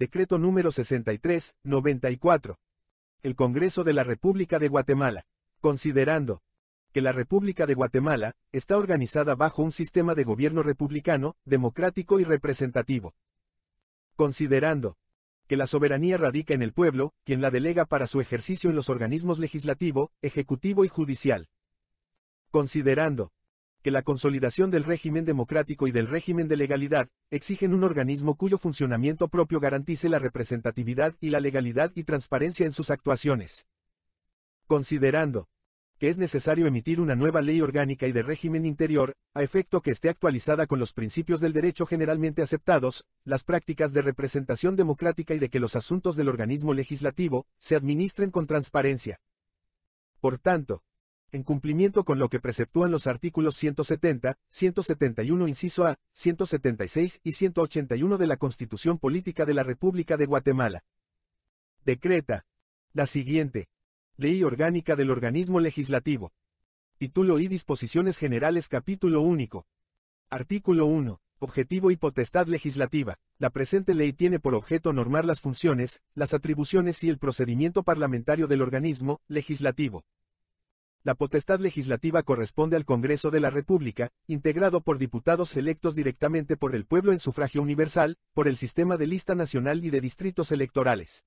Decreto número 63, 94. El Congreso de la República de Guatemala. Considerando que la República de Guatemala está organizada bajo un sistema de gobierno republicano, democrático y representativo. Considerando que la soberanía radica en el pueblo, quien la delega para su ejercicio en los organismos legislativo, ejecutivo y judicial. Considerando que la consolidación del régimen democrático y del régimen de legalidad exigen un organismo cuyo funcionamiento propio garantice la representatividad y la legalidad y transparencia en sus actuaciones. Considerando que es necesario emitir una nueva ley orgánica y de régimen interior, a efecto que esté actualizada con los principios del derecho generalmente aceptados, las prácticas de representación democrática y de que los asuntos del organismo legislativo se administren con transparencia. Por tanto, en cumplimiento con lo que preceptúan los artículos 170, 171 inciso A, 176 y 181 de la Constitución Política de la República de Guatemala. Decreta. La siguiente. Ley orgánica del organismo legislativo. Título y disposiciones generales capítulo único. Artículo 1. Objetivo y potestad legislativa. La presente ley tiene por objeto normar las funciones, las atribuciones y el procedimiento parlamentario del organismo legislativo. La potestad legislativa corresponde al Congreso de la República, integrado por diputados electos directamente por el pueblo en sufragio universal, por el sistema de lista nacional y de distritos electorales.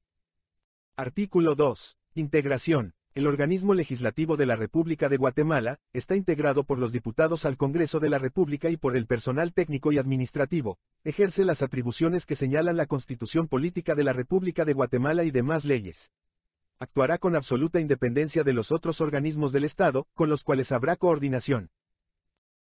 Artículo 2. Integración. El organismo legislativo de la República de Guatemala está integrado por los diputados al Congreso de la República y por el personal técnico y administrativo. Ejerce las atribuciones que señalan la Constitución Política de la República de Guatemala y demás leyes actuará con absoluta independencia de los otros organismos del Estado, con los cuales habrá coordinación.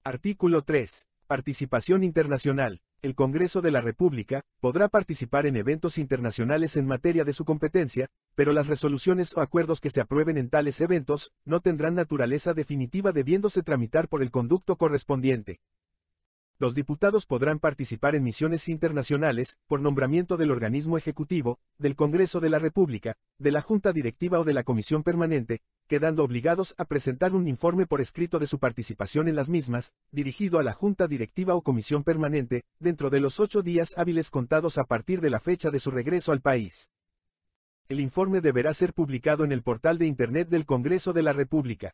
Artículo 3. Participación internacional. El Congreso de la República podrá participar en eventos internacionales en materia de su competencia, pero las resoluciones o acuerdos que se aprueben en tales eventos no tendrán naturaleza definitiva debiéndose tramitar por el conducto correspondiente los diputados podrán participar en misiones internacionales, por nombramiento del organismo ejecutivo, del Congreso de la República, de la Junta Directiva o de la Comisión Permanente, quedando obligados a presentar un informe por escrito de su participación en las mismas, dirigido a la Junta Directiva o Comisión Permanente, dentro de los ocho días hábiles contados a partir de la fecha de su regreso al país. El informe deberá ser publicado en el portal de Internet del Congreso de la República.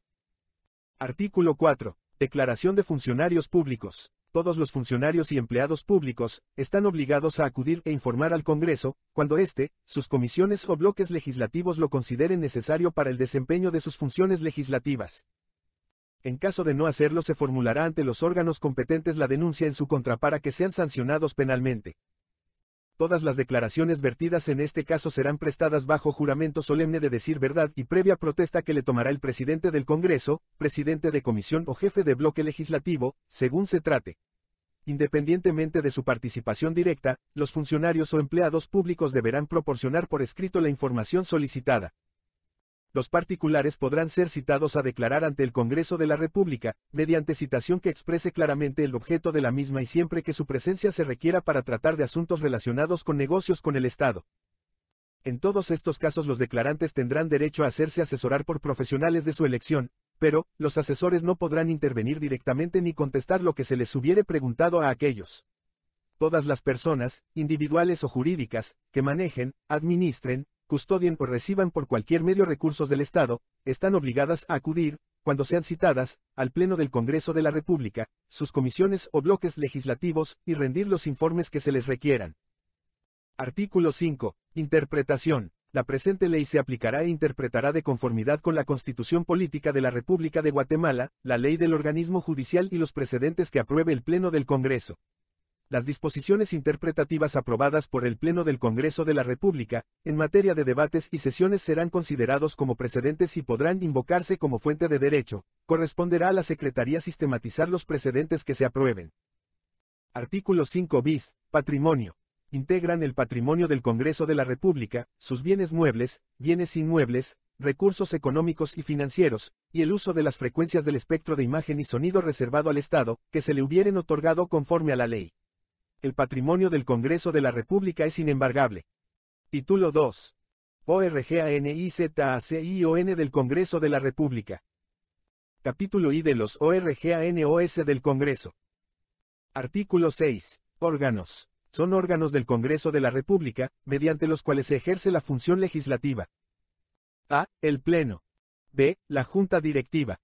Artículo 4. Declaración de funcionarios públicos todos los funcionarios y empleados públicos, están obligados a acudir e informar al Congreso, cuando éste, sus comisiones o bloques legislativos lo consideren necesario para el desempeño de sus funciones legislativas. En caso de no hacerlo se formulará ante los órganos competentes la denuncia en su contra para que sean sancionados penalmente. Todas las declaraciones vertidas en este caso serán prestadas bajo juramento solemne de decir verdad y previa protesta que le tomará el presidente del Congreso, presidente de comisión o jefe de bloque legislativo, según se trate. Independientemente de su participación directa, los funcionarios o empleados públicos deberán proporcionar por escrito la información solicitada los particulares podrán ser citados a declarar ante el Congreso de la República, mediante citación que exprese claramente el objeto de la misma y siempre que su presencia se requiera para tratar de asuntos relacionados con negocios con el Estado. En todos estos casos los declarantes tendrán derecho a hacerse asesorar por profesionales de su elección, pero, los asesores no podrán intervenir directamente ni contestar lo que se les hubiere preguntado a aquellos todas las personas, individuales o jurídicas, que manejen, administren, custodien o reciban por cualquier medio recursos del Estado, están obligadas a acudir, cuando sean citadas, al Pleno del Congreso de la República, sus comisiones o bloques legislativos, y rendir los informes que se les requieran. Artículo 5. Interpretación. La presente ley se aplicará e interpretará de conformidad con la Constitución Política de la República de Guatemala, la ley del organismo judicial y los precedentes que apruebe el Pleno del Congreso las disposiciones interpretativas aprobadas por el Pleno del Congreso de la República, en materia de debates y sesiones serán considerados como precedentes y podrán invocarse como fuente de derecho, corresponderá a la Secretaría sistematizar los precedentes que se aprueben. Artículo 5 bis, Patrimonio. Integran el patrimonio del Congreso de la República, sus bienes muebles, bienes inmuebles, recursos económicos y financieros, y el uso de las frecuencias del espectro de imagen y sonido reservado al Estado, que se le hubieran otorgado conforme a la ley. El patrimonio del Congreso de la República es inembargable. Título 2. ORGANIZACION del Congreso de la República. Capítulo I de los ORGANOS del Congreso. Artículo 6. Órganos. Son órganos del Congreso de la República, mediante los cuales se ejerce la función legislativa. A. El Pleno. B. La Junta Directiva.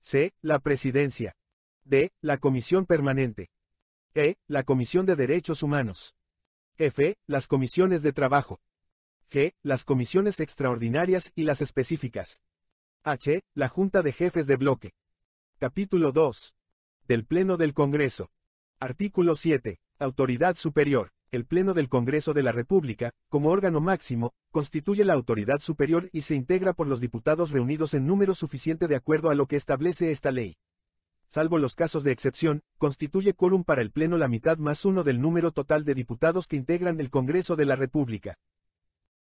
C. La Presidencia. D. La Comisión Permanente. E. La Comisión de Derechos Humanos. F. Las comisiones de trabajo. G. Las comisiones extraordinarias y las específicas. H. La Junta de Jefes de Bloque. Capítulo 2. Del Pleno del Congreso. Artículo 7. Autoridad Superior. El Pleno del Congreso de la República, como órgano máximo, constituye la autoridad superior y se integra por los diputados reunidos en número suficiente de acuerdo a lo que establece esta ley salvo los casos de excepción, constituye quórum para el Pleno la mitad más uno del número total de diputados que integran el Congreso de la República.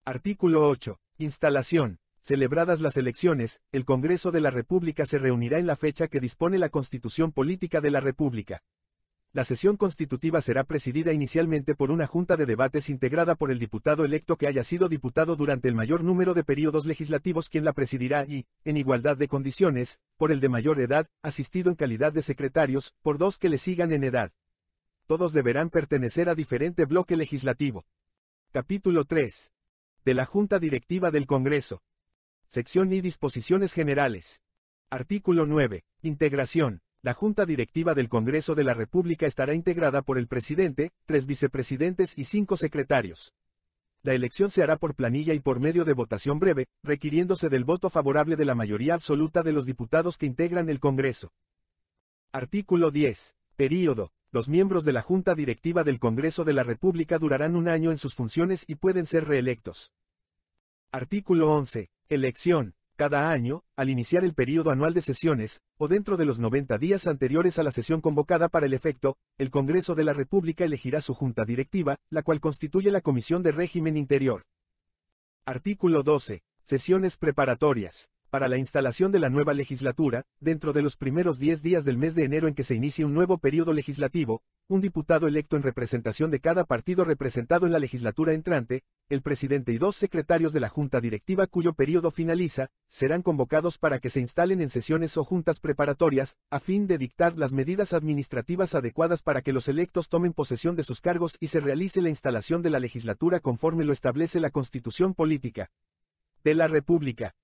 Artículo 8. Instalación. Celebradas las elecciones, el Congreso de la República se reunirá en la fecha que dispone la Constitución Política de la República. La sesión constitutiva será presidida inicialmente por una junta de debates integrada por el diputado electo que haya sido diputado durante el mayor número de periodos legislativos quien la presidirá y, en igualdad de condiciones, por el de mayor edad, asistido en calidad de secretarios, por dos que le sigan en edad. Todos deberán pertenecer a diferente bloque legislativo. Capítulo 3. De la Junta Directiva del Congreso. Sección y disposiciones generales. Artículo 9. Integración. La Junta Directiva del Congreso de la República estará integrada por el presidente, tres vicepresidentes y cinco secretarios. La elección se hará por planilla y por medio de votación breve, requiriéndose del voto favorable de la mayoría absoluta de los diputados que integran el Congreso. Artículo 10. Período. Los miembros de la Junta Directiva del Congreso de la República durarán un año en sus funciones y pueden ser reelectos. Artículo 11. Elección. Cada año, al iniciar el período anual de sesiones, o dentro de los 90 días anteriores a la sesión convocada para el efecto, el Congreso de la República elegirá su junta directiva, la cual constituye la Comisión de Régimen Interior. Artículo 12. Sesiones preparatorias para la instalación de la nueva legislatura, dentro de los primeros 10 días del mes de enero en que se inicie un nuevo periodo legislativo, un diputado electo en representación de cada partido representado en la legislatura entrante, el presidente y dos secretarios de la junta directiva cuyo periodo finaliza, serán convocados para que se instalen en sesiones o juntas preparatorias, a fin de dictar las medidas administrativas adecuadas para que los electos tomen posesión de sus cargos y se realice la instalación de la legislatura conforme lo establece la Constitución Política de la República.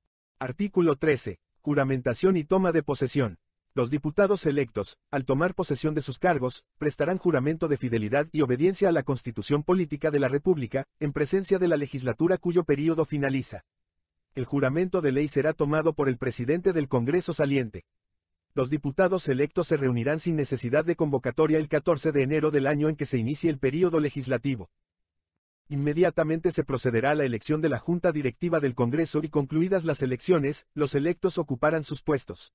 Artículo 13. Juramentación y toma de posesión. Los diputados electos, al tomar posesión de sus cargos, prestarán juramento de fidelidad y obediencia a la Constitución Política de la República, en presencia de la legislatura cuyo período finaliza. El juramento de ley será tomado por el presidente del Congreso saliente. Los diputados electos se reunirán sin necesidad de convocatoria el 14 de enero del año en que se inicie el período legislativo. Inmediatamente se procederá a la elección de la Junta Directiva del Congreso y concluidas las elecciones, los electos ocuparán sus puestos.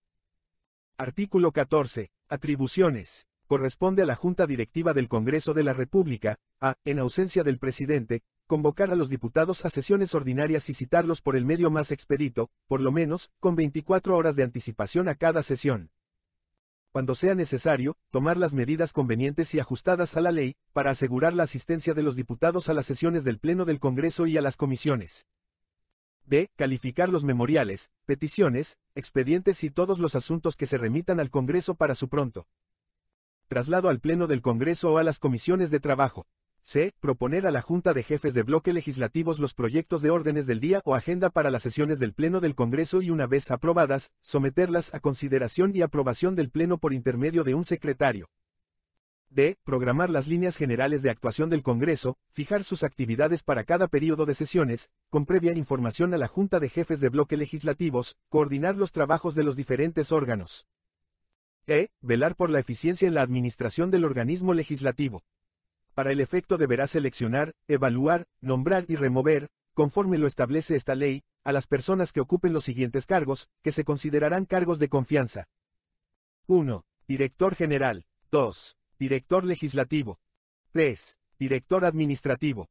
Artículo 14. Atribuciones. Corresponde a la Junta Directiva del Congreso de la República, a, en ausencia del presidente, convocar a los diputados a sesiones ordinarias y citarlos por el medio más expedito, por lo menos, con 24 horas de anticipación a cada sesión cuando sea necesario, tomar las medidas convenientes y ajustadas a la ley, para asegurar la asistencia de los diputados a las sesiones del Pleno del Congreso y a las comisiones. b. Calificar los memoriales, peticiones, expedientes y todos los asuntos que se remitan al Congreso para su pronto traslado al Pleno del Congreso o a las comisiones de trabajo. C. Proponer a la Junta de Jefes de Bloque Legislativos los proyectos de órdenes del día o agenda para las sesiones del Pleno del Congreso y una vez aprobadas, someterlas a consideración y aprobación del Pleno por intermedio de un secretario. D. Programar las líneas generales de actuación del Congreso, fijar sus actividades para cada periodo de sesiones, con previa información a la Junta de Jefes de Bloque Legislativos, coordinar los trabajos de los diferentes órganos. E. Velar por la eficiencia en la administración del organismo legislativo. Para el efecto deberá seleccionar, evaluar, nombrar y remover, conforme lo establece esta ley, a las personas que ocupen los siguientes cargos, que se considerarán cargos de confianza. 1. Director General. 2. Director Legislativo. 3. Director Administrativo.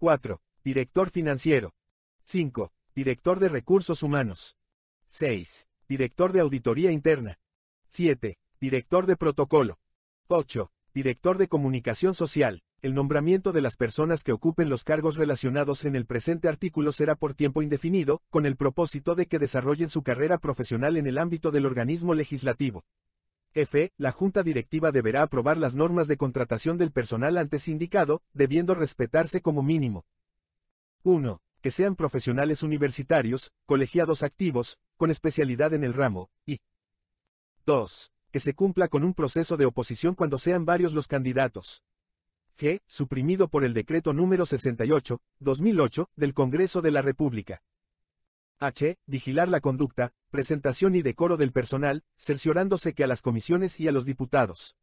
4. Director Financiero. 5. Director de Recursos Humanos. 6. Director de Auditoría Interna. 7. Director de Protocolo. 8. Director de Comunicación Social, el nombramiento de las personas que ocupen los cargos relacionados en el presente artículo será por tiempo indefinido, con el propósito de que desarrollen su carrera profesional en el ámbito del organismo legislativo. F. La Junta Directiva deberá aprobar las normas de contratación del personal antes indicado, debiendo respetarse como mínimo. 1. Que sean profesionales universitarios, colegiados activos, con especialidad en el ramo, y 2 que se cumpla con un proceso de oposición cuando sean varios los candidatos. G. Suprimido por el decreto número 68, 2008, del Congreso de la República. H. Vigilar la conducta, presentación y decoro del personal, cerciorándose que a las comisiones y a los diputados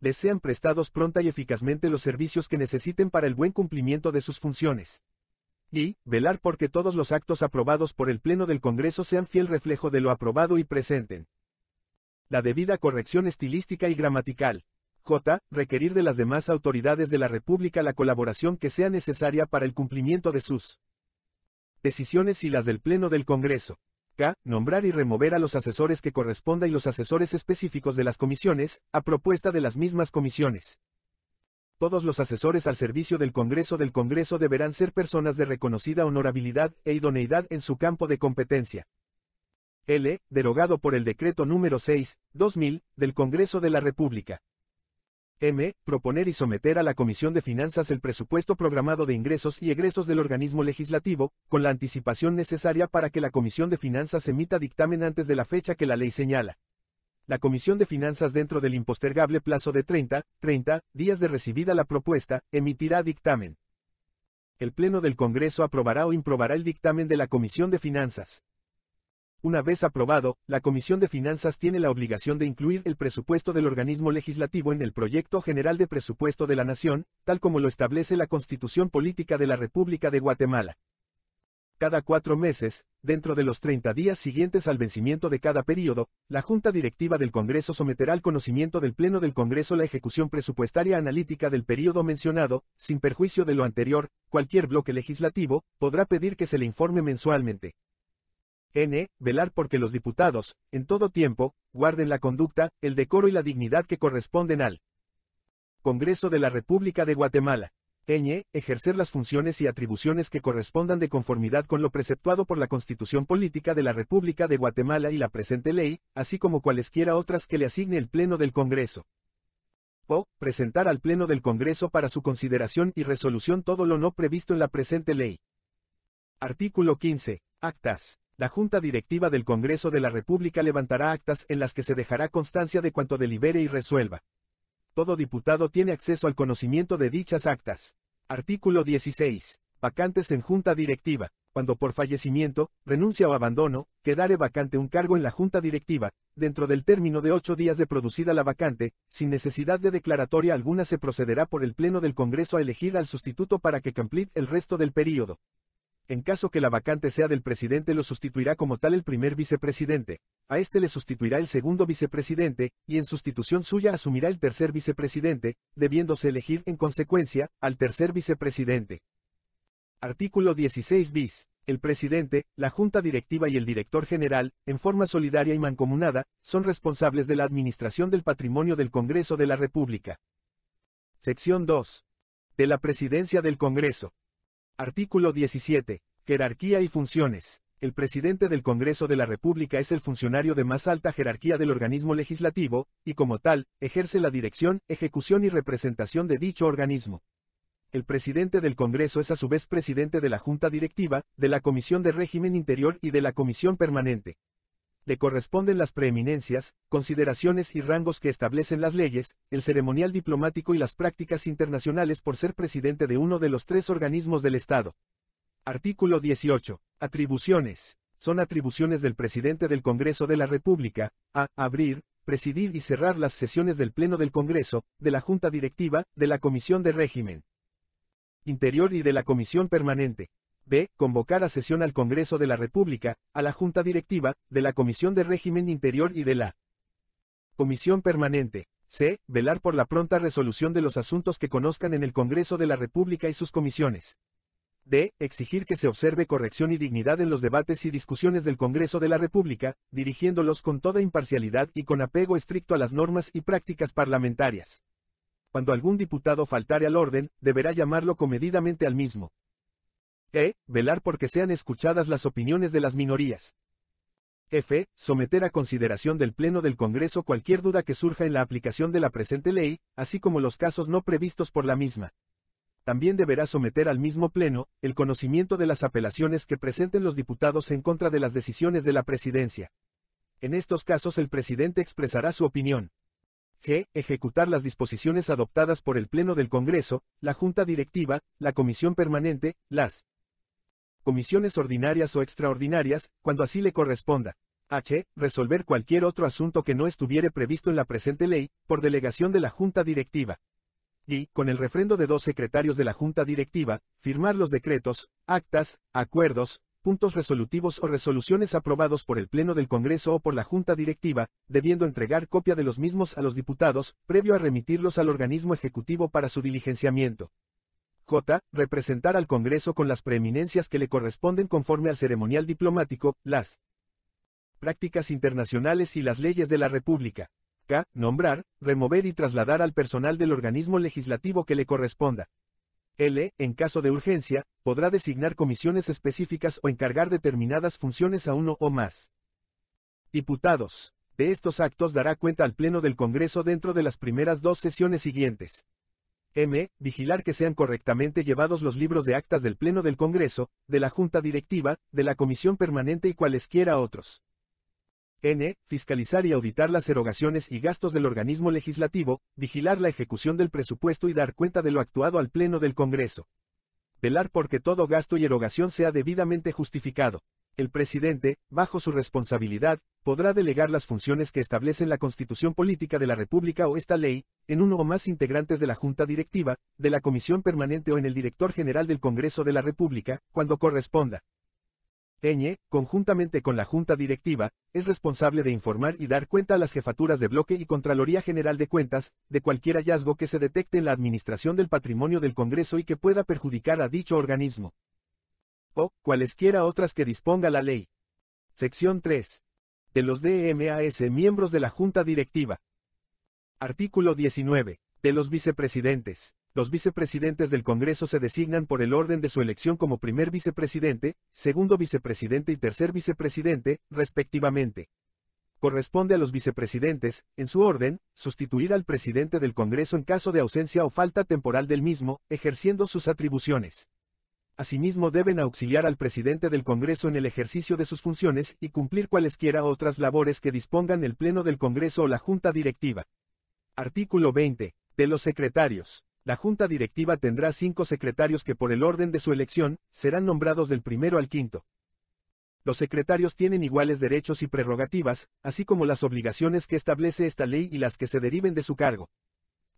les sean prestados pronta y eficazmente los servicios que necesiten para el buen cumplimiento de sus funciones. Y, velar porque todos los actos aprobados por el Pleno del Congreso sean fiel reflejo de lo aprobado y presenten la debida corrección estilística y gramatical. J. Requerir de las demás autoridades de la República la colaboración que sea necesaria para el cumplimiento de sus decisiones y las del Pleno del Congreso. K. Nombrar y remover a los asesores que corresponda y los asesores específicos de las comisiones, a propuesta de las mismas comisiones. Todos los asesores al servicio del Congreso del Congreso deberán ser personas de reconocida honorabilidad e idoneidad en su campo de competencia. L, derogado por el decreto número 6, 2000, del Congreso de la República. M. Proponer y someter a la Comisión de Finanzas el presupuesto programado de ingresos y egresos del organismo legislativo, con la anticipación necesaria para que la Comisión de Finanzas emita dictamen antes de la fecha que la ley señala. La Comisión de Finanzas dentro del impostergable plazo de 30, 30 días de recibida la propuesta, emitirá dictamen. El Pleno del Congreso aprobará o improbará el dictamen de la Comisión de Finanzas. Una vez aprobado, la Comisión de Finanzas tiene la obligación de incluir el presupuesto del organismo legislativo en el Proyecto General de Presupuesto de la Nación, tal como lo establece la Constitución Política de la República de Guatemala. Cada cuatro meses, dentro de los 30 días siguientes al vencimiento de cada período, la Junta Directiva del Congreso someterá al conocimiento del Pleno del Congreso la ejecución presupuestaria analítica del período mencionado, sin perjuicio de lo anterior, cualquier bloque legislativo, podrá pedir que se le informe mensualmente. N. Velar porque los diputados, en todo tiempo, guarden la conducta, el decoro y la dignidad que corresponden al Congreso de la República de Guatemala. Ñ. Ejercer las funciones y atribuciones que correspondan de conformidad con lo preceptuado por la Constitución Política de la República de Guatemala y la presente ley, así como cualesquiera otras que le asigne el Pleno del Congreso. O. Presentar al Pleno del Congreso para su consideración y resolución todo lo no previsto en la presente ley. Artículo 15. Actas la Junta Directiva del Congreso de la República levantará actas en las que se dejará constancia de cuanto delibere y resuelva. Todo diputado tiene acceso al conocimiento de dichas actas. Artículo 16. Vacantes en Junta Directiva. Cuando por fallecimiento, renuncia o abandono, quedare vacante un cargo en la Junta Directiva, dentro del término de ocho días de producida la vacante, sin necesidad de declaratoria alguna se procederá por el Pleno del Congreso a elegir al sustituto para que complete el resto del período. En caso que la vacante sea del presidente lo sustituirá como tal el primer vicepresidente, a este le sustituirá el segundo vicepresidente, y en sustitución suya asumirá el tercer vicepresidente, debiéndose elegir en consecuencia al tercer vicepresidente. Artículo 16 bis. El presidente, la junta directiva y el director general, en forma solidaria y mancomunada, son responsables de la administración del patrimonio del Congreso de la República. Sección 2. De la Presidencia del Congreso. Artículo 17. Jerarquía y funciones. El presidente del Congreso de la República es el funcionario de más alta jerarquía del organismo legislativo, y como tal, ejerce la dirección, ejecución y representación de dicho organismo. El presidente del Congreso es a su vez presidente de la Junta Directiva, de la Comisión de Régimen Interior y de la Comisión Permanente le corresponden las preeminencias, consideraciones y rangos que establecen las leyes, el ceremonial diplomático y las prácticas internacionales por ser presidente de uno de los tres organismos del Estado. Artículo 18. Atribuciones. Son atribuciones del presidente del Congreso de la República, a abrir, presidir y cerrar las sesiones del Pleno del Congreso, de la Junta Directiva, de la Comisión de Régimen Interior y de la Comisión Permanente. B. Convocar a sesión al Congreso de la República, a la Junta Directiva, de la Comisión de Régimen Interior y de la Comisión Permanente. C. Velar por la pronta resolución de los asuntos que conozcan en el Congreso de la República y sus comisiones. D. Exigir que se observe corrección y dignidad en los debates y discusiones del Congreso de la República, dirigiéndolos con toda imparcialidad y con apego estricto a las normas y prácticas parlamentarias. Cuando algún diputado faltare al orden, deberá llamarlo comedidamente al mismo, e. Velar porque sean escuchadas las opiniones de las minorías. F. Someter a consideración del Pleno del Congreso cualquier duda que surja en la aplicación de la presente ley, así como los casos no previstos por la misma. También deberá someter al mismo Pleno el conocimiento de las apelaciones que presenten los diputados en contra de las decisiones de la Presidencia. En estos casos el presidente expresará su opinión. G. Ejecutar las disposiciones adoptadas por el Pleno del Congreso, la Junta Directiva, la Comisión Permanente, las comisiones ordinarias o extraordinarias, cuando así le corresponda. H. Resolver cualquier otro asunto que no estuviere previsto en la presente ley, por delegación de la Junta Directiva. Y, con el refrendo de dos secretarios de la Junta Directiva, firmar los decretos, actas, acuerdos, puntos resolutivos o resoluciones aprobados por el Pleno del Congreso o por la Junta Directiva, debiendo entregar copia de los mismos a los diputados, previo a remitirlos al organismo ejecutivo para su diligenciamiento. J. Representar al Congreso con las preeminencias que le corresponden conforme al ceremonial diplomático, las prácticas internacionales y las leyes de la República. K. Nombrar, remover y trasladar al personal del organismo legislativo que le corresponda. L. En caso de urgencia, podrá designar comisiones específicas o encargar determinadas funciones a uno o más. Diputados. De estos actos dará cuenta al Pleno del Congreso dentro de las primeras dos sesiones siguientes. M. Vigilar que sean correctamente llevados los libros de actas del Pleno del Congreso, de la Junta Directiva, de la Comisión Permanente y cualesquiera otros. N. Fiscalizar y auditar las erogaciones y gastos del organismo legislativo, vigilar la ejecución del presupuesto y dar cuenta de lo actuado al Pleno del Congreso. Velar porque todo gasto y erogación sea debidamente justificado. El presidente, bajo su responsabilidad, podrá delegar las funciones que establecen la Constitución Política de la República o esta ley, en uno o más integrantes de la Junta Directiva, de la Comisión Permanente o en el Director General del Congreso de la República, cuando corresponda. Eñe, conjuntamente con la Junta Directiva, es responsable de informar y dar cuenta a las jefaturas de bloque y Contraloría General de Cuentas, de cualquier hallazgo que se detecte en la administración del patrimonio del Congreso y que pueda perjudicar a dicho organismo. O, cualesquiera otras que disponga la ley. Sección 3 de los DMAS miembros de la Junta Directiva. Artículo 19. De los vicepresidentes. Los vicepresidentes del Congreso se designan por el orden de su elección como primer vicepresidente, segundo vicepresidente y tercer vicepresidente, respectivamente. Corresponde a los vicepresidentes, en su orden, sustituir al presidente del Congreso en caso de ausencia o falta temporal del mismo, ejerciendo sus atribuciones. Asimismo deben auxiliar al presidente del Congreso en el ejercicio de sus funciones y cumplir cualesquiera otras labores que dispongan el Pleno del Congreso o la Junta Directiva. Artículo 20. De los secretarios. La Junta Directiva tendrá cinco secretarios que por el orden de su elección, serán nombrados del primero al quinto. Los secretarios tienen iguales derechos y prerrogativas, así como las obligaciones que establece esta ley y las que se deriven de su cargo.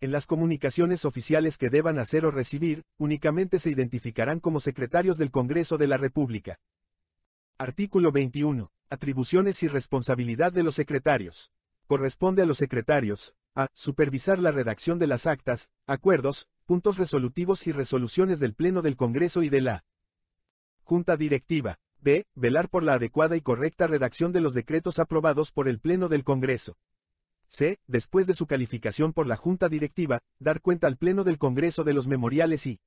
En las comunicaciones oficiales que deban hacer o recibir, únicamente se identificarán como secretarios del Congreso de la República. Artículo 21. Atribuciones y responsabilidad de los secretarios. Corresponde a los secretarios, a. Supervisar la redacción de las actas, acuerdos, puntos resolutivos y resoluciones del Pleno del Congreso y de la Junta Directiva. B. Velar por la adecuada y correcta redacción de los decretos aprobados por el Pleno del Congreso. C. Después de su calificación por la Junta Directiva, dar cuenta al Pleno del Congreso de los memoriales y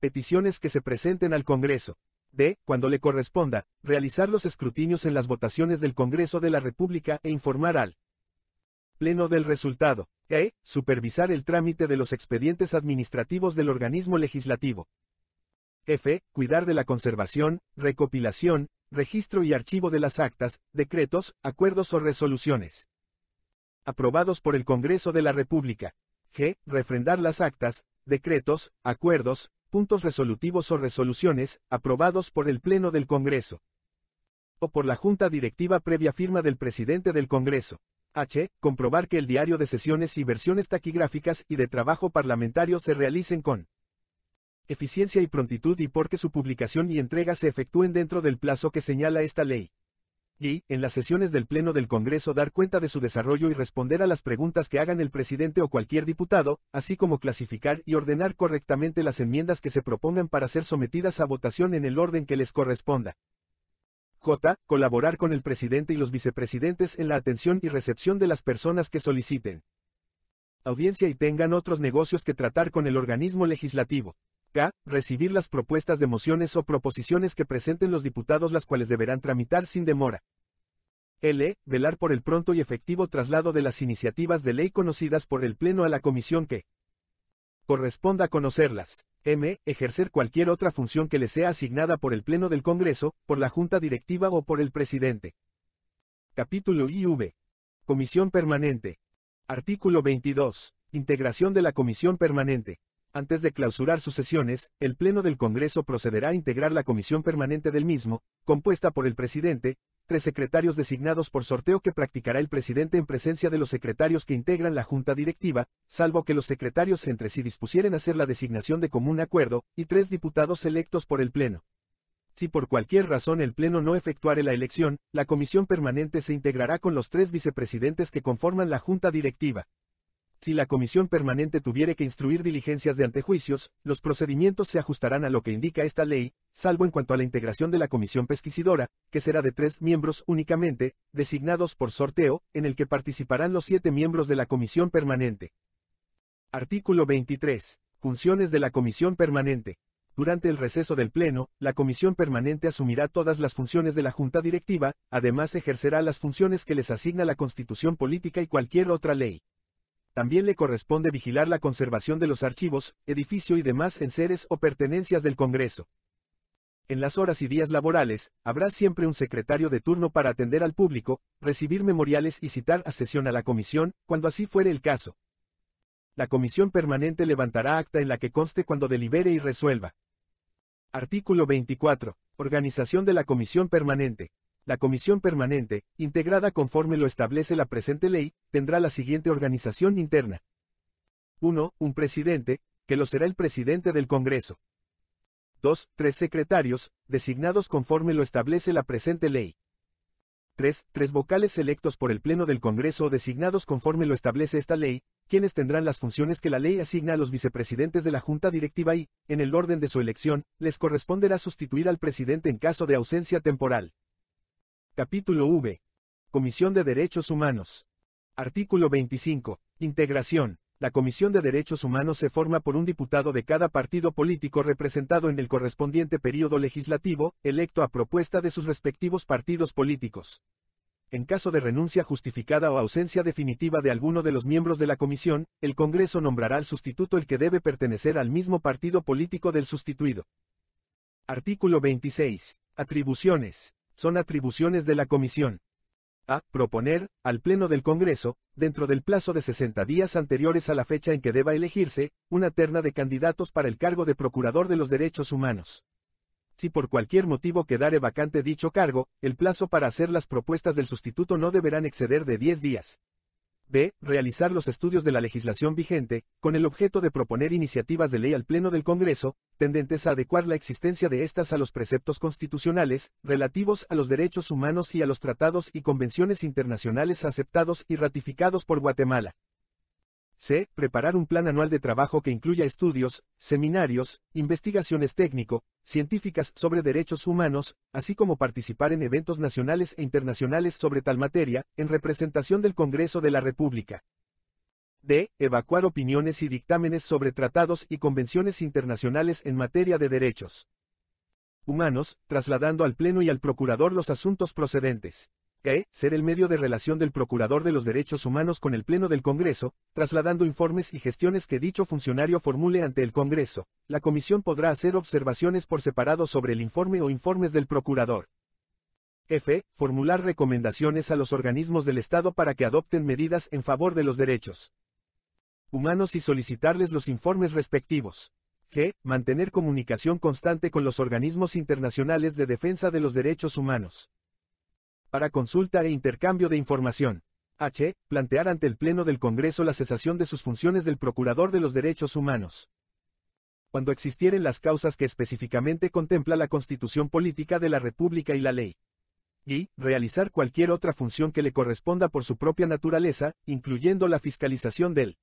peticiones que se presenten al Congreso. D. Cuando le corresponda, realizar los escrutinios en las votaciones del Congreso de la República e informar al Pleno del resultado. E. Supervisar el trámite de los expedientes administrativos del organismo legislativo. F. Cuidar de la conservación, recopilación, registro y archivo de las actas, decretos, acuerdos o resoluciones aprobados por el Congreso de la República. G. Refrendar las actas, decretos, acuerdos, puntos resolutivos o resoluciones, aprobados por el Pleno del Congreso. O por la Junta Directiva previa firma del Presidente del Congreso. H. Comprobar que el diario de sesiones y versiones taquigráficas y de trabajo parlamentario se realicen con eficiencia y prontitud y porque su publicación y entrega se efectúen dentro del plazo que señala esta ley y, en las sesiones del Pleno del Congreso, dar cuenta de su desarrollo y responder a las preguntas que hagan el presidente o cualquier diputado, así como clasificar y ordenar correctamente las enmiendas que se propongan para ser sometidas a votación en el orden que les corresponda. J. Colaborar con el presidente y los vicepresidentes en la atención y recepción de las personas que soliciten audiencia y tengan otros negocios que tratar con el organismo legislativo. K. Recibir las propuestas de mociones o proposiciones que presenten los diputados las cuales deberán tramitar sin demora. L. Velar por el pronto y efectivo traslado de las iniciativas de ley conocidas por el Pleno a la comisión que corresponda conocerlas. M. Ejercer cualquier otra función que le sea asignada por el Pleno del Congreso, por la Junta Directiva o por el Presidente. Capítulo IV. Comisión Permanente. Artículo 22. Integración de la Comisión Permanente. Antes de clausurar sus sesiones, el Pleno del Congreso procederá a integrar la comisión permanente del mismo, compuesta por el presidente, tres secretarios designados por sorteo que practicará el presidente en presencia de los secretarios que integran la junta directiva, salvo que los secretarios entre sí dispusieren hacer la designación de común acuerdo, y tres diputados electos por el Pleno. Si por cualquier razón el Pleno no efectuare la elección, la comisión permanente se integrará con los tres vicepresidentes que conforman la junta directiva. Si la comisión permanente tuviera que instruir diligencias de antejuicios, los procedimientos se ajustarán a lo que indica esta ley, salvo en cuanto a la integración de la comisión pesquisidora, que será de tres miembros únicamente, designados por sorteo, en el que participarán los siete miembros de la comisión permanente. Artículo 23. Funciones de la comisión permanente. Durante el receso del Pleno, la Comisión Permanente asumirá todas las funciones de la Junta Directiva, además ejercerá las funciones que les asigna la Constitución Política y cualquier otra ley. También le corresponde vigilar la conservación de los archivos, edificio y demás enseres o pertenencias del Congreso. En las horas y días laborales, habrá siempre un secretario de turno para atender al público, recibir memoriales y citar a sesión a la comisión, cuando así fuere el caso. La comisión permanente levantará acta en la que conste cuando delibere y resuelva. Artículo 24. Organización de la comisión permanente. La comisión permanente, integrada conforme lo establece la presente ley, tendrá la siguiente organización interna. 1. Un presidente, que lo será el presidente del Congreso. 2. Tres secretarios, designados conforme lo establece la presente ley. 3. Tres vocales electos por el Pleno del Congreso designados conforme lo establece esta ley, quienes tendrán las funciones que la ley asigna a los vicepresidentes de la Junta Directiva y, en el orden de su elección, les corresponderá sustituir al presidente en caso de ausencia temporal. Capítulo V. Comisión de Derechos Humanos. Artículo 25. Integración. La Comisión de Derechos Humanos se forma por un diputado de cada partido político representado en el correspondiente período legislativo, electo a propuesta de sus respectivos partidos políticos. En caso de renuncia justificada o ausencia definitiva de alguno de los miembros de la comisión, el Congreso nombrará al sustituto el que debe pertenecer al mismo partido político del sustituido. Artículo 26. Atribuciones son atribuciones de la Comisión. A. Proponer, al Pleno del Congreso, dentro del plazo de 60 días anteriores a la fecha en que deba elegirse, una terna de candidatos para el cargo de Procurador de los Derechos Humanos. Si por cualquier motivo quedare vacante dicho cargo, el plazo para hacer las propuestas del sustituto no deberán exceder de 10 días. B. Realizar los estudios de la legislación vigente, con el objeto de proponer iniciativas de ley al Pleno del Congreso, tendentes a adecuar la existencia de estas a los preceptos constitucionales, relativos a los derechos humanos y a los tratados y convenciones internacionales aceptados y ratificados por Guatemala. C. Preparar un plan anual de trabajo que incluya estudios, seminarios, investigaciones técnico, científicas sobre derechos humanos, así como participar en eventos nacionales e internacionales sobre tal materia, en representación del Congreso de la República. D. Evacuar opiniones y dictámenes sobre tratados y convenciones internacionales en materia de derechos humanos, trasladando al Pleno y al Procurador los asuntos procedentes e. ser el medio de relación del Procurador de los Derechos Humanos con el Pleno del Congreso, trasladando informes y gestiones que dicho funcionario formule ante el Congreso. La Comisión podrá hacer observaciones por separado sobre el informe o informes del Procurador. F. Formular recomendaciones a los organismos del Estado para que adopten medidas en favor de los derechos humanos y solicitarles los informes respectivos. G. Mantener comunicación constante con los organismos internacionales de defensa de los derechos humanos para consulta e intercambio de información. H. Plantear ante el Pleno del Congreso la cesación de sus funciones del Procurador de los Derechos Humanos. Cuando existieren las causas que específicamente contempla la Constitución Política de la República y la ley. Y. Realizar cualquier otra función que le corresponda por su propia naturaleza, incluyendo la fiscalización del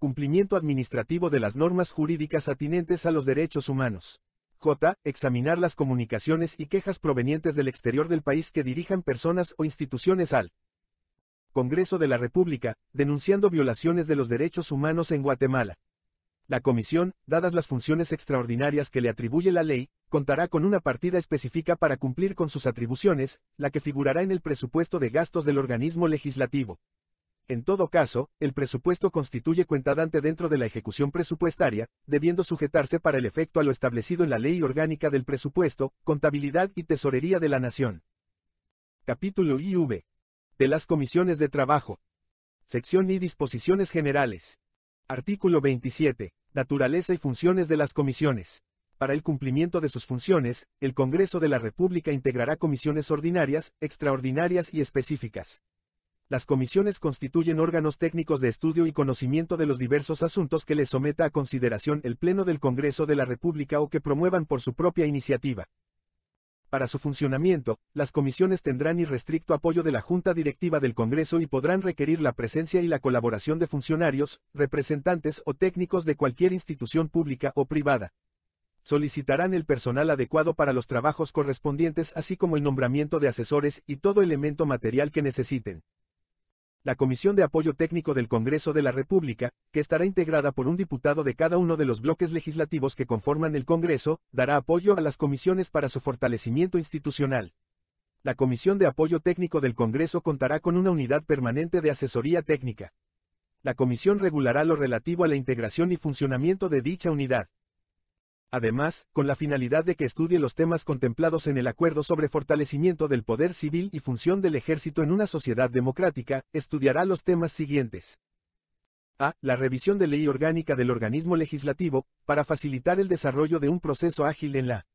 cumplimiento administrativo de las normas jurídicas atinentes a los derechos humanos. J. Examinar las comunicaciones y quejas provenientes del exterior del país que dirijan personas o instituciones al Congreso de la República, denunciando violaciones de los derechos humanos en Guatemala. La comisión, dadas las funciones extraordinarias que le atribuye la ley, contará con una partida específica para cumplir con sus atribuciones, la que figurará en el presupuesto de gastos del organismo legislativo. En todo caso, el presupuesto constituye cuentadante dentro de la ejecución presupuestaria, debiendo sujetarse para el efecto a lo establecido en la Ley Orgánica del Presupuesto, Contabilidad y Tesorería de la Nación. Capítulo IV. De las Comisiones de Trabajo. Sección y Disposiciones Generales. Artículo 27. Naturaleza y funciones de las comisiones. Para el cumplimiento de sus funciones, el Congreso de la República integrará comisiones ordinarias, extraordinarias y específicas las comisiones constituyen órganos técnicos de estudio y conocimiento de los diversos asuntos que les someta a consideración el Pleno del Congreso de la República o que promuevan por su propia iniciativa. Para su funcionamiento, las comisiones tendrán irrestricto apoyo de la Junta Directiva del Congreso y podrán requerir la presencia y la colaboración de funcionarios, representantes o técnicos de cualquier institución pública o privada. Solicitarán el personal adecuado para los trabajos correspondientes así como el nombramiento de asesores y todo elemento material que necesiten la Comisión de Apoyo Técnico del Congreso de la República, que estará integrada por un diputado de cada uno de los bloques legislativos que conforman el Congreso, dará apoyo a las comisiones para su fortalecimiento institucional. La Comisión de Apoyo Técnico del Congreso contará con una unidad permanente de asesoría técnica. La comisión regulará lo relativo a la integración y funcionamiento de dicha unidad. Además, con la finalidad de que estudie los temas contemplados en el Acuerdo sobre Fortalecimiento del Poder Civil y Función del Ejército en una Sociedad Democrática, estudiará los temas siguientes. A. La revisión de ley orgánica del organismo legislativo, para facilitar el desarrollo de un proceso ágil en la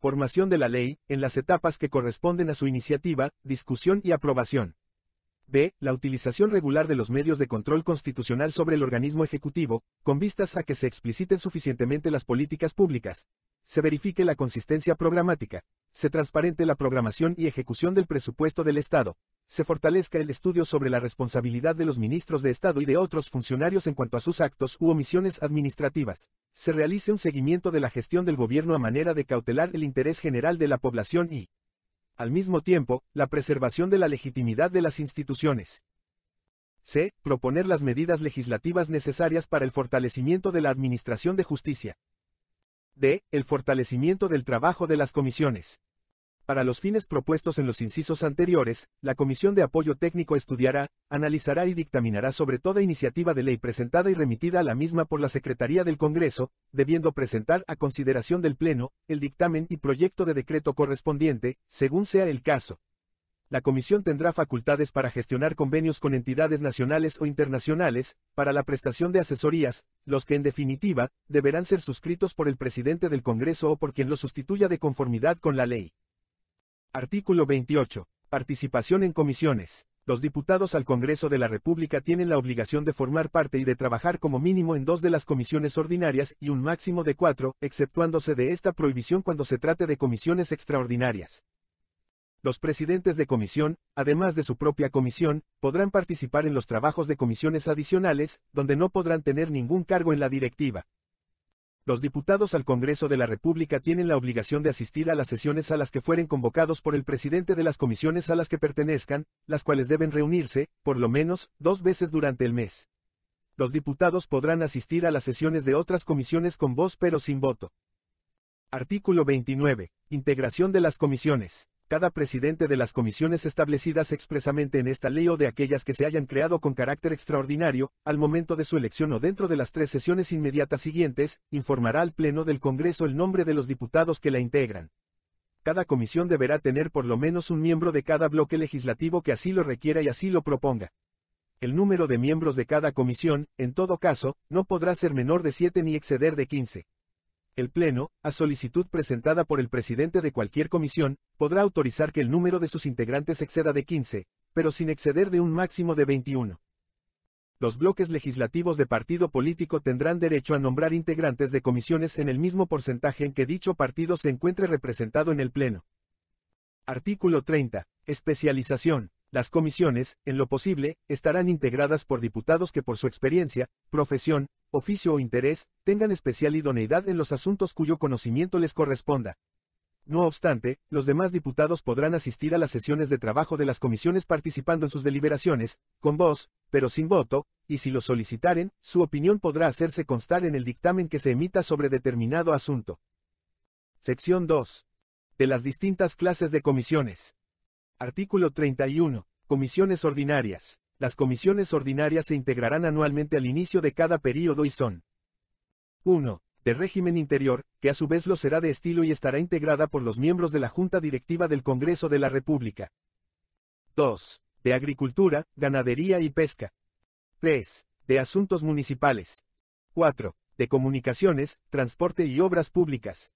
formación de la ley, en las etapas que corresponden a su iniciativa, discusión y aprobación. B. La utilización regular de los medios de control constitucional sobre el organismo ejecutivo, con vistas a que se expliciten suficientemente las políticas públicas, se verifique la consistencia programática, se transparente la programación y ejecución del presupuesto del Estado, se fortalezca el estudio sobre la responsabilidad de los ministros de Estado y de otros funcionarios en cuanto a sus actos u omisiones administrativas, se realice un seguimiento de la gestión del gobierno a manera de cautelar el interés general de la población y, al mismo tiempo, la preservación de la legitimidad de las instituciones. C. Proponer las medidas legislativas necesarias para el fortalecimiento de la Administración de Justicia. D. El fortalecimiento del trabajo de las comisiones. Para los fines propuestos en los incisos anteriores, la Comisión de Apoyo Técnico estudiará, analizará y dictaminará sobre toda iniciativa de ley presentada y remitida a la misma por la Secretaría del Congreso, debiendo presentar a consideración del Pleno, el dictamen y proyecto de decreto correspondiente, según sea el caso. La Comisión tendrá facultades para gestionar convenios con entidades nacionales o internacionales, para la prestación de asesorías, los que en definitiva, deberán ser suscritos por el presidente del Congreso o por quien lo sustituya de conformidad con la ley. Artículo 28. Participación en comisiones. Los diputados al Congreso de la República tienen la obligación de formar parte y de trabajar como mínimo en dos de las comisiones ordinarias y un máximo de cuatro, exceptuándose de esta prohibición cuando se trate de comisiones extraordinarias. Los presidentes de comisión, además de su propia comisión, podrán participar en los trabajos de comisiones adicionales, donde no podrán tener ningún cargo en la directiva. Los diputados al Congreso de la República tienen la obligación de asistir a las sesiones a las que fueren convocados por el presidente de las comisiones a las que pertenezcan, las cuales deben reunirse, por lo menos, dos veces durante el mes. Los diputados podrán asistir a las sesiones de otras comisiones con voz pero sin voto. Artículo 29. Integración de las comisiones cada presidente de las comisiones establecidas expresamente en esta ley o de aquellas que se hayan creado con carácter extraordinario, al momento de su elección o dentro de las tres sesiones inmediatas siguientes, informará al Pleno del Congreso el nombre de los diputados que la integran. Cada comisión deberá tener por lo menos un miembro de cada bloque legislativo que así lo requiera y así lo proponga. El número de miembros de cada comisión, en todo caso, no podrá ser menor de siete ni exceder de quince. El Pleno, a solicitud presentada por el presidente de cualquier comisión, podrá autorizar que el número de sus integrantes exceda de 15, pero sin exceder de un máximo de 21. Los bloques legislativos de partido político tendrán derecho a nombrar integrantes de comisiones en el mismo porcentaje en que dicho partido se encuentre representado en el Pleno. Artículo 30. Especialización. Las comisiones, en lo posible, estarán integradas por diputados que por su experiencia, profesión, oficio o interés, tengan especial idoneidad en los asuntos cuyo conocimiento les corresponda. No obstante, los demás diputados podrán asistir a las sesiones de trabajo de las comisiones participando en sus deliberaciones, con voz, pero sin voto, y si lo solicitaren, su opinión podrá hacerse constar en el dictamen que se emita sobre determinado asunto. Sección 2. De las distintas clases de comisiones. Artículo 31. Comisiones ordinarias. Las comisiones ordinarias se integrarán anualmente al inicio de cada período y son 1. De régimen interior, que a su vez lo será de estilo y estará integrada por los miembros de la Junta Directiva del Congreso de la República. 2. De agricultura, ganadería y pesca. 3. De asuntos municipales. 4. De comunicaciones, transporte y obras públicas.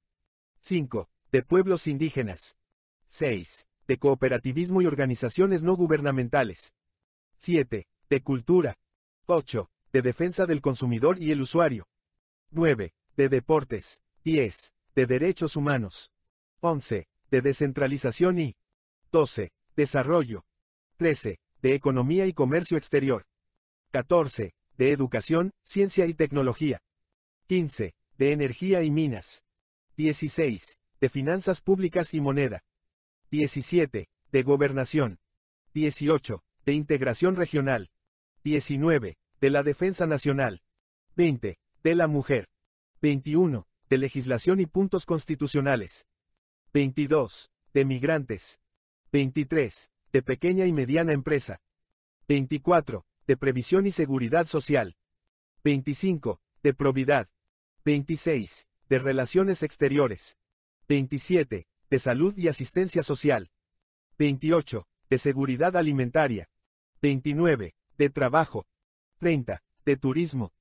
5. De pueblos indígenas. 6. De cooperativismo y organizaciones no gubernamentales. 7. De cultura. 8. De defensa del consumidor y el usuario. 9. De deportes. 10. De derechos humanos. 11. De descentralización y 12. Desarrollo. 13. De economía y comercio exterior. 14. De educación, ciencia y tecnología. 15. De energía y minas. 16. De finanzas públicas y moneda. 17. De gobernación. 18 de Integración Regional. 19. De la Defensa Nacional. 20. De la Mujer. 21. De Legislación y Puntos Constitucionales. 22. De Migrantes. 23. De Pequeña y Mediana Empresa. 24. De Previsión y Seguridad Social. 25. De Probidad. 26. De Relaciones Exteriores. 27. De Salud y Asistencia Social. 28. De Seguridad Alimentaria. 29, de trabajo, 30, de turismo,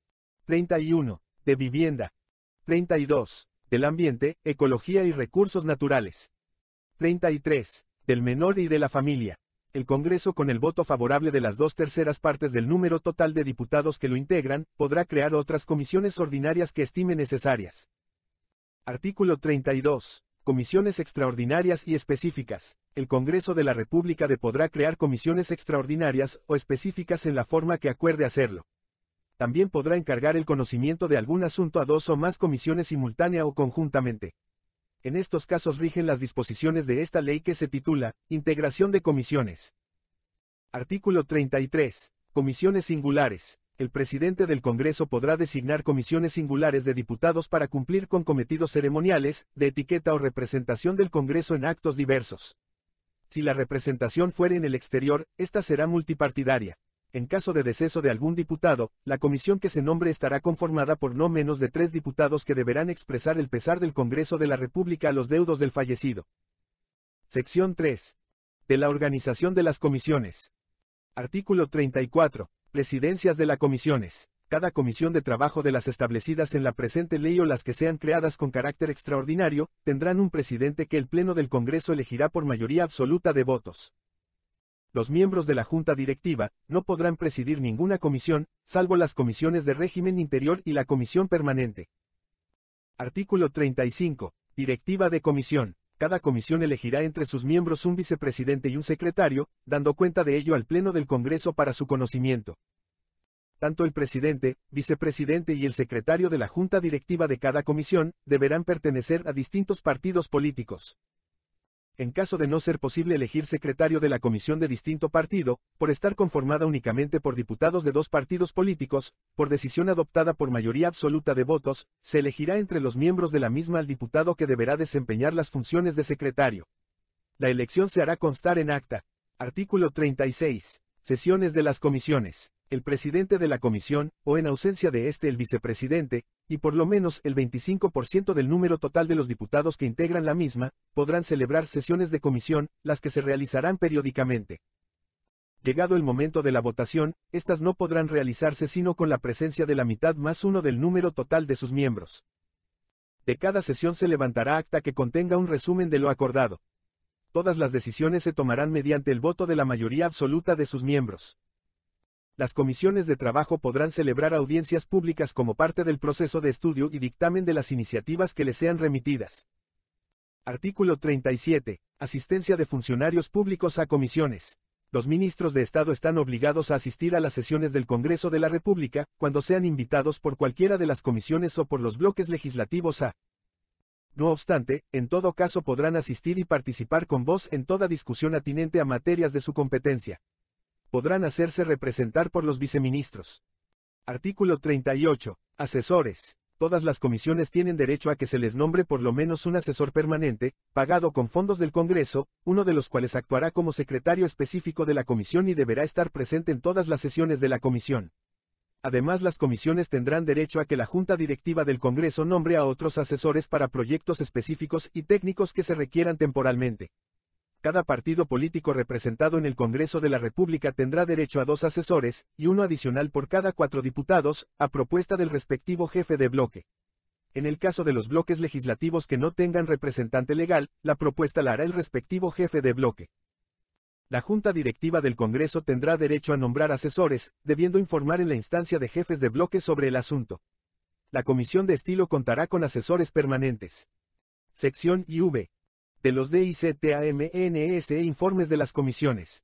31, de vivienda, 32, del ambiente, ecología y recursos naturales, 33, del menor y de la familia. El Congreso con el voto favorable de las dos terceras partes del número total de diputados que lo integran, podrá crear otras comisiones ordinarias que estime necesarias. Artículo 32 comisiones extraordinarias y específicas. El Congreso de la República de podrá crear comisiones extraordinarias o específicas en la forma que acuerde hacerlo. También podrá encargar el conocimiento de algún asunto a dos o más comisiones simultánea o conjuntamente. En estos casos rigen las disposiciones de esta ley que se titula Integración de comisiones. Artículo 33. Comisiones singulares el presidente del Congreso podrá designar comisiones singulares de diputados para cumplir con cometidos ceremoniales, de etiqueta o representación del Congreso en actos diversos. Si la representación fuera en el exterior, esta será multipartidaria. En caso de deceso de algún diputado, la comisión que se nombre estará conformada por no menos de tres diputados que deberán expresar el pesar del Congreso de la República a los deudos del fallecido. Sección 3. De la organización de las comisiones. Artículo 34. Presidencias de las comisiones. Cada comisión de trabajo de las establecidas en la presente ley o las que sean creadas con carácter extraordinario, tendrán un presidente que el Pleno del Congreso elegirá por mayoría absoluta de votos. Los miembros de la Junta Directiva no podrán presidir ninguna comisión, salvo las comisiones de régimen interior y la comisión permanente. Artículo 35. Directiva de comisión cada comisión elegirá entre sus miembros un vicepresidente y un secretario, dando cuenta de ello al Pleno del Congreso para su conocimiento. Tanto el presidente, vicepresidente y el secretario de la Junta Directiva de cada comisión deberán pertenecer a distintos partidos políticos en caso de no ser posible elegir secretario de la comisión de distinto partido, por estar conformada únicamente por diputados de dos partidos políticos, por decisión adoptada por mayoría absoluta de votos, se elegirá entre los miembros de la misma al diputado que deberá desempeñar las funciones de secretario. La elección se hará constar en acta. Artículo 36. Sesiones de las comisiones. El presidente de la comisión, o en ausencia de este el vicepresidente, y por lo menos el 25% del número total de los diputados que integran la misma, podrán celebrar sesiones de comisión, las que se realizarán periódicamente. Llegado el momento de la votación, estas no podrán realizarse sino con la presencia de la mitad más uno del número total de sus miembros. De cada sesión se levantará acta que contenga un resumen de lo acordado. Todas las decisiones se tomarán mediante el voto de la mayoría absoluta de sus miembros las comisiones de trabajo podrán celebrar audiencias públicas como parte del proceso de estudio y dictamen de las iniciativas que les sean remitidas. Artículo 37. Asistencia de funcionarios públicos a comisiones. Los ministros de Estado están obligados a asistir a las sesiones del Congreso de la República, cuando sean invitados por cualquiera de las comisiones o por los bloques legislativos a. No obstante, en todo caso podrán asistir y participar con voz en toda discusión atinente a materias de su competencia podrán hacerse representar por los viceministros. Artículo 38. Asesores. Todas las comisiones tienen derecho a que se les nombre por lo menos un asesor permanente, pagado con fondos del Congreso, uno de los cuales actuará como secretario específico de la comisión y deberá estar presente en todas las sesiones de la comisión. Además, las comisiones tendrán derecho a que la Junta Directiva del Congreso nombre a otros asesores para proyectos específicos y técnicos que se requieran temporalmente cada partido político representado en el Congreso de la República tendrá derecho a dos asesores, y uno adicional por cada cuatro diputados, a propuesta del respectivo jefe de bloque. En el caso de los bloques legislativos que no tengan representante legal, la propuesta la hará el respectivo jefe de bloque. La Junta Directiva del Congreso tendrá derecho a nombrar asesores, debiendo informar en la instancia de jefes de bloque sobre el asunto. La Comisión de Estilo contará con asesores permanentes. Sección IV de los DICTAMNS e informes de las comisiones.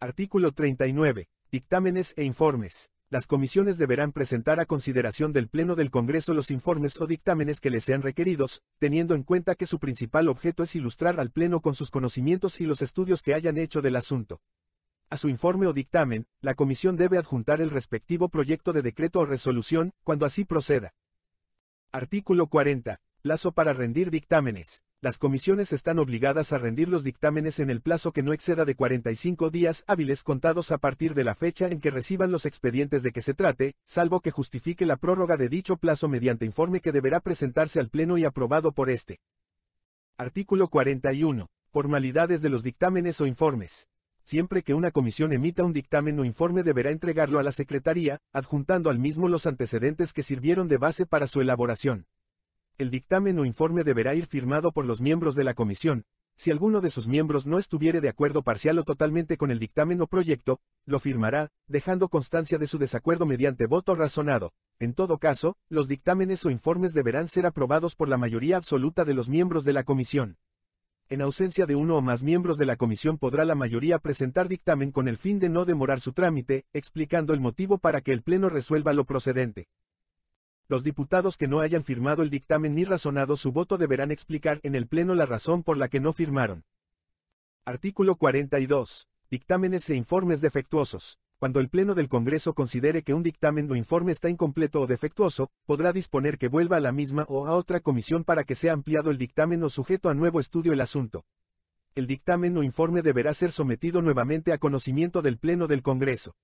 Artículo 39. Dictámenes e informes. Las comisiones deberán presentar a consideración del Pleno del Congreso los informes o dictámenes que les sean requeridos, teniendo en cuenta que su principal objeto es ilustrar al Pleno con sus conocimientos y los estudios que hayan hecho del asunto. A su informe o dictamen, la comisión debe adjuntar el respectivo proyecto de decreto o resolución, cuando así proceda. Artículo 40. Plazo para rendir dictámenes las comisiones están obligadas a rendir los dictámenes en el plazo que no exceda de 45 días hábiles contados a partir de la fecha en que reciban los expedientes de que se trate, salvo que justifique la prórroga de dicho plazo mediante informe que deberá presentarse al Pleno y aprobado por este. Artículo 41. Formalidades de los dictámenes o informes. Siempre que una comisión emita un dictamen o informe deberá entregarlo a la Secretaría, adjuntando al mismo los antecedentes que sirvieron de base para su elaboración el dictamen o informe deberá ir firmado por los miembros de la comisión. Si alguno de sus miembros no estuviere de acuerdo parcial o totalmente con el dictamen o proyecto, lo firmará, dejando constancia de su desacuerdo mediante voto razonado. En todo caso, los dictámenes o informes deberán ser aprobados por la mayoría absoluta de los miembros de la comisión. En ausencia de uno o más miembros de la comisión podrá la mayoría presentar dictamen con el fin de no demorar su trámite, explicando el motivo para que el Pleno resuelva lo procedente. Los diputados que no hayan firmado el dictamen ni razonado su voto deberán explicar en el Pleno la razón por la que no firmaron. Artículo 42. Dictámenes e informes defectuosos. Cuando el Pleno del Congreso considere que un dictamen o informe está incompleto o defectuoso, podrá disponer que vuelva a la misma o a otra comisión para que sea ampliado el dictamen o sujeto a nuevo estudio el asunto. El dictamen o informe deberá ser sometido nuevamente a conocimiento del Pleno del Congreso.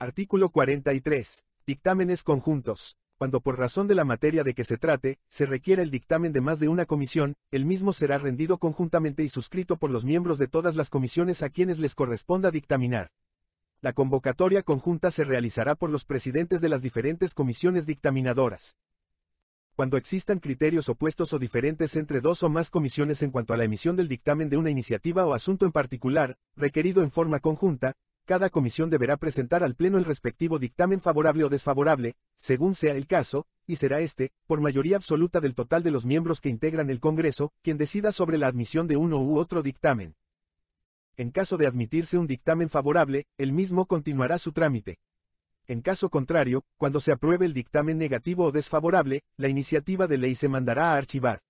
Artículo 43. Dictámenes conjuntos cuando por razón de la materia de que se trate, se requiera el dictamen de más de una comisión, el mismo será rendido conjuntamente y suscrito por los miembros de todas las comisiones a quienes les corresponda dictaminar. La convocatoria conjunta se realizará por los presidentes de las diferentes comisiones dictaminadoras. Cuando existan criterios opuestos o diferentes entre dos o más comisiones en cuanto a la emisión del dictamen de una iniciativa o asunto en particular, requerido en forma conjunta, cada comisión deberá presentar al Pleno el respectivo dictamen favorable o desfavorable, según sea el caso, y será este, por mayoría absoluta del total de los miembros que integran el Congreso, quien decida sobre la admisión de uno u otro dictamen. En caso de admitirse un dictamen favorable, el mismo continuará su trámite. En caso contrario, cuando se apruebe el dictamen negativo o desfavorable, la iniciativa de ley se mandará a archivar.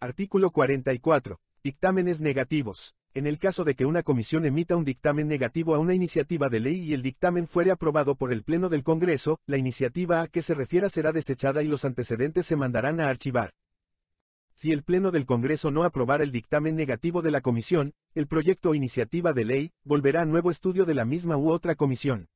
Artículo 44. Dictámenes negativos. En el caso de que una comisión emita un dictamen negativo a una iniciativa de ley y el dictamen fuere aprobado por el Pleno del Congreso, la iniciativa a que se refiera será desechada y los antecedentes se mandarán a archivar. Si el Pleno del Congreso no aprobara el dictamen negativo de la comisión, el proyecto o iniciativa de ley volverá a nuevo estudio de la misma u otra comisión.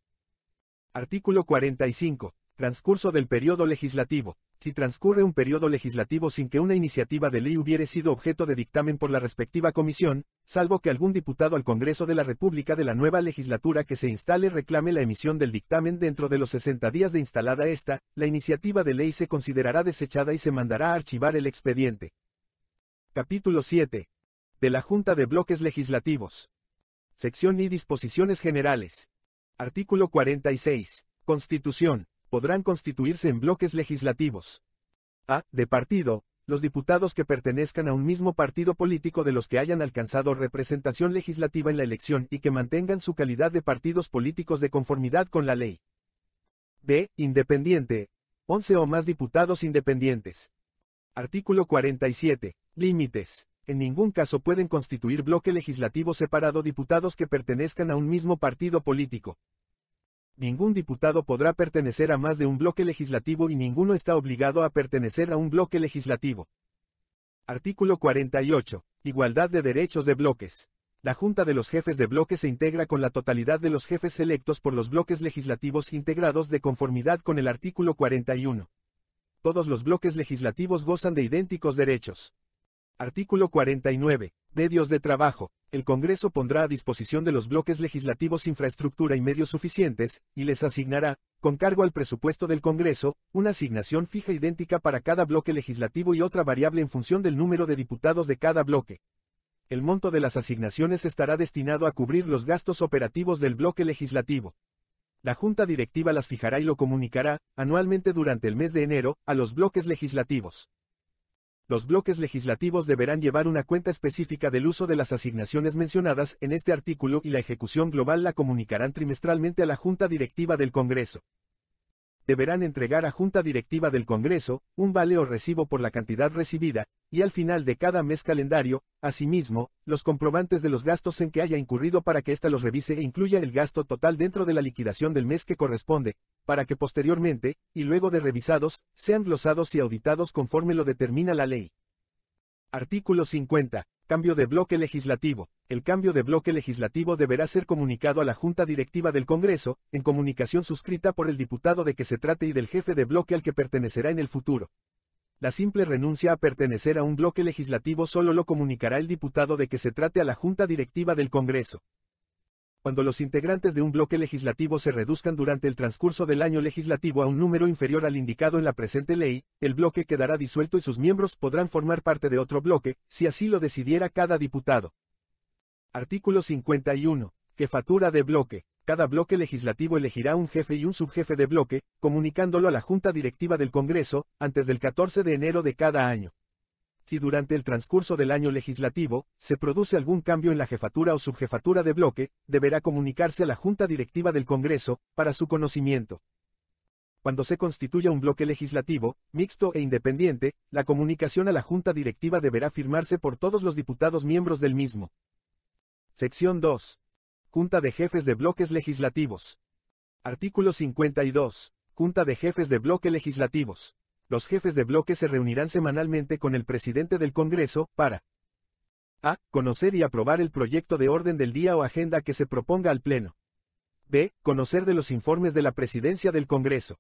Artículo 45. Transcurso del periodo legislativo. Si transcurre un periodo legislativo sin que una iniciativa de ley hubiere sido objeto de dictamen por la respectiva comisión, salvo que algún diputado al Congreso de la República de la nueva legislatura que se instale reclame la emisión del dictamen dentro de los 60 días de instalada esta, la iniciativa de ley se considerará desechada y se mandará a archivar el expediente. Capítulo 7. De la Junta de Bloques Legislativos. Sección y disposiciones generales. Artículo 46. Constitución podrán constituirse en bloques legislativos. A. De partido, los diputados que pertenezcan a un mismo partido político de los que hayan alcanzado representación legislativa en la elección y que mantengan su calidad de partidos políticos de conformidad con la ley. B. Independiente. 11 o más diputados independientes. Artículo 47. Límites. En ningún caso pueden constituir bloque legislativo separado diputados que pertenezcan a un mismo partido político. Ningún diputado podrá pertenecer a más de un bloque legislativo y ninguno está obligado a pertenecer a un bloque legislativo. Artículo 48. Igualdad de derechos de bloques. La Junta de los Jefes de Bloques se integra con la totalidad de los jefes electos por los bloques legislativos integrados de conformidad con el artículo 41. Todos los bloques legislativos gozan de idénticos derechos. Artículo 49. Medios de trabajo el Congreso pondrá a disposición de los bloques legislativos infraestructura y medios suficientes, y les asignará, con cargo al presupuesto del Congreso, una asignación fija idéntica para cada bloque legislativo y otra variable en función del número de diputados de cada bloque. El monto de las asignaciones estará destinado a cubrir los gastos operativos del bloque legislativo. La Junta Directiva las fijará y lo comunicará, anualmente durante el mes de enero, a los bloques legislativos. Los bloques legislativos deberán llevar una cuenta específica del uso de las asignaciones mencionadas en este artículo y la ejecución global la comunicarán trimestralmente a la Junta Directiva del Congreso deberán entregar a Junta Directiva del Congreso un vale o recibo por la cantidad recibida, y al final de cada mes calendario, asimismo, los comprobantes de los gastos en que haya incurrido para que ésta los revise e incluya el gasto total dentro de la liquidación del mes que corresponde, para que posteriormente, y luego de revisados, sean glosados y auditados conforme lo determina la ley. Artículo 50. Cambio de bloque legislativo. El cambio de bloque legislativo deberá ser comunicado a la Junta Directiva del Congreso, en comunicación suscrita por el diputado de que se trate y del jefe de bloque al que pertenecerá en el futuro. La simple renuncia a pertenecer a un bloque legislativo solo lo comunicará el diputado de que se trate a la Junta Directiva del Congreso cuando los integrantes de un bloque legislativo se reduzcan durante el transcurso del año legislativo a un número inferior al indicado en la presente ley, el bloque quedará disuelto y sus miembros podrán formar parte de otro bloque, si así lo decidiera cada diputado. Artículo 51. Jefatura de bloque. Cada bloque legislativo elegirá un jefe y un subjefe de bloque, comunicándolo a la Junta Directiva del Congreso, antes del 14 de enero de cada año. Si durante el transcurso del año legislativo se produce algún cambio en la jefatura o subjefatura de bloque, deberá comunicarse a la Junta Directiva del Congreso, para su conocimiento. Cuando se constituya un bloque legislativo, mixto e independiente, la comunicación a la Junta Directiva deberá firmarse por todos los diputados miembros del mismo. Sección 2. Junta de Jefes de Bloques Legislativos. Artículo 52. Junta de Jefes de Bloque Legislativos los jefes de bloque se reunirán semanalmente con el presidente del Congreso, para a. Conocer y aprobar el proyecto de orden del día o agenda que se proponga al Pleno. B. Conocer de los informes de la Presidencia del Congreso.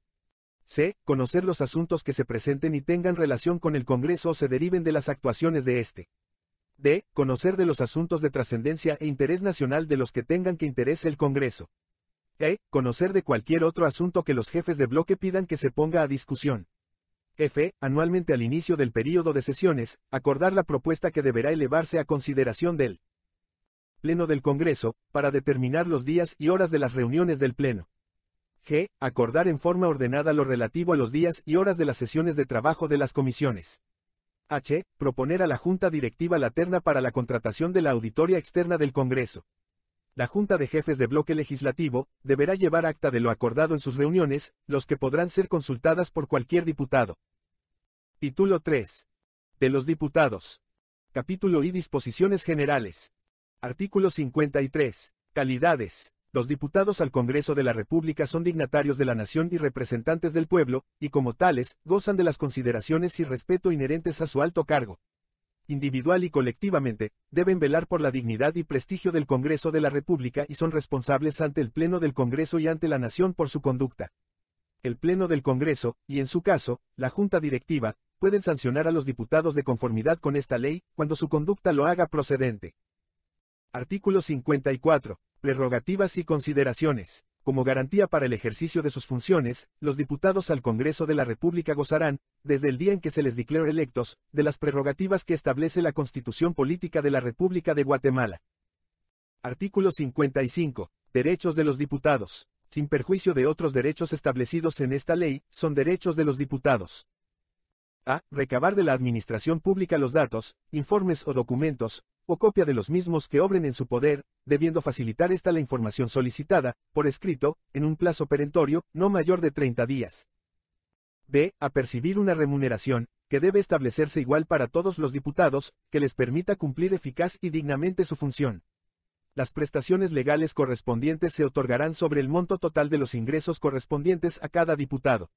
C. Conocer los asuntos que se presenten y tengan relación con el Congreso o se deriven de las actuaciones de este, D. Conocer de los asuntos de trascendencia e interés nacional de los que tengan que interese el Congreso. E. Conocer de cualquier otro asunto que los jefes de bloque pidan que se ponga a discusión. F. Anualmente al inicio del período de sesiones, acordar la propuesta que deberá elevarse a consideración del Pleno del Congreso, para determinar los días y horas de las reuniones del Pleno. G. Acordar en forma ordenada lo relativo a los días y horas de las sesiones de trabajo de las comisiones. H. Proponer a la Junta Directiva la para la contratación de la auditoría externa del Congreso la Junta de Jefes de Bloque Legislativo deberá llevar acta de lo acordado en sus reuniones, los que podrán ser consultadas por cualquier diputado. Título 3. De los diputados. Capítulo y disposiciones generales. Artículo 53. Calidades. Los diputados al Congreso de la República son dignatarios de la nación y representantes del pueblo, y como tales, gozan de las consideraciones y respeto inherentes a su alto cargo individual y colectivamente, deben velar por la dignidad y prestigio del Congreso de la República y son responsables ante el Pleno del Congreso y ante la Nación por su conducta. El Pleno del Congreso, y en su caso, la Junta Directiva, pueden sancionar a los diputados de conformidad con esta ley, cuando su conducta lo haga procedente. Artículo 54. Prerrogativas y consideraciones como garantía para el ejercicio de sus funciones, los diputados al Congreso de la República gozarán, desde el día en que se les declare electos, de las prerrogativas que establece la Constitución Política de la República de Guatemala. Artículo 55. Derechos de los diputados. Sin perjuicio de otros derechos establecidos en esta ley, son derechos de los diputados. A. Recabar de la Administración Pública los datos, informes o documentos, o copia de los mismos que obren en su poder, debiendo facilitar esta la información solicitada, por escrito, en un plazo perentorio, no mayor de 30 días. B. A percibir una remuneración, que debe establecerse igual para todos los diputados, que les permita cumplir eficaz y dignamente su función. Las prestaciones legales correspondientes se otorgarán sobre el monto total de los ingresos correspondientes a cada diputado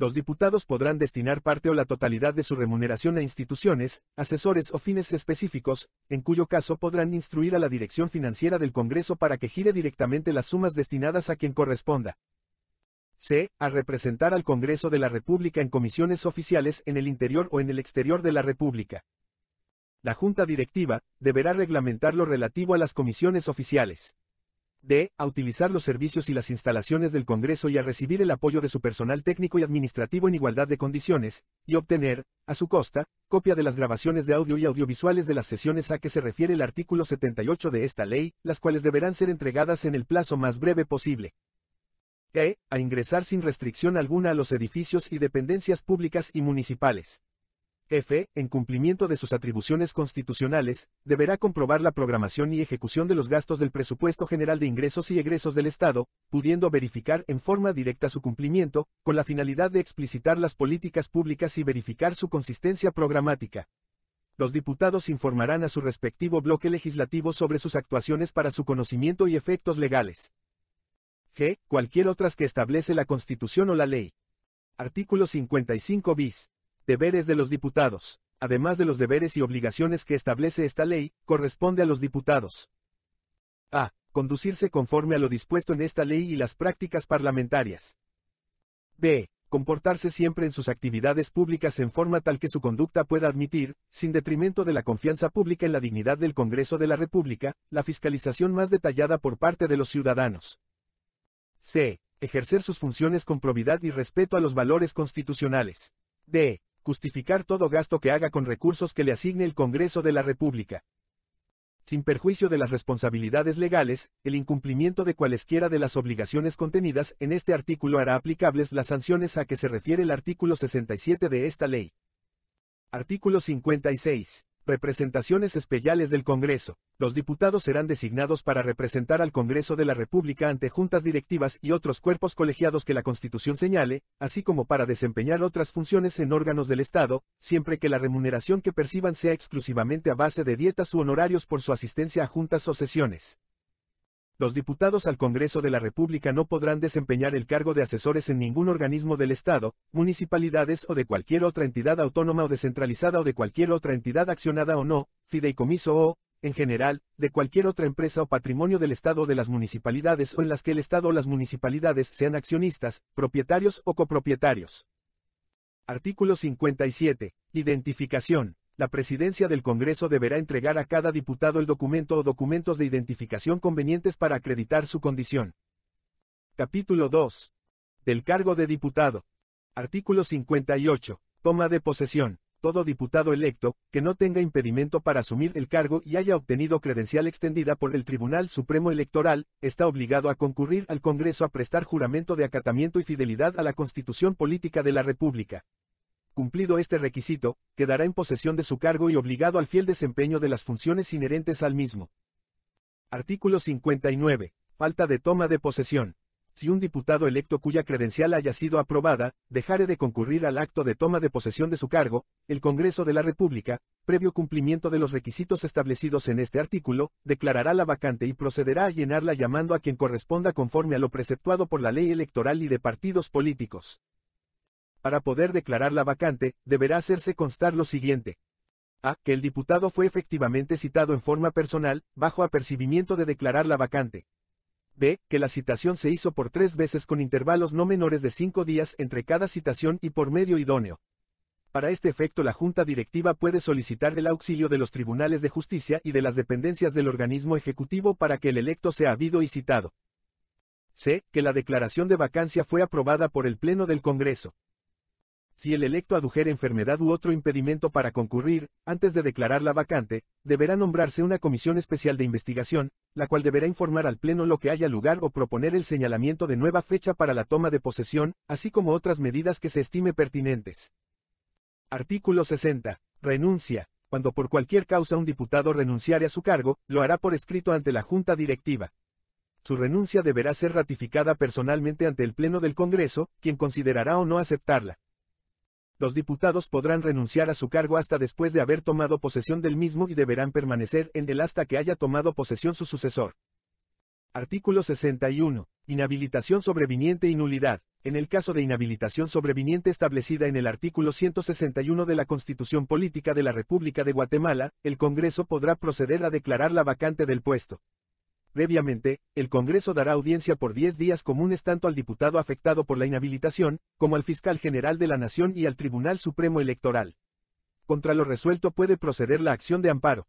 los diputados podrán destinar parte o la totalidad de su remuneración a instituciones, asesores o fines específicos, en cuyo caso podrán instruir a la Dirección Financiera del Congreso para que gire directamente las sumas destinadas a quien corresponda. C. A representar al Congreso de la República en comisiones oficiales en el interior o en el exterior de la República. La Junta Directiva deberá reglamentar lo relativo a las comisiones oficiales. D. A utilizar los servicios y las instalaciones del Congreso y a recibir el apoyo de su personal técnico y administrativo en igualdad de condiciones, y obtener, a su costa, copia de las grabaciones de audio y audiovisuales de las sesiones a que se refiere el artículo 78 de esta ley, las cuales deberán ser entregadas en el plazo más breve posible. E. A ingresar sin restricción alguna a los edificios y dependencias públicas y municipales. F, en cumplimiento de sus atribuciones constitucionales, deberá comprobar la programación y ejecución de los gastos del presupuesto general de ingresos y egresos del Estado, pudiendo verificar en forma directa su cumplimiento, con la finalidad de explicitar las políticas públicas y verificar su consistencia programática. Los diputados informarán a su respectivo bloque legislativo sobre sus actuaciones para su conocimiento y efectos legales. G. Cualquier otras que establece la Constitución o la ley. Artículo 55 bis. Deberes de los diputados. Además de los deberes y obligaciones que establece esta ley, corresponde a los diputados. A. Conducirse conforme a lo dispuesto en esta ley y las prácticas parlamentarias. B. Comportarse siempre en sus actividades públicas en forma tal que su conducta pueda admitir, sin detrimento de la confianza pública en la dignidad del Congreso de la República, la fiscalización más detallada por parte de los ciudadanos. C. Ejercer sus funciones con probidad y respeto a los valores constitucionales. D. Justificar todo gasto que haga con recursos que le asigne el Congreso de la República. Sin perjuicio de las responsabilidades legales, el incumplimiento de cualesquiera de las obligaciones contenidas en este artículo hará aplicables las sanciones a que se refiere el artículo 67 de esta ley. Artículo 56. Representaciones especiales del Congreso. Los diputados serán designados para representar al Congreso de la República ante juntas directivas y otros cuerpos colegiados que la Constitución señale, así como para desempeñar otras funciones en órganos del Estado, siempre que la remuneración que perciban sea exclusivamente a base de dietas u honorarios por su asistencia a juntas o sesiones los diputados al Congreso de la República no podrán desempeñar el cargo de asesores en ningún organismo del Estado, municipalidades o de cualquier otra entidad autónoma o descentralizada o de cualquier otra entidad accionada o no, fideicomiso o, en general, de cualquier otra empresa o patrimonio del Estado o de las municipalidades o en las que el Estado o las municipalidades sean accionistas, propietarios o copropietarios. Artículo 57. Identificación la presidencia del Congreso deberá entregar a cada diputado el documento o documentos de identificación convenientes para acreditar su condición. Capítulo 2. Del cargo de diputado. Artículo 58. Toma de posesión. Todo diputado electo, que no tenga impedimento para asumir el cargo y haya obtenido credencial extendida por el Tribunal Supremo Electoral, está obligado a concurrir al Congreso a prestar juramento de acatamiento y fidelidad a la Constitución Política de la República, Cumplido este requisito, quedará en posesión de su cargo y obligado al fiel desempeño de las funciones inherentes al mismo. Artículo 59. Falta de toma de posesión. Si un diputado electo cuya credencial haya sido aprobada, dejare de concurrir al acto de toma de posesión de su cargo, el Congreso de la República, previo cumplimiento de los requisitos establecidos en este artículo, declarará la vacante y procederá a llenarla llamando a quien corresponda conforme a lo preceptuado por la ley electoral y de partidos políticos. Para poder declarar la vacante, deberá hacerse constar lo siguiente. A. Que el diputado fue efectivamente citado en forma personal, bajo apercibimiento de declarar la vacante. B. Que la citación se hizo por tres veces con intervalos no menores de cinco días entre cada citación y por medio idóneo. Para este efecto la Junta Directiva puede solicitar el auxilio de los tribunales de justicia y de las dependencias del organismo ejecutivo para que el electo sea habido y citado. C. Que la declaración de vacancia fue aprobada por el Pleno del Congreso. Si el electo adujere enfermedad u otro impedimento para concurrir, antes de declararla vacante, deberá nombrarse una comisión especial de investigación, la cual deberá informar al Pleno lo que haya lugar o proponer el señalamiento de nueva fecha para la toma de posesión, así como otras medidas que se estime pertinentes. Artículo 60. Renuncia. Cuando por cualquier causa un diputado renunciare a su cargo, lo hará por escrito ante la Junta Directiva. Su renuncia deberá ser ratificada personalmente ante el Pleno del Congreso, quien considerará o no aceptarla los diputados podrán renunciar a su cargo hasta después de haber tomado posesión del mismo y deberán permanecer en él hasta que haya tomado posesión su sucesor. Artículo 61. Inhabilitación sobreviniente y nulidad. En el caso de inhabilitación sobreviniente establecida en el artículo 161 de la Constitución Política de la República de Guatemala, el Congreso podrá proceder a declarar la vacante del puesto. Previamente, el Congreso dará audiencia por 10 días comunes tanto al diputado afectado por la inhabilitación, como al fiscal general de la Nación y al Tribunal Supremo Electoral. Contra lo resuelto puede proceder la acción de amparo.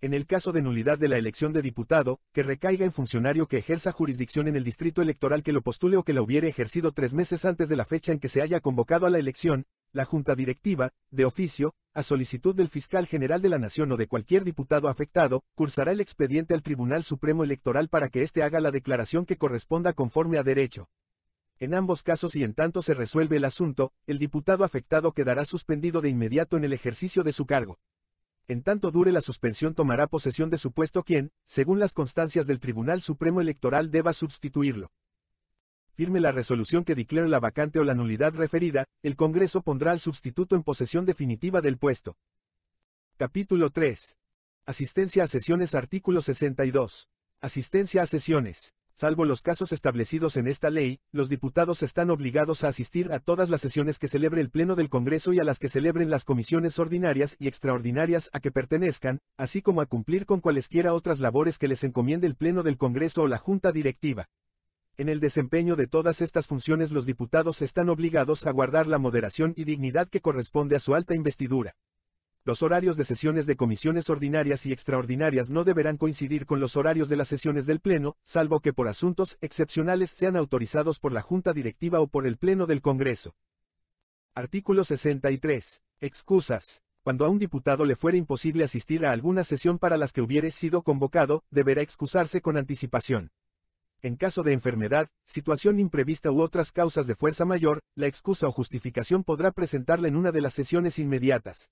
En el caso de nulidad de la elección de diputado, que recaiga en funcionario que ejerza jurisdicción en el distrito electoral que lo postule o que la hubiere ejercido tres meses antes de la fecha en que se haya convocado a la elección, la Junta Directiva, de oficio, a solicitud del Fiscal General de la Nación o de cualquier diputado afectado, cursará el expediente al Tribunal Supremo Electoral para que éste haga la declaración que corresponda conforme a derecho. En ambos casos y en tanto se resuelve el asunto, el diputado afectado quedará suspendido de inmediato en el ejercicio de su cargo. En tanto dure la suspensión tomará posesión de su puesto quien, según las constancias del Tribunal Supremo Electoral, deba sustituirlo firme la resolución que declare la vacante o la nulidad referida, el Congreso pondrá al sustituto en posesión definitiva del puesto. Capítulo 3. Asistencia a sesiones Artículo 62. Asistencia a sesiones. Salvo los casos establecidos en esta ley, los diputados están obligados a asistir a todas las sesiones que celebre el Pleno del Congreso y a las que celebren las comisiones ordinarias y extraordinarias a que pertenezcan, así como a cumplir con cualesquiera otras labores que les encomiende el Pleno del Congreso o la Junta Directiva. En el desempeño de todas estas funciones los diputados están obligados a guardar la moderación y dignidad que corresponde a su alta investidura. Los horarios de sesiones de comisiones ordinarias y extraordinarias no deberán coincidir con los horarios de las sesiones del Pleno, salvo que por asuntos excepcionales sean autorizados por la Junta Directiva o por el Pleno del Congreso. Artículo 63. Excusas. Cuando a un diputado le fuera imposible asistir a alguna sesión para las que hubiere sido convocado, deberá excusarse con anticipación. En caso de enfermedad, situación imprevista u otras causas de fuerza mayor, la excusa o justificación podrá presentarla en una de las sesiones inmediatas.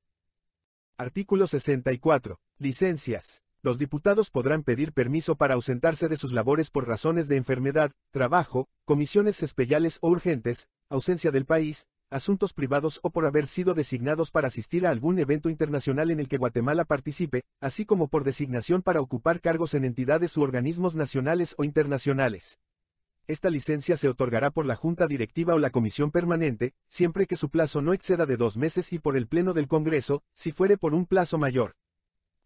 Artículo 64. Licencias. Los diputados podrán pedir permiso para ausentarse de sus labores por razones de enfermedad, trabajo, comisiones especiales o urgentes, ausencia del país, asuntos privados o por haber sido designados para asistir a algún evento internacional en el que Guatemala participe, así como por designación para ocupar cargos en entidades u organismos nacionales o internacionales. Esta licencia se otorgará por la Junta Directiva o la Comisión Permanente, siempre que su plazo no exceda de dos meses y por el Pleno del Congreso, si fuere por un plazo mayor.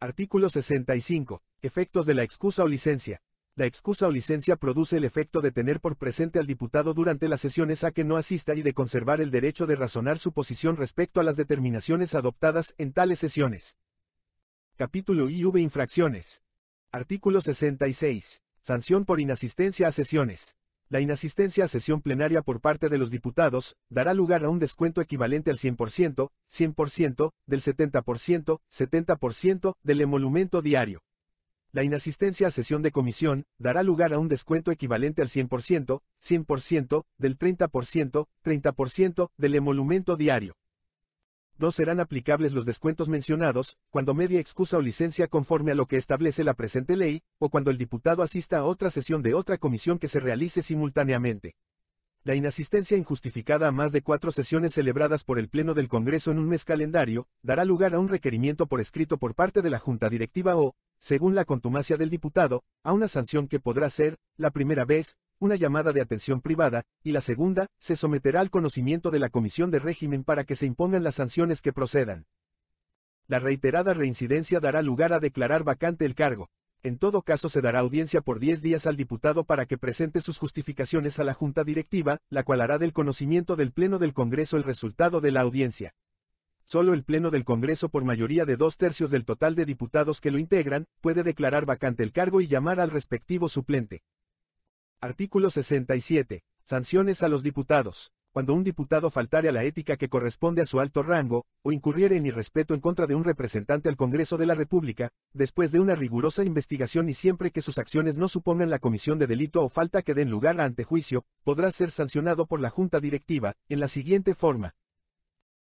Artículo 65. Efectos de la excusa o licencia. La excusa o licencia produce el efecto de tener por presente al diputado durante las sesiones a que no asista y de conservar el derecho de razonar su posición respecto a las determinaciones adoptadas en tales sesiones. Capítulo IV Infracciones. Artículo 66. Sanción por inasistencia a sesiones. La inasistencia a sesión plenaria por parte de los diputados dará lugar a un descuento equivalente al 100%, 100%, del 70%, 70% del emolumento diario. La inasistencia a sesión de comisión dará lugar a un descuento equivalente al 100%, 100%, del 30%, 30% del emolumento diario. No serán aplicables los descuentos mencionados, cuando media excusa o licencia conforme a lo que establece la presente ley, o cuando el diputado asista a otra sesión de otra comisión que se realice simultáneamente la inasistencia injustificada a más de cuatro sesiones celebradas por el Pleno del Congreso en un mes calendario, dará lugar a un requerimiento por escrito por parte de la Junta Directiva o, según la contumacia del diputado, a una sanción que podrá ser, la primera vez, una llamada de atención privada, y la segunda, se someterá al conocimiento de la Comisión de Régimen para que se impongan las sanciones que procedan. La reiterada reincidencia dará lugar a declarar vacante el cargo, en todo caso se dará audiencia por 10 días al diputado para que presente sus justificaciones a la Junta Directiva, la cual hará del conocimiento del Pleno del Congreso el resultado de la audiencia. Solo el Pleno del Congreso por mayoría de dos tercios del total de diputados que lo integran, puede declarar vacante el cargo y llamar al respectivo suplente. Artículo 67. Sanciones a los diputados cuando un diputado faltare a la ética que corresponde a su alto rango, o incurriere en irrespeto en contra de un representante al Congreso de la República, después de una rigurosa investigación y siempre que sus acciones no supongan la comisión de delito o falta que den lugar a antejuicio, podrá ser sancionado por la Junta Directiva, en la siguiente forma.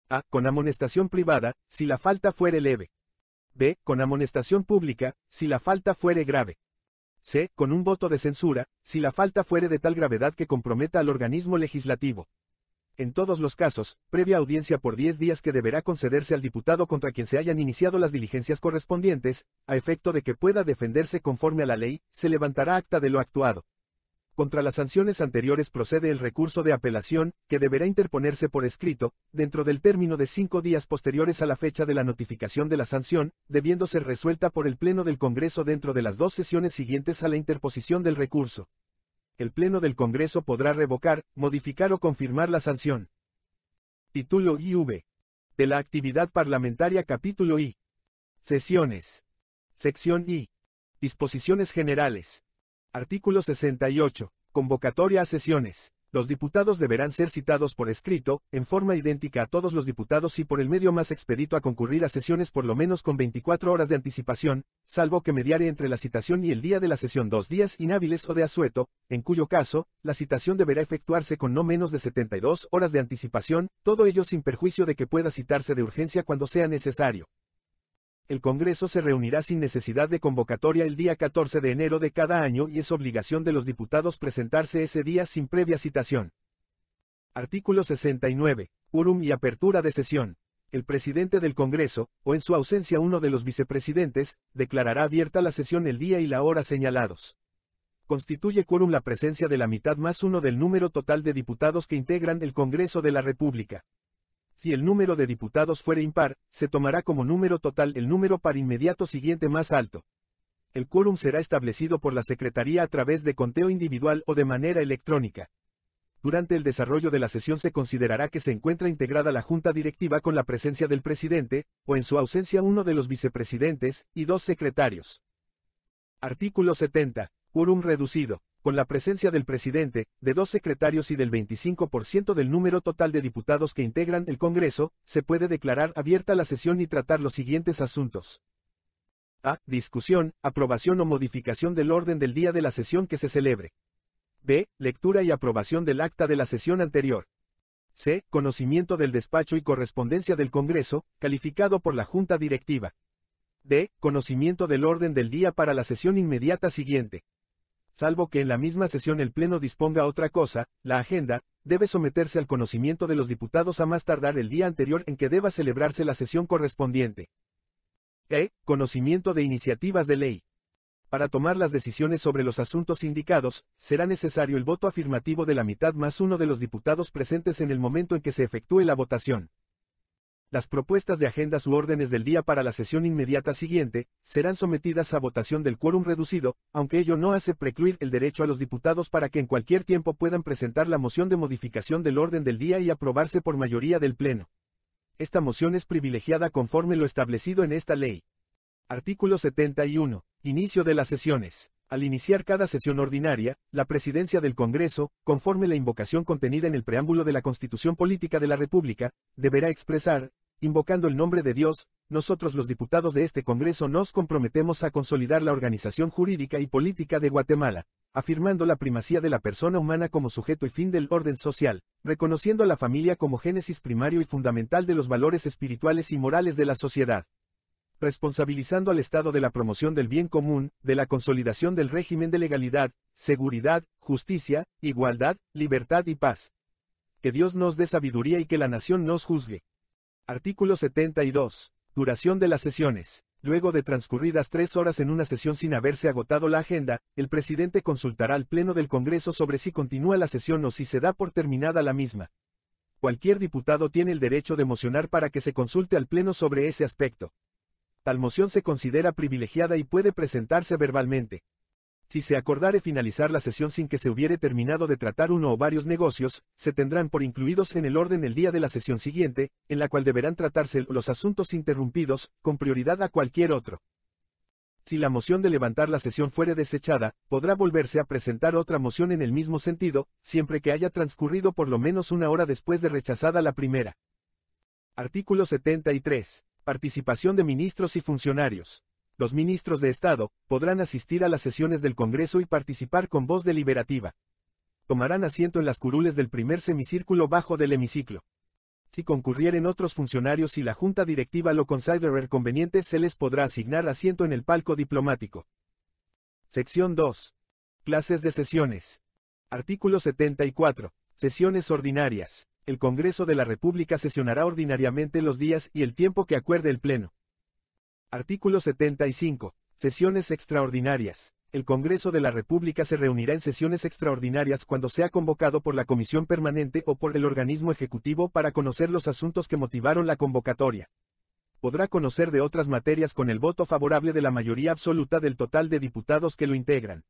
A. Con amonestación privada, si la falta fuere leve. B. Con amonestación pública, si la falta fuere grave. C. Con un voto de censura, si la falta fuere de tal gravedad que comprometa al organismo legislativo en todos los casos, previa audiencia por 10 días que deberá concederse al diputado contra quien se hayan iniciado las diligencias correspondientes, a efecto de que pueda defenderse conforme a la ley, se levantará acta de lo actuado. Contra las sanciones anteriores procede el recurso de apelación, que deberá interponerse por escrito, dentro del término de cinco días posteriores a la fecha de la notificación de la sanción, debiendo ser resuelta por el Pleno del Congreso dentro de las dos sesiones siguientes a la interposición del recurso el Pleno del Congreso podrá revocar, modificar o confirmar la sanción. Título IV. De la actividad parlamentaria capítulo I. Sesiones. Sección I. Disposiciones generales. Artículo 68. Convocatoria a sesiones. Los diputados deberán ser citados por escrito, en forma idéntica a todos los diputados y por el medio más expedito a concurrir a sesiones por lo menos con 24 horas de anticipación, salvo que mediare entre la citación y el día de la sesión dos días inhábiles o de asueto, en cuyo caso, la citación deberá efectuarse con no menos de 72 horas de anticipación, todo ello sin perjuicio de que pueda citarse de urgencia cuando sea necesario el Congreso se reunirá sin necesidad de convocatoria el día 14 de enero de cada año y es obligación de los diputados presentarse ese día sin previa citación. Artículo 69. Quórum y apertura de sesión. El presidente del Congreso, o en su ausencia uno de los vicepresidentes, declarará abierta la sesión el día y la hora señalados. Constituye quórum la presencia de la mitad más uno del número total de diputados que integran el Congreso de la República. Si el número de diputados fuere impar, se tomará como número total el número par inmediato siguiente más alto. El quórum será establecido por la Secretaría a través de conteo individual o de manera electrónica. Durante el desarrollo de la sesión se considerará que se encuentra integrada la Junta Directiva con la presencia del presidente, o en su ausencia uno de los vicepresidentes, y dos secretarios. Artículo 70. Quórum reducido con la presencia del presidente, de dos secretarios y del 25% del número total de diputados que integran el Congreso, se puede declarar abierta la sesión y tratar los siguientes asuntos. A. Discusión, aprobación o modificación del orden del día de la sesión que se celebre. B. Lectura y aprobación del acta de la sesión anterior. C. Conocimiento del despacho y correspondencia del Congreso, calificado por la Junta Directiva. D. Conocimiento del orden del día para la sesión inmediata siguiente salvo que en la misma sesión el Pleno disponga otra cosa, la agenda, debe someterse al conocimiento de los diputados a más tardar el día anterior en que deba celebrarse la sesión correspondiente. E. Conocimiento de iniciativas de ley. Para tomar las decisiones sobre los asuntos indicados, será necesario el voto afirmativo de la mitad más uno de los diputados presentes en el momento en que se efectúe la votación. Las propuestas de agendas u órdenes del día para la sesión inmediata siguiente serán sometidas a votación del quórum reducido, aunque ello no hace precluir el derecho a los diputados para que en cualquier tiempo puedan presentar la moción de modificación del orden del día y aprobarse por mayoría del Pleno. Esta moción es privilegiada conforme lo establecido en esta ley. Artículo 71. Inicio de las sesiones. Al iniciar cada sesión ordinaria, la Presidencia del Congreso, conforme la invocación contenida en el preámbulo de la Constitución Política de la República, deberá expresar, Invocando el nombre de Dios, nosotros los diputados de este Congreso nos comprometemos a consolidar la organización jurídica y política de Guatemala, afirmando la primacía de la persona humana como sujeto y fin del orden social, reconociendo a la familia como génesis primario y fundamental de los valores espirituales y morales de la sociedad responsabilizando al Estado de la promoción del bien común, de la consolidación del régimen de legalidad, seguridad, justicia, igualdad, libertad y paz. Que Dios nos dé sabiduría y que la nación nos juzgue. Artículo 72. Duración de las sesiones. Luego de transcurridas tres horas en una sesión sin haberse agotado la agenda, el presidente consultará al Pleno del Congreso sobre si continúa la sesión o si se da por terminada la misma. Cualquier diputado tiene el derecho de mocionar para que se consulte al Pleno sobre ese aspecto. Tal moción se considera privilegiada y puede presentarse verbalmente. Si se acordare finalizar la sesión sin que se hubiere terminado de tratar uno o varios negocios, se tendrán por incluidos en el orden el día de la sesión siguiente, en la cual deberán tratarse los asuntos interrumpidos, con prioridad a cualquier otro. Si la moción de levantar la sesión fuere desechada, podrá volverse a presentar otra moción en el mismo sentido, siempre que haya transcurrido por lo menos una hora después de rechazada la primera. Artículo 73. Participación de ministros y funcionarios los ministros de Estado, podrán asistir a las sesiones del Congreso y participar con voz deliberativa. Tomarán asiento en las curules del primer semicírculo bajo del hemiciclo. Si concurrieren otros funcionarios y la Junta Directiva lo considera conveniente, se les podrá asignar asiento en el palco diplomático. Sección 2. Clases de sesiones. Artículo 74. Sesiones ordinarias. El Congreso de la República sesionará ordinariamente los días y el tiempo que acuerde el Pleno. Artículo 75. Sesiones extraordinarias. El Congreso de la República se reunirá en sesiones extraordinarias cuando sea convocado por la Comisión Permanente o por el organismo ejecutivo para conocer los asuntos que motivaron la convocatoria. Podrá conocer de otras materias con el voto favorable de la mayoría absoluta del total de diputados que lo integran.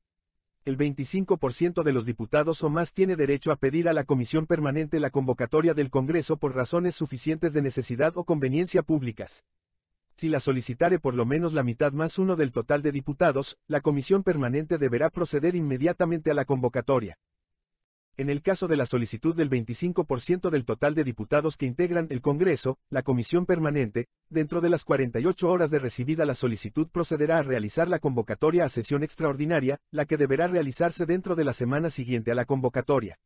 El 25% de los diputados o más tiene derecho a pedir a la Comisión Permanente la convocatoria del Congreso por razones suficientes de necesidad o conveniencia públicas si la solicitare por lo menos la mitad más uno del total de diputados, la comisión permanente deberá proceder inmediatamente a la convocatoria. En el caso de la solicitud del 25% del total de diputados que integran el Congreso, la comisión permanente, dentro de las 48 horas de recibida la solicitud procederá a realizar la convocatoria a sesión extraordinaria, la que deberá realizarse dentro de la semana siguiente a la convocatoria.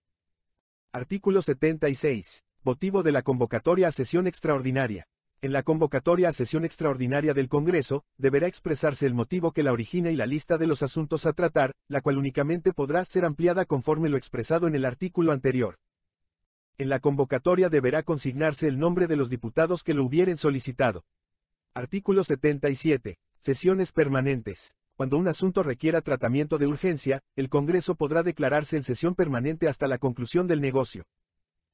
Artículo 76. Motivo de la convocatoria a sesión extraordinaria. En la convocatoria a sesión extraordinaria del Congreso, deberá expresarse el motivo que la origina y la lista de los asuntos a tratar, la cual únicamente podrá ser ampliada conforme lo expresado en el artículo anterior. En la convocatoria deberá consignarse el nombre de los diputados que lo hubieren solicitado. Artículo 77. Sesiones permanentes. Cuando un asunto requiera tratamiento de urgencia, el Congreso podrá declararse en sesión permanente hasta la conclusión del negocio.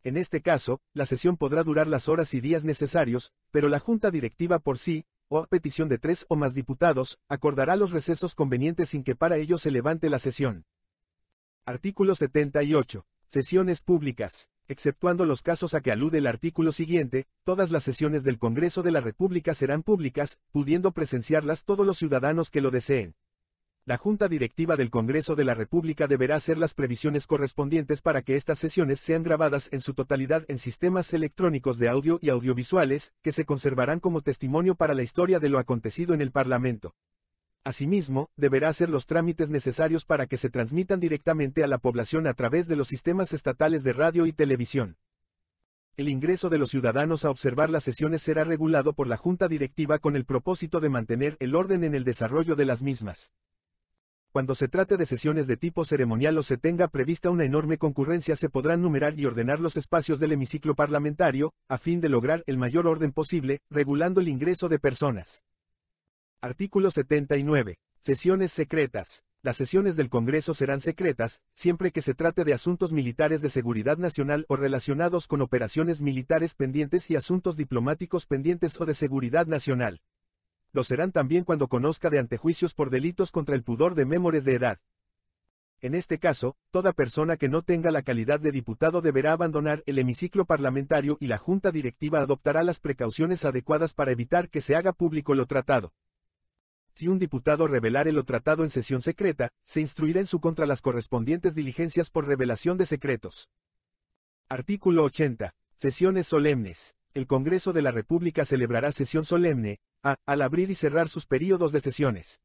En este caso, la sesión podrá durar las horas y días necesarios, pero la Junta Directiva por sí, o a petición de tres o más diputados, acordará los recesos convenientes sin que para ello se levante la sesión. Artículo 78. Sesiones públicas. Exceptuando los casos a que alude el artículo siguiente, todas las sesiones del Congreso de la República serán públicas, pudiendo presenciarlas todos los ciudadanos que lo deseen. La Junta Directiva del Congreso de la República deberá hacer las previsiones correspondientes para que estas sesiones sean grabadas en su totalidad en sistemas electrónicos de audio y audiovisuales, que se conservarán como testimonio para la historia de lo acontecido en el Parlamento. Asimismo, deberá hacer los trámites necesarios para que se transmitan directamente a la población a través de los sistemas estatales de radio y televisión. El ingreso de los ciudadanos a observar las sesiones será regulado por la Junta Directiva con el propósito de mantener el orden en el desarrollo de las mismas cuando se trate de sesiones de tipo ceremonial o se tenga prevista una enorme concurrencia se podrán numerar y ordenar los espacios del hemiciclo parlamentario, a fin de lograr el mayor orden posible, regulando el ingreso de personas. Artículo 79. Sesiones secretas. Las sesiones del Congreso serán secretas, siempre que se trate de asuntos militares de seguridad nacional o relacionados con operaciones militares pendientes y asuntos diplomáticos pendientes o de seguridad nacional lo serán también cuando conozca de antejuicios por delitos contra el pudor de memores de edad. En este caso, toda persona que no tenga la calidad de diputado deberá abandonar el hemiciclo parlamentario y la Junta Directiva adoptará las precauciones adecuadas para evitar que se haga público lo tratado. Si un diputado revelare lo tratado en sesión secreta, se instruirá en su contra las correspondientes diligencias por revelación de secretos. Artículo 80. Sesiones solemnes. El Congreso de la República celebrará sesión solemne, a. Al abrir y cerrar sus períodos de sesiones.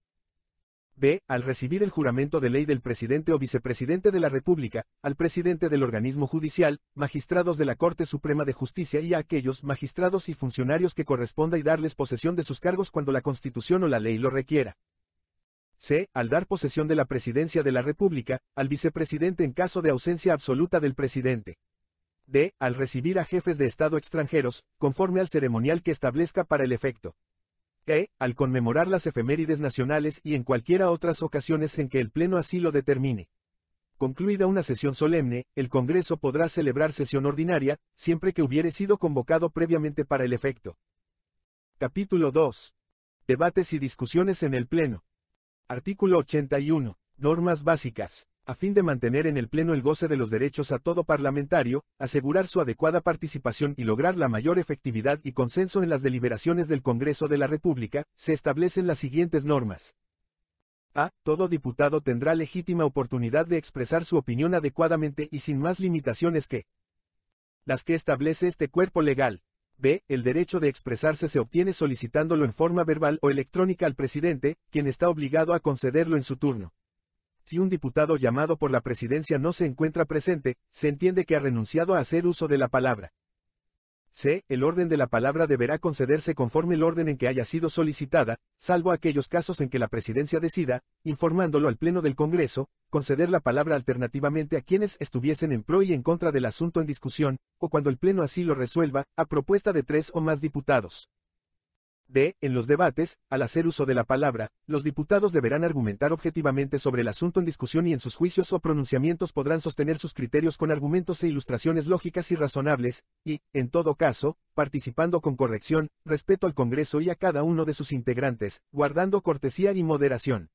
B. Al recibir el juramento de ley del presidente o vicepresidente de la República, al presidente del organismo judicial, magistrados de la Corte Suprema de Justicia y a aquellos magistrados y funcionarios que corresponda y darles posesión de sus cargos cuando la Constitución o la ley lo requiera. C. Al dar posesión de la presidencia de la República, al vicepresidente en caso de ausencia absoluta del presidente. D. Al recibir a jefes de Estado extranjeros, conforme al ceremonial que establezca para el efecto e, al conmemorar las efemérides nacionales y en cualquiera otras ocasiones en que el Pleno así lo determine. Concluida una sesión solemne, el Congreso podrá celebrar sesión ordinaria, siempre que hubiere sido convocado previamente para el efecto. Capítulo 2. Debates y discusiones en el Pleno. Artículo 81. Normas básicas. A fin de mantener en el Pleno el goce de los derechos a todo parlamentario, asegurar su adecuada participación y lograr la mayor efectividad y consenso en las deliberaciones del Congreso de la República, se establecen las siguientes normas. A. Todo diputado tendrá legítima oportunidad de expresar su opinión adecuadamente y sin más limitaciones que las que establece este cuerpo legal. B. El derecho de expresarse se obtiene solicitándolo en forma verbal o electrónica al presidente, quien está obligado a concederlo en su turno. Si un diputado llamado por la presidencia no se encuentra presente, se entiende que ha renunciado a hacer uso de la palabra. C. El orden de la palabra deberá concederse conforme el orden en que haya sido solicitada, salvo aquellos casos en que la presidencia decida, informándolo al Pleno del Congreso, conceder la palabra alternativamente a quienes estuviesen en pro y en contra del asunto en discusión, o cuando el Pleno así lo resuelva, a propuesta de tres o más diputados. D. En los debates, al hacer uso de la palabra, los diputados deberán argumentar objetivamente sobre el asunto en discusión y en sus juicios o pronunciamientos podrán sostener sus criterios con argumentos e ilustraciones lógicas y razonables, y, en todo caso, participando con corrección, respeto al Congreso y a cada uno de sus integrantes, guardando cortesía y moderación.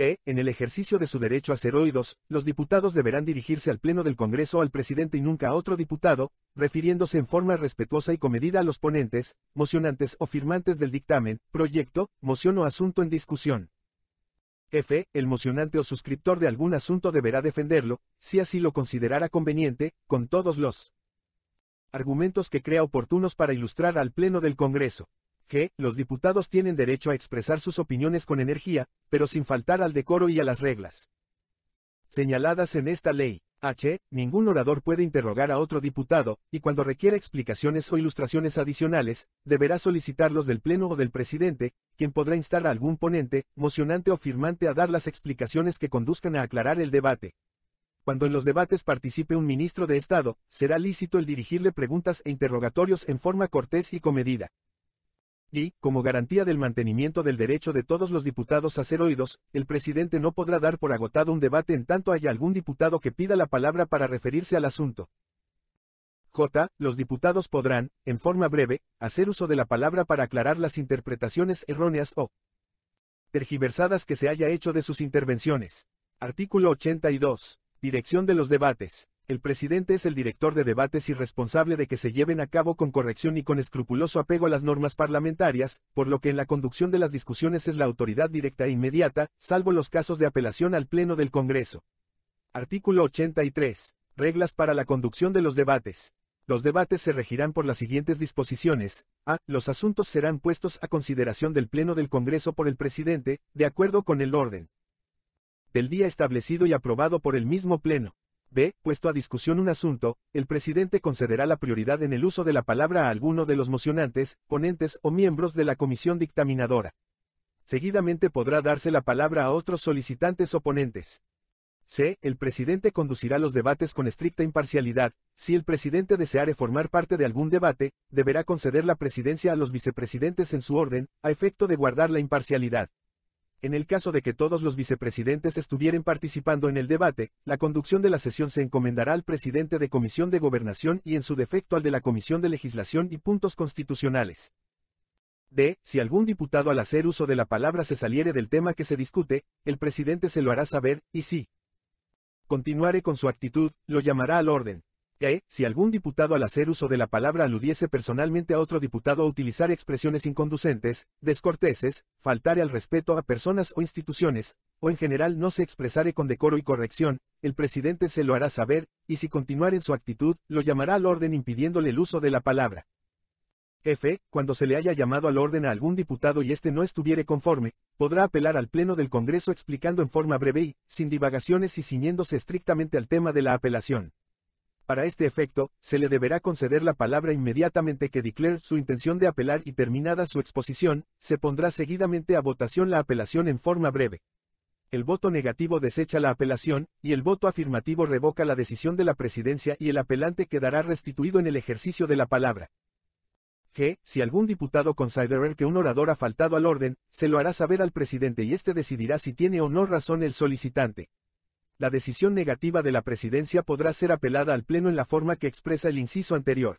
E. En el ejercicio de su derecho a ser oídos, los diputados deberán dirigirse al Pleno del Congreso al presidente y nunca a otro diputado, refiriéndose en forma respetuosa y comedida a los ponentes, mocionantes o firmantes del dictamen, proyecto, moción o asunto en discusión. F. El mocionante o suscriptor de algún asunto deberá defenderlo, si así lo considerara conveniente, con todos los argumentos que crea oportunos para ilustrar al Pleno del Congreso. G. Los diputados tienen derecho a expresar sus opiniones con energía, pero sin faltar al decoro y a las reglas señaladas en esta ley. H. Ningún orador puede interrogar a otro diputado, y cuando requiera explicaciones o ilustraciones adicionales, deberá solicitarlos del Pleno o del Presidente, quien podrá instar a algún ponente, mocionante o firmante a dar las explicaciones que conduzcan a aclarar el debate. Cuando en los debates participe un ministro de Estado, será lícito el dirigirle preguntas e interrogatorios en forma cortés y comedida. Y, como garantía del mantenimiento del derecho de todos los diputados a ser oídos, el presidente no podrá dar por agotado un debate en tanto haya algún diputado que pida la palabra para referirse al asunto. J. Los diputados podrán, en forma breve, hacer uso de la palabra para aclarar las interpretaciones erróneas o tergiversadas que se haya hecho de sus intervenciones. Artículo 82. Dirección de los debates. El presidente es el director de debates y responsable de que se lleven a cabo con corrección y con escrupuloso apego a las normas parlamentarias, por lo que en la conducción de las discusiones es la autoridad directa e inmediata, salvo los casos de apelación al Pleno del Congreso. Artículo 83. Reglas para la conducción de los debates. Los debates se regirán por las siguientes disposiciones. A. Los asuntos serán puestos a consideración del Pleno del Congreso por el presidente, de acuerdo con el orden del día establecido y aprobado por el mismo Pleno. B. Puesto a discusión un asunto, el presidente concederá la prioridad en el uso de la palabra a alguno de los mocionantes, ponentes o miembros de la comisión dictaminadora. Seguidamente podrá darse la palabra a otros solicitantes o ponentes. C. El presidente conducirá los debates con estricta imparcialidad. Si el presidente deseare formar parte de algún debate, deberá conceder la presidencia a los vicepresidentes en su orden, a efecto de guardar la imparcialidad. En el caso de que todos los vicepresidentes estuvieran participando en el debate, la conducción de la sesión se encomendará al presidente de Comisión de Gobernación y en su defecto al de la Comisión de Legislación y Puntos Constitucionales. D. Si algún diputado al hacer uso de la palabra se saliere del tema que se discute, el presidente se lo hará saber, y si continuare con su actitud, lo llamará al orden. E. Si algún diputado al hacer uso de la palabra aludiese personalmente a otro diputado o utilizar expresiones inconducentes, descorteses, faltare al respeto a personas o instituciones, o en general no se expresare con decoro y corrección, el presidente se lo hará saber, y si continuar en su actitud, lo llamará al orden impidiéndole el uso de la palabra. F. Cuando se le haya llamado al orden a algún diputado y éste no estuviere conforme, podrá apelar al Pleno del Congreso explicando en forma breve y, sin divagaciones y ciñéndose estrictamente al tema de la apelación. Para este efecto, se le deberá conceder la palabra inmediatamente que declare su intención de apelar y terminada su exposición, se pondrá seguidamente a votación la apelación en forma breve. El voto negativo desecha la apelación, y el voto afirmativo revoca la decisión de la presidencia y el apelante quedará restituido en el ejercicio de la palabra. G. Si algún diputado considera que un orador ha faltado al orden, se lo hará saber al presidente y éste decidirá si tiene o no razón el solicitante la decisión negativa de la presidencia podrá ser apelada al Pleno en la forma que expresa el inciso anterior.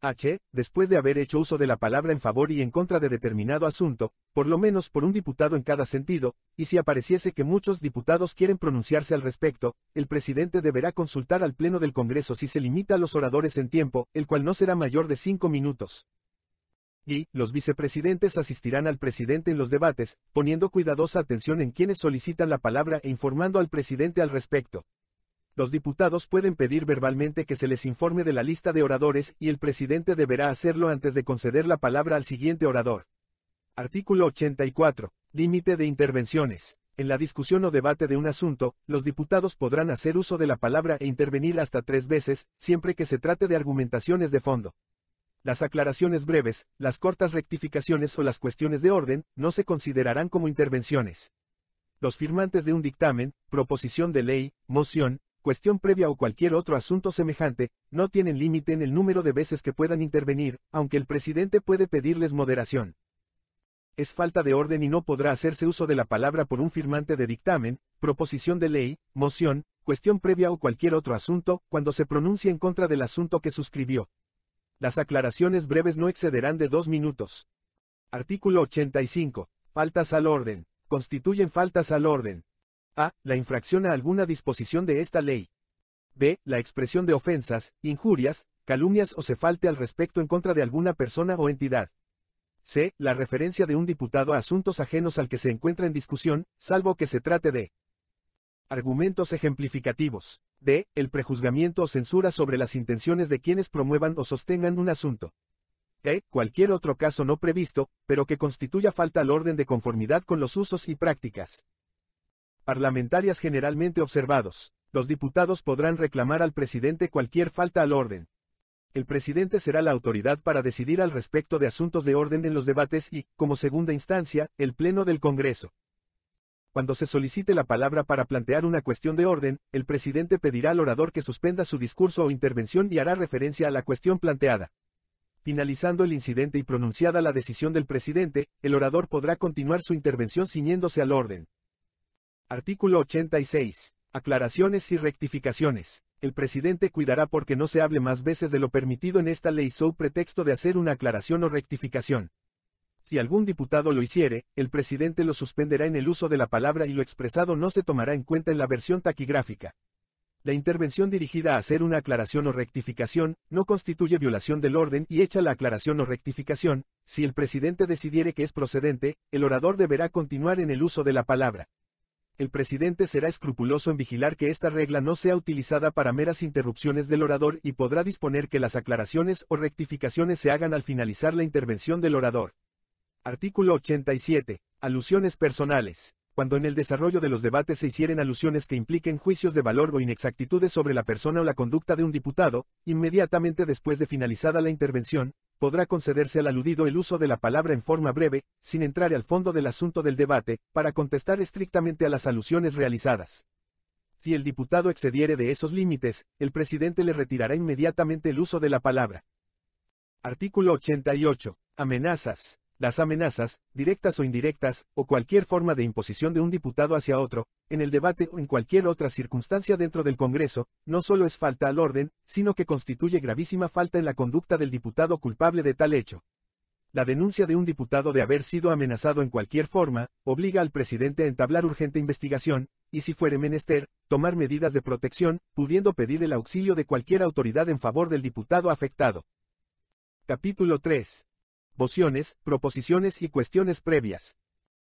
H. Después de haber hecho uso de la palabra en favor y en contra de determinado asunto, por lo menos por un diputado en cada sentido, y si apareciese que muchos diputados quieren pronunciarse al respecto, el presidente deberá consultar al Pleno del Congreso si se limita a los oradores en tiempo, el cual no será mayor de cinco minutos y los vicepresidentes asistirán al presidente en los debates, poniendo cuidadosa atención en quienes solicitan la palabra e informando al presidente al respecto. Los diputados pueden pedir verbalmente que se les informe de la lista de oradores y el presidente deberá hacerlo antes de conceder la palabra al siguiente orador. Artículo 84. Límite de intervenciones. En la discusión o debate de un asunto, los diputados podrán hacer uso de la palabra e intervenir hasta tres veces, siempre que se trate de argumentaciones de fondo. Las aclaraciones breves, las cortas rectificaciones o las cuestiones de orden, no se considerarán como intervenciones. Los firmantes de un dictamen, proposición de ley, moción, cuestión previa o cualquier otro asunto semejante, no tienen límite en el número de veces que puedan intervenir, aunque el presidente puede pedirles moderación. Es falta de orden y no podrá hacerse uso de la palabra por un firmante de dictamen, proposición de ley, moción, cuestión previa o cualquier otro asunto, cuando se pronuncie en contra del asunto que suscribió, las aclaraciones breves no excederán de dos minutos. Artículo 85. Faltas al orden. Constituyen faltas al orden. A. La infracción a alguna disposición de esta ley. B. La expresión de ofensas, injurias, calumnias o se falte al respecto en contra de alguna persona o entidad. C. La referencia de un diputado a asuntos ajenos al que se encuentra en discusión, salvo que se trate de. Argumentos ejemplificativos. D. El prejuzgamiento o censura sobre las intenciones de quienes promuevan o sostengan un asunto. E. Cualquier otro caso no previsto, pero que constituya falta al orden de conformidad con los usos y prácticas parlamentarias generalmente observados. Los diputados podrán reclamar al presidente cualquier falta al orden. El presidente será la autoridad para decidir al respecto de asuntos de orden en los debates y, como segunda instancia, el Pleno del Congreso. Cuando se solicite la palabra para plantear una cuestión de orden, el presidente pedirá al orador que suspenda su discurso o intervención y hará referencia a la cuestión planteada. Finalizando el incidente y pronunciada la decisión del presidente, el orador podrá continuar su intervención ciñéndose al orden. Artículo 86. Aclaraciones y rectificaciones. El presidente cuidará porque no se hable más veces de lo permitido en esta ley sobre pretexto de hacer una aclaración o rectificación. Si algún diputado lo hiciere, el presidente lo suspenderá en el uso de la palabra y lo expresado no se tomará en cuenta en la versión taquigráfica. La intervención dirigida a hacer una aclaración o rectificación no constituye violación del orden y hecha la aclaración o rectificación, si el presidente decidiere que es procedente, el orador deberá continuar en el uso de la palabra. El presidente será escrupuloso en vigilar que esta regla no sea utilizada para meras interrupciones del orador y podrá disponer que las aclaraciones o rectificaciones se hagan al finalizar la intervención del orador. Artículo 87. Alusiones personales. Cuando en el desarrollo de los debates se hicieren alusiones que impliquen juicios de valor o inexactitudes sobre la persona o la conducta de un diputado, inmediatamente después de finalizada la intervención, podrá concederse al aludido el uso de la palabra en forma breve, sin entrar al fondo del asunto del debate, para contestar estrictamente a las alusiones realizadas. Si el diputado excediere de esos límites, el presidente le retirará inmediatamente el uso de la palabra. Artículo 88. Amenazas las amenazas, directas o indirectas, o cualquier forma de imposición de un diputado hacia otro, en el debate o en cualquier otra circunstancia dentro del Congreso, no solo es falta al orden, sino que constituye gravísima falta en la conducta del diputado culpable de tal hecho. La denuncia de un diputado de haber sido amenazado en cualquier forma, obliga al presidente a entablar urgente investigación, y si fuere menester, tomar medidas de protección, pudiendo pedir el auxilio de cualquier autoridad en favor del diputado afectado. Capítulo 3. Mociones, proposiciones y cuestiones previas.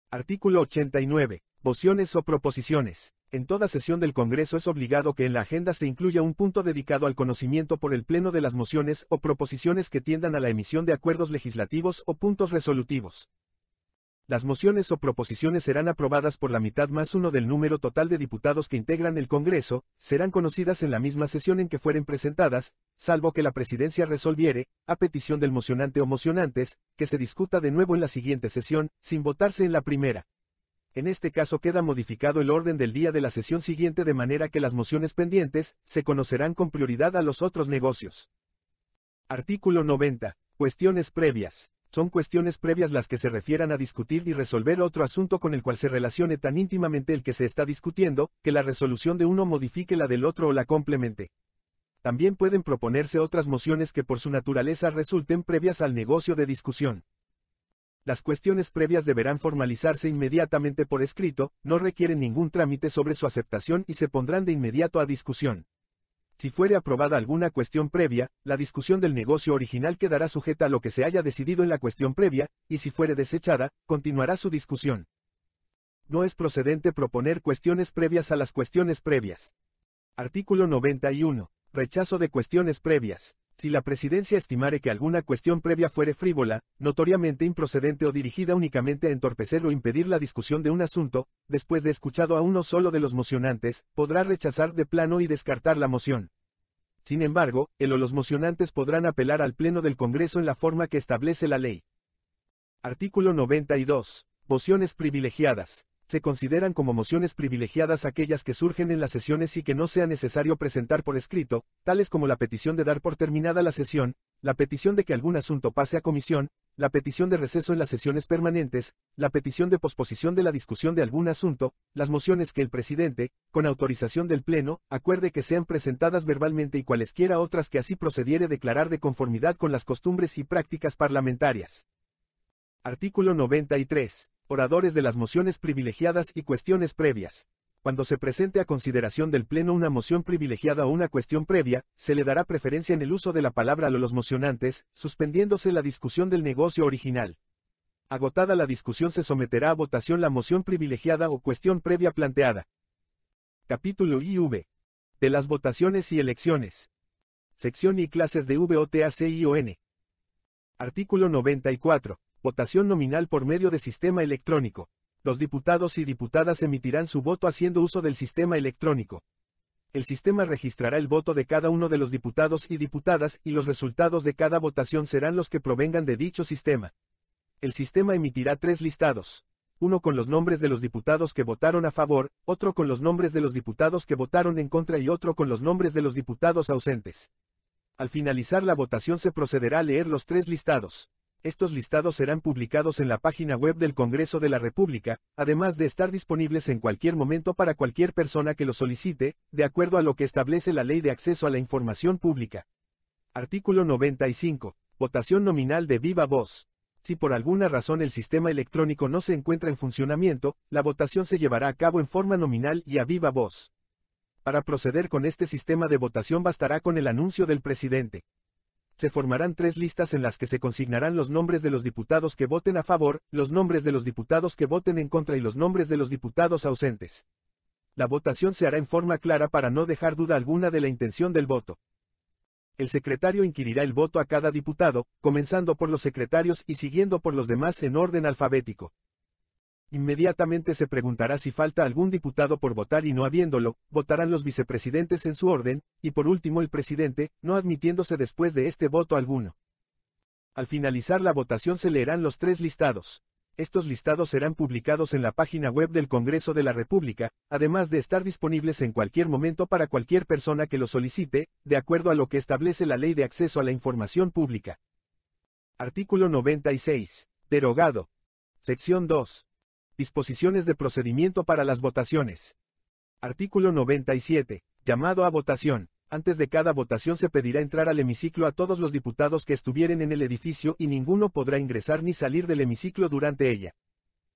Artículo 89. Vociones o proposiciones. En toda sesión del Congreso es obligado que en la agenda se incluya un punto dedicado al conocimiento por el Pleno de las mociones o proposiciones que tiendan a la emisión de acuerdos legislativos o puntos resolutivos. Las mociones o proposiciones serán aprobadas por la mitad más uno del número total de diputados que integran el Congreso, serán conocidas en la misma sesión en que fueren presentadas, salvo que la presidencia resolviere, a petición del mocionante o mocionantes, que se discuta de nuevo en la siguiente sesión, sin votarse en la primera. En este caso queda modificado el orden del día de la sesión siguiente de manera que las mociones pendientes se conocerán con prioridad a los otros negocios. Artículo 90. Cuestiones previas son cuestiones previas las que se refieran a discutir y resolver otro asunto con el cual se relacione tan íntimamente el que se está discutiendo, que la resolución de uno modifique la del otro o la complemente. También pueden proponerse otras mociones que por su naturaleza resulten previas al negocio de discusión. Las cuestiones previas deberán formalizarse inmediatamente por escrito, no requieren ningún trámite sobre su aceptación y se pondrán de inmediato a discusión. Si fuere aprobada alguna cuestión previa, la discusión del negocio original quedará sujeta a lo que se haya decidido en la cuestión previa, y si fuere desechada, continuará su discusión. No es procedente proponer cuestiones previas a las cuestiones previas. Artículo 91. Rechazo de cuestiones previas. Si la presidencia estimare que alguna cuestión previa fuere frívola, notoriamente improcedente o dirigida únicamente a entorpecer o impedir la discusión de un asunto, después de escuchado a uno solo de los mocionantes, podrá rechazar de plano y descartar la moción. Sin embargo, el o los mocionantes podrán apelar al Pleno del Congreso en la forma que establece la ley. Artículo 92. Mociones privilegiadas se consideran como mociones privilegiadas aquellas que surgen en las sesiones y que no sea necesario presentar por escrito, tales como la petición de dar por terminada la sesión, la petición de que algún asunto pase a comisión, la petición de receso en las sesiones permanentes, la petición de posposición de la discusión de algún asunto, las mociones que el presidente, con autorización del Pleno, acuerde que sean presentadas verbalmente y cualesquiera otras que así procediere declarar de conformidad con las costumbres y prácticas parlamentarias. Artículo 93 oradores de las mociones privilegiadas y cuestiones previas. Cuando se presente a consideración del Pleno una moción privilegiada o una cuestión previa, se le dará preferencia en el uso de la palabra a los mocionantes, suspendiéndose la discusión del negocio original. Agotada la discusión se someterá a votación la moción privilegiada o cuestión previa planteada. Capítulo IV. De las votaciones y elecciones. Sección y clases de VOTACION. Artículo 94. Votación nominal por medio de sistema electrónico. Los diputados y diputadas emitirán su voto haciendo uso del sistema electrónico. El sistema registrará el voto de cada uno de los diputados y diputadas y los resultados de cada votación serán los que provengan de dicho sistema. El sistema emitirá tres listados. Uno con los nombres de los diputados que votaron a favor, otro con los nombres de los diputados que votaron en contra y otro con los nombres de los diputados ausentes. Al finalizar la votación se procederá a leer los tres listados. Estos listados serán publicados en la página web del Congreso de la República, además de estar disponibles en cualquier momento para cualquier persona que lo solicite, de acuerdo a lo que establece la Ley de Acceso a la Información Pública. Artículo 95. Votación nominal de viva voz. Si por alguna razón el sistema electrónico no se encuentra en funcionamiento, la votación se llevará a cabo en forma nominal y a viva voz. Para proceder con este sistema de votación bastará con el anuncio del presidente se formarán tres listas en las que se consignarán los nombres de los diputados que voten a favor, los nombres de los diputados que voten en contra y los nombres de los diputados ausentes. La votación se hará en forma clara para no dejar duda alguna de la intención del voto. El secretario inquirirá el voto a cada diputado, comenzando por los secretarios y siguiendo por los demás en orden alfabético. Inmediatamente se preguntará si falta algún diputado por votar y no habiéndolo, votarán los vicepresidentes en su orden, y por último el presidente, no admitiéndose después de este voto alguno. Al finalizar la votación se leerán los tres listados. Estos listados serán publicados en la página web del Congreso de la República, además de estar disponibles en cualquier momento para cualquier persona que lo solicite, de acuerdo a lo que establece la Ley de Acceso a la Información Pública. Artículo 96. Derogado. Sección 2. Disposiciones de procedimiento para las votaciones. Artículo 97. Llamado a votación. Antes de cada votación se pedirá entrar al hemiciclo a todos los diputados que estuvieren en el edificio y ninguno podrá ingresar ni salir del hemiciclo durante ella.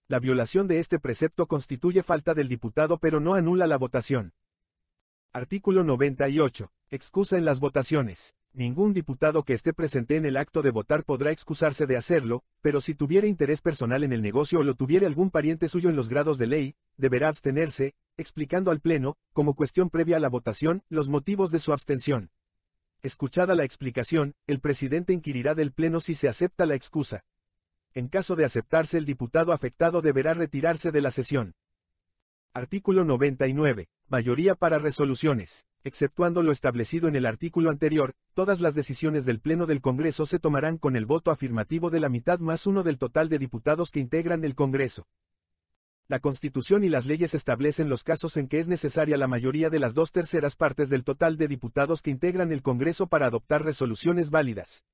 La violación de este precepto constituye falta del diputado pero no anula la votación. Artículo 98. Excusa en las votaciones. Ningún diputado que esté presente en el acto de votar podrá excusarse de hacerlo, pero si tuviera interés personal en el negocio o lo tuviera algún pariente suyo en los grados de ley, deberá abstenerse, explicando al Pleno, como cuestión previa a la votación, los motivos de su abstención. Escuchada la explicación, el presidente inquirirá del Pleno si se acepta la excusa. En caso de aceptarse, el diputado afectado deberá retirarse de la sesión. Artículo 99. Mayoría para resoluciones. Exceptuando lo establecido en el artículo anterior, todas las decisiones del Pleno del Congreso se tomarán con el voto afirmativo de la mitad más uno del total de diputados que integran el Congreso. La Constitución y las leyes establecen los casos en que es necesaria la mayoría de las dos terceras partes del total de diputados que integran el Congreso para adoptar resoluciones válidas.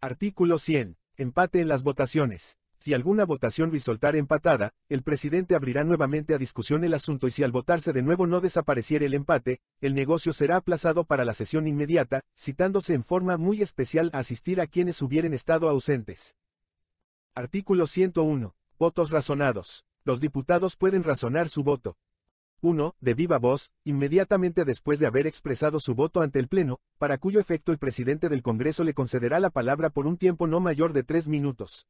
Artículo 100. Empate en las votaciones. Si alguna votación resultara empatada, el presidente abrirá nuevamente a discusión el asunto y si al votarse de nuevo no desapareciera el empate, el negocio será aplazado para la sesión inmediata, citándose en forma muy especial a asistir a quienes hubieran estado ausentes. Artículo 101. Votos razonados. Los diputados pueden razonar su voto. 1. De viva voz, inmediatamente después de haber expresado su voto ante el Pleno, para cuyo efecto el presidente del Congreso le concederá la palabra por un tiempo no mayor de tres minutos.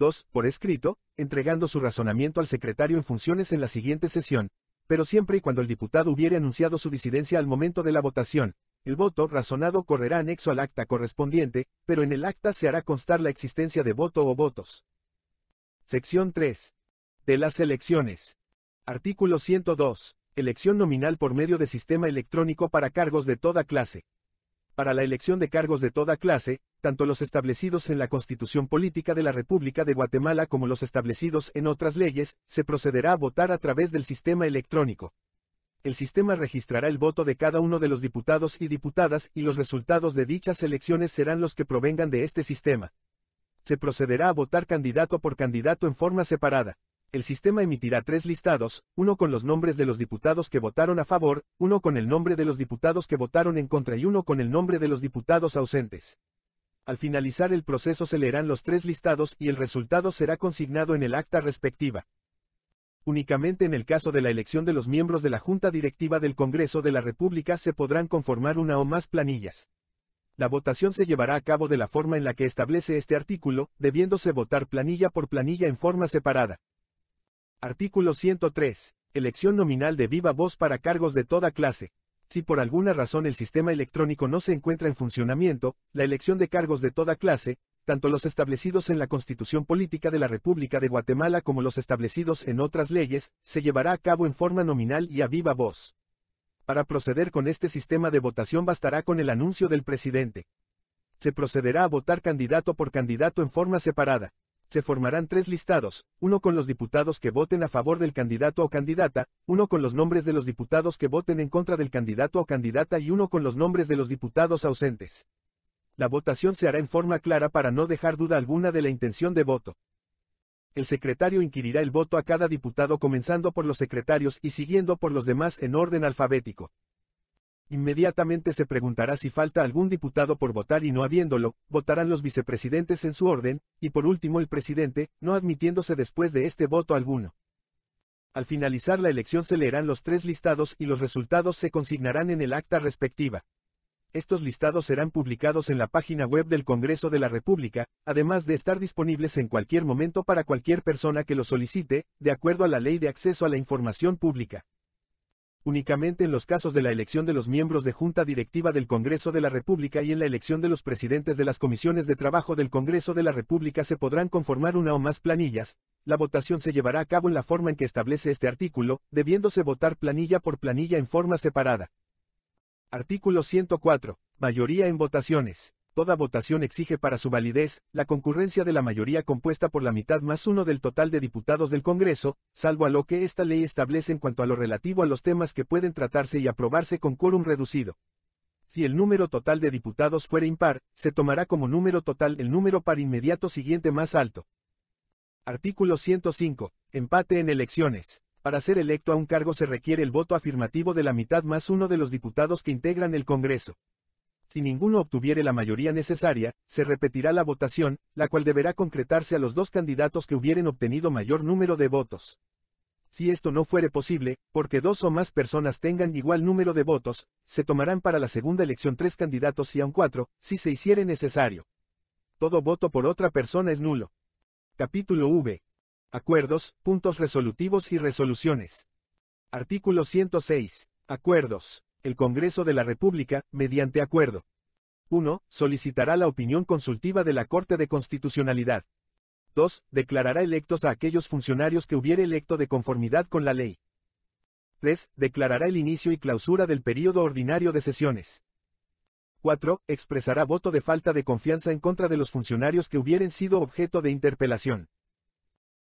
2. Por escrito, entregando su razonamiento al secretario en funciones en la siguiente sesión, pero siempre y cuando el diputado hubiere anunciado su disidencia al momento de la votación. El voto razonado correrá anexo al acta correspondiente, pero en el acta se hará constar la existencia de voto o votos. Sección 3. De las elecciones. Artículo 102. Elección nominal por medio de sistema electrónico para cargos de toda clase para la elección de cargos de toda clase, tanto los establecidos en la Constitución Política de la República de Guatemala como los establecidos en otras leyes, se procederá a votar a través del sistema electrónico. El sistema registrará el voto de cada uno de los diputados y diputadas y los resultados de dichas elecciones serán los que provengan de este sistema. Se procederá a votar candidato por candidato en forma separada el sistema emitirá tres listados, uno con los nombres de los diputados que votaron a favor, uno con el nombre de los diputados que votaron en contra y uno con el nombre de los diputados ausentes. Al finalizar el proceso se leerán los tres listados y el resultado será consignado en el acta respectiva. Únicamente en el caso de la elección de los miembros de la Junta Directiva del Congreso de la República se podrán conformar una o más planillas. La votación se llevará a cabo de la forma en la que establece este artículo, debiéndose votar planilla por planilla en forma separada. Artículo 103. Elección nominal de viva voz para cargos de toda clase. Si por alguna razón el sistema electrónico no se encuentra en funcionamiento, la elección de cargos de toda clase, tanto los establecidos en la Constitución Política de la República de Guatemala como los establecidos en otras leyes, se llevará a cabo en forma nominal y a viva voz. Para proceder con este sistema de votación bastará con el anuncio del presidente. Se procederá a votar candidato por candidato en forma separada se formarán tres listados, uno con los diputados que voten a favor del candidato o candidata, uno con los nombres de los diputados que voten en contra del candidato o candidata y uno con los nombres de los diputados ausentes. La votación se hará en forma clara para no dejar duda alguna de la intención de voto. El secretario inquirirá el voto a cada diputado comenzando por los secretarios y siguiendo por los demás en orden alfabético. Inmediatamente se preguntará si falta algún diputado por votar y no habiéndolo, votarán los vicepresidentes en su orden, y por último el presidente, no admitiéndose después de este voto alguno. Al finalizar la elección se leerán los tres listados y los resultados se consignarán en el acta respectiva. Estos listados serán publicados en la página web del Congreso de la República, además de estar disponibles en cualquier momento para cualquier persona que lo solicite, de acuerdo a la Ley de Acceso a la Información Pública únicamente en los casos de la elección de los miembros de Junta Directiva del Congreso de la República y en la elección de los presidentes de las comisiones de trabajo del Congreso de la República se podrán conformar una o más planillas. La votación se llevará a cabo en la forma en que establece este artículo, debiéndose votar planilla por planilla en forma separada. Artículo 104. Mayoría en votaciones. Toda votación exige para su validez la concurrencia de la mayoría compuesta por la mitad más uno del total de diputados del Congreso, salvo a lo que esta ley establece en cuanto a lo relativo a los temas que pueden tratarse y aprobarse con quórum reducido. Si el número total de diputados fuera impar, se tomará como número total el número par inmediato siguiente más alto. Artículo 105. Empate en elecciones. Para ser electo a un cargo se requiere el voto afirmativo de la mitad más uno de los diputados que integran el Congreso. Si ninguno obtuviere la mayoría necesaria, se repetirá la votación, la cual deberá concretarse a los dos candidatos que hubieren obtenido mayor número de votos. Si esto no fuere posible, porque dos o más personas tengan igual número de votos, se tomarán para la segunda elección tres candidatos y aún cuatro, si se hiciere necesario. Todo voto por otra persona es nulo. Capítulo V. Acuerdos, puntos resolutivos y resoluciones. Artículo 106. Acuerdos el Congreso de la República, mediante acuerdo. 1. Solicitará la opinión consultiva de la Corte de Constitucionalidad. 2. Declarará electos a aquellos funcionarios que hubiere electo de conformidad con la ley. 3. Declarará el inicio y clausura del período ordinario de sesiones. 4. Expresará voto de falta de confianza en contra de los funcionarios que hubieren sido objeto de interpelación.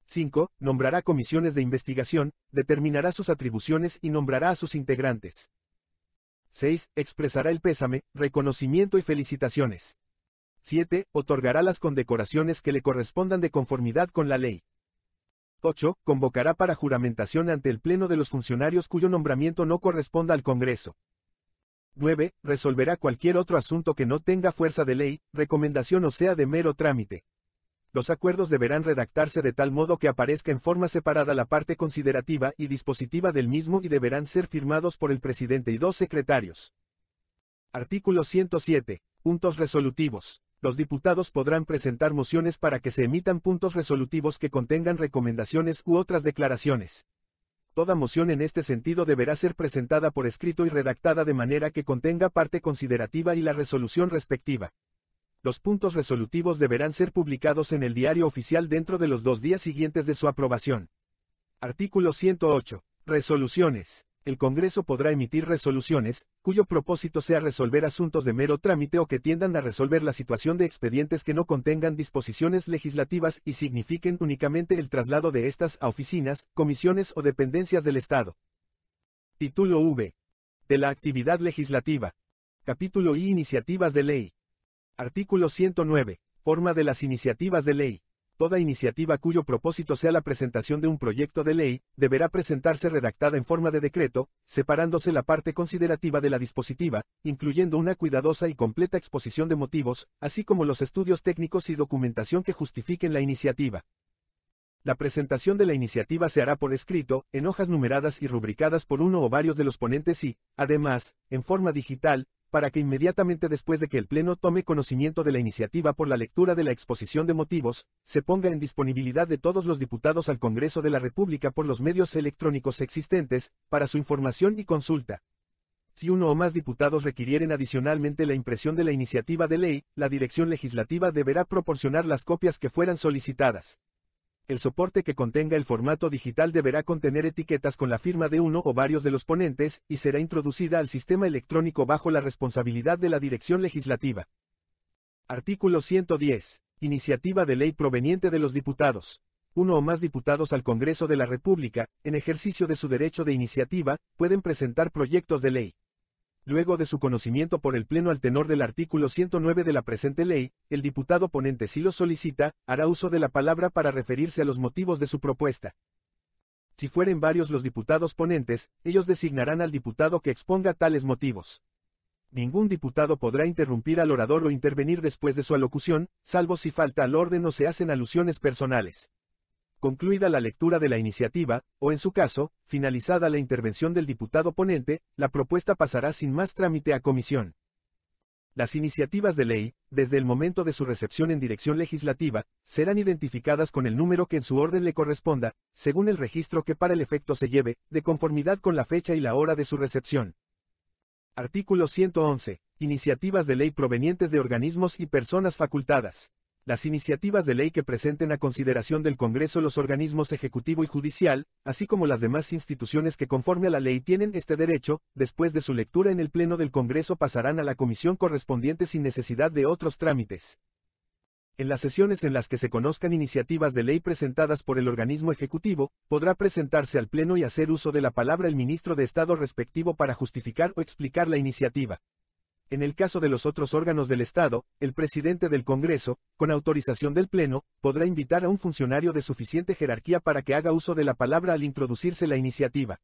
5. Nombrará comisiones de investigación, determinará sus atribuciones y nombrará a sus integrantes. 6. Expresará el pésame, reconocimiento y felicitaciones. 7. Otorgará las condecoraciones que le correspondan de conformidad con la ley. 8. Convocará para juramentación ante el Pleno de los funcionarios cuyo nombramiento no corresponda al Congreso. 9. Resolverá cualquier otro asunto que no tenga fuerza de ley, recomendación o sea de mero trámite los acuerdos deberán redactarse de tal modo que aparezca en forma separada la parte considerativa y dispositiva del mismo y deberán ser firmados por el presidente y dos secretarios. Artículo 107. Puntos resolutivos. Los diputados podrán presentar mociones para que se emitan puntos resolutivos que contengan recomendaciones u otras declaraciones. Toda moción en este sentido deberá ser presentada por escrito y redactada de manera que contenga parte considerativa y la resolución respectiva los puntos resolutivos deberán ser publicados en el diario oficial dentro de los dos días siguientes de su aprobación. Artículo 108. Resoluciones. El Congreso podrá emitir resoluciones, cuyo propósito sea resolver asuntos de mero trámite o que tiendan a resolver la situación de expedientes que no contengan disposiciones legislativas y signifiquen únicamente el traslado de estas a oficinas, comisiones o dependencias del Estado. Título V. De la actividad legislativa. Capítulo I. Iniciativas de ley. Artículo 109. Forma de las iniciativas de ley. Toda iniciativa cuyo propósito sea la presentación de un proyecto de ley, deberá presentarse redactada en forma de decreto, separándose la parte considerativa de la dispositiva, incluyendo una cuidadosa y completa exposición de motivos, así como los estudios técnicos y documentación que justifiquen la iniciativa. La presentación de la iniciativa se hará por escrito, en hojas numeradas y rubricadas por uno o varios de los ponentes y, además, en forma digital, para que inmediatamente después de que el Pleno tome conocimiento de la iniciativa por la lectura de la exposición de motivos, se ponga en disponibilidad de todos los diputados al Congreso de la República por los medios electrónicos existentes, para su información y consulta. Si uno o más diputados requirieren adicionalmente la impresión de la iniciativa de ley, la Dirección Legislativa deberá proporcionar las copias que fueran solicitadas. El soporte que contenga el formato digital deberá contener etiquetas con la firma de uno o varios de los ponentes y será introducida al sistema electrónico bajo la responsabilidad de la Dirección Legislativa. Artículo 110. Iniciativa de ley proveniente de los diputados. Uno o más diputados al Congreso de la República, en ejercicio de su derecho de iniciativa, pueden presentar proyectos de ley. Luego de su conocimiento por el Pleno al tenor del artículo 109 de la presente ley, el diputado ponente si lo solicita, hará uso de la palabra para referirse a los motivos de su propuesta. Si fueren varios los diputados ponentes, ellos designarán al diputado que exponga tales motivos. Ningún diputado podrá interrumpir al orador o intervenir después de su alocución, salvo si falta al orden o se hacen alusiones personales concluida la lectura de la iniciativa, o en su caso, finalizada la intervención del diputado ponente, la propuesta pasará sin más trámite a comisión. Las iniciativas de ley, desde el momento de su recepción en dirección legislativa, serán identificadas con el número que en su orden le corresponda, según el registro que para el efecto se lleve, de conformidad con la fecha y la hora de su recepción. Artículo 111. Iniciativas de ley provenientes de organismos y personas facultadas las iniciativas de ley que presenten a consideración del Congreso los organismos ejecutivo y judicial, así como las demás instituciones que conforme a la ley tienen este derecho, después de su lectura en el Pleno del Congreso pasarán a la comisión correspondiente sin necesidad de otros trámites. En las sesiones en las que se conozcan iniciativas de ley presentadas por el organismo ejecutivo, podrá presentarse al Pleno y hacer uso de la palabra el ministro de Estado respectivo para justificar o explicar la iniciativa. En el caso de los otros órganos del Estado, el presidente del Congreso, con autorización del Pleno, podrá invitar a un funcionario de suficiente jerarquía para que haga uso de la palabra al introducirse la iniciativa.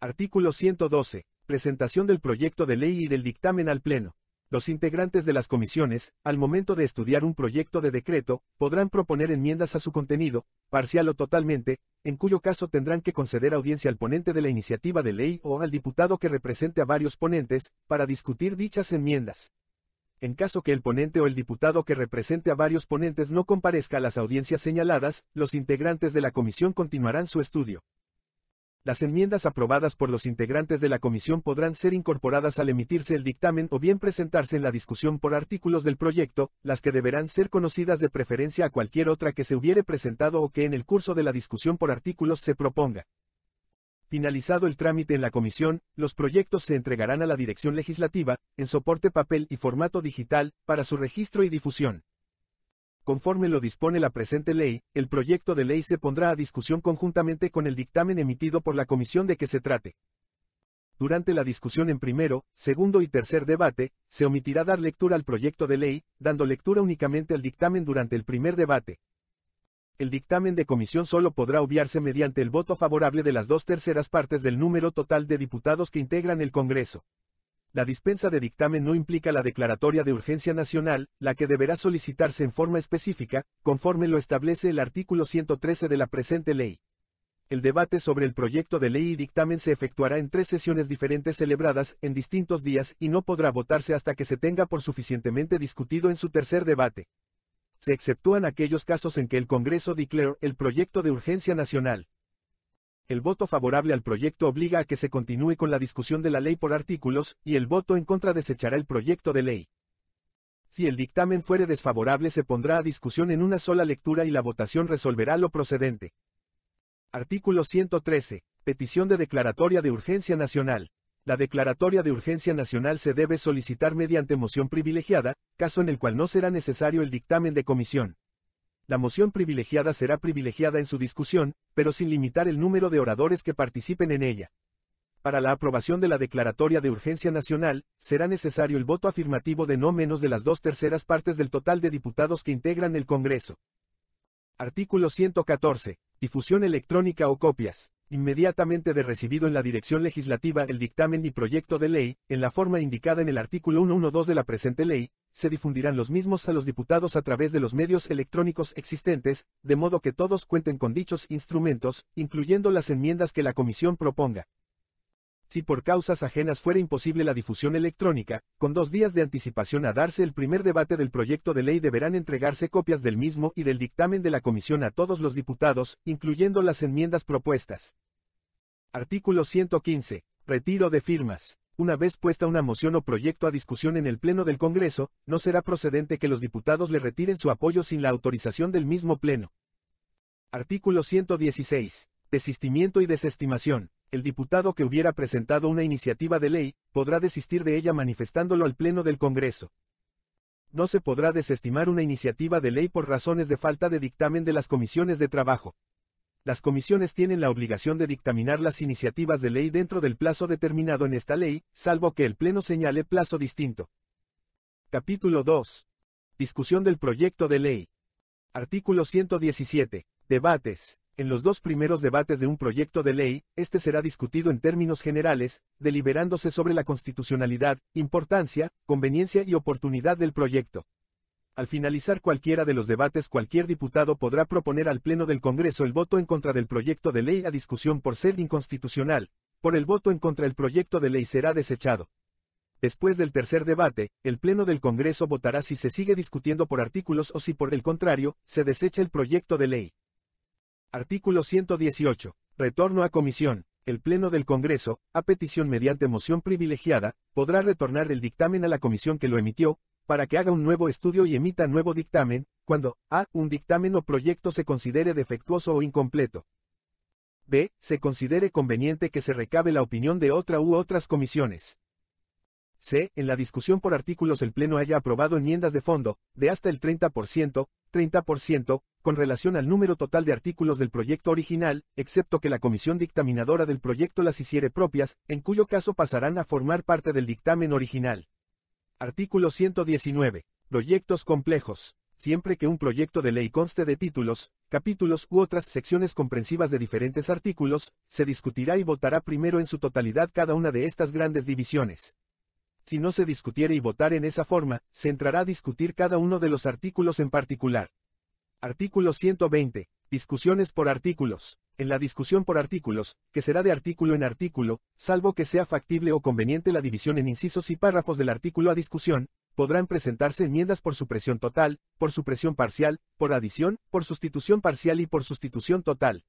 Artículo 112. Presentación del proyecto de ley y del dictamen al Pleno. Los integrantes de las comisiones, al momento de estudiar un proyecto de decreto, podrán proponer enmiendas a su contenido, parcial o totalmente, en cuyo caso tendrán que conceder audiencia al ponente de la iniciativa de ley o al diputado que represente a varios ponentes, para discutir dichas enmiendas. En caso que el ponente o el diputado que represente a varios ponentes no comparezca a las audiencias señaladas, los integrantes de la comisión continuarán su estudio. Las enmiendas aprobadas por los integrantes de la comisión podrán ser incorporadas al emitirse el dictamen o bien presentarse en la discusión por artículos del proyecto, las que deberán ser conocidas de preferencia a cualquier otra que se hubiere presentado o que en el curso de la discusión por artículos se proponga. Finalizado el trámite en la comisión, los proyectos se entregarán a la Dirección Legislativa, en soporte papel y formato digital, para su registro y difusión. Conforme lo dispone la presente ley, el proyecto de ley se pondrá a discusión conjuntamente con el dictamen emitido por la comisión de que se trate. Durante la discusión en primero, segundo y tercer debate, se omitirá dar lectura al proyecto de ley, dando lectura únicamente al dictamen durante el primer debate. El dictamen de comisión solo podrá obviarse mediante el voto favorable de las dos terceras partes del número total de diputados que integran el Congreso. La dispensa de dictamen no implica la declaratoria de urgencia nacional, la que deberá solicitarse en forma específica, conforme lo establece el artículo 113 de la presente ley. El debate sobre el proyecto de ley y dictamen se efectuará en tres sesiones diferentes celebradas en distintos días y no podrá votarse hasta que se tenga por suficientemente discutido en su tercer debate. Se exceptúan aquellos casos en que el Congreso declare el proyecto de urgencia nacional. El voto favorable al proyecto obliga a que se continúe con la discusión de la ley por artículos, y el voto en contra desechará el proyecto de ley. Si el dictamen fuere desfavorable se pondrá a discusión en una sola lectura y la votación resolverá lo procedente. Artículo 113. Petición de declaratoria de urgencia nacional. La declaratoria de urgencia nacional se debe solicitar mediante moción privilegiada, caso en el cual no será necesario el dictamen de comisión. La moción privilegiada será privilegiada en su discusión, pero sin limitar el número de oradores que participen en ella. Para la aprobación de la declaratoria de urgencia nacional, será necesario el voto afirmativo de no menos de las dos terceras partes del total de diputados que integran el Congreso. Artículo 114. Difusión electrónica o copias inmediatamente de recibido en la Dirección Legislativa el dictamen y proyecto de ley, en la forma indicada en el artículo 112 de la presente ley, se difundirán los mismos a los diputados a través de los medios electrónicos existentes, de modo que todos cuenten con dichos instrumentos, incluyendo las enmiendas que la Comisión proponga. Si por causas ajenas fuera imposible la difusión electrónica, con dos días de anticipación a darse el primer debate del proyecto de ley deberán entregarse copias del mismo y del dictamen de la comisión a todos los diputados, incluyendo las enmiendas propuestas. Artículo 115. Retiro de firmas. Una vez puesta una moción o proyecto a discusión en el Pleno del Congreso, no será procedente que los diputados le retiren su apoyo sin la autorización del mismo Pleno. Artículo 116. Desistimiento y desestimación el diputado que hubiera presentado una iniciativa de ley, podrá desistir de ella manifestándolo al Pleno del Congreso. No se podrá desestimar una iniciativa de ley por razones de falta de dictamen de las comisiones de trabajo. Las comisiones tienen la obligación de dictaminar las iniciativas de ley dentro del plazo determinado en esta ley, salvo que el Pleno señale plazo distinto. Capítulo 2. Discusión del proyecto de ley. Artículo 117. Debates. En los dos primeros debates de un proyecto de ley, este será discutido en términos generales, deliberándose sobre la constitucionalidad, importancia, conveniencia y oportunidad del proyecto. Al finalizar cualquiera de los debates, cualquier diputado podrá proponer al Pleno del Congreso el voto en contra del proyecto de ley a discusión por ser inconstitucional. Por el voto en contra el proyecto de ley será desechado. Después del tercer debate, el Pleno del Congreso votará si se sigue discutiendo por artículos o si por el contrario, se desecha el proyecto de ley. Artículo 118. Retorno a comisión. El Pleno del Congreso, a petición mediante moción privilegiada, podrá retornar el dictamen a la comisión que lo emitió, para que haga un nuevo estudio y emita nuevo dictamen, cuando a. un dictamen o proyecto se considere defectuoso o incompleto. b. se considere conveniente que se recabe la opinión de otra u otras comisiones. C. En la discusión por artículos el Pleno haya aprobado enmiendas de fondo, de hasta el 30%, 30%, con relación al número total de artículos del proyecto original, excepto que la comisión dictaminadora del proyecto las hiciere propias, en cuyo caso pasarán a formar parte del dictamen original. Artículo 119. Proyectos complejos. Siempre que un proyecto de ley conste de títulos, capítulos u otras secciones comprensivas de diferentes artículos, se discutirá y votará primero en su totalidad cada una de estas grandes divisiones si no se discutiera y votar en esa forma, se entrará a discutir cada uno de los artículos en particular. Artículo 120. Discusiones por artículos. En la discusión por artículos, que será de artículo en artículo, salvo que sea factible o conveniente la división en incisos y párrafos del artículo a discusión, podrán presentarse enmiendas por supresión total, por supresión parcial, por adición, por sustitución parcial y por sustitución total.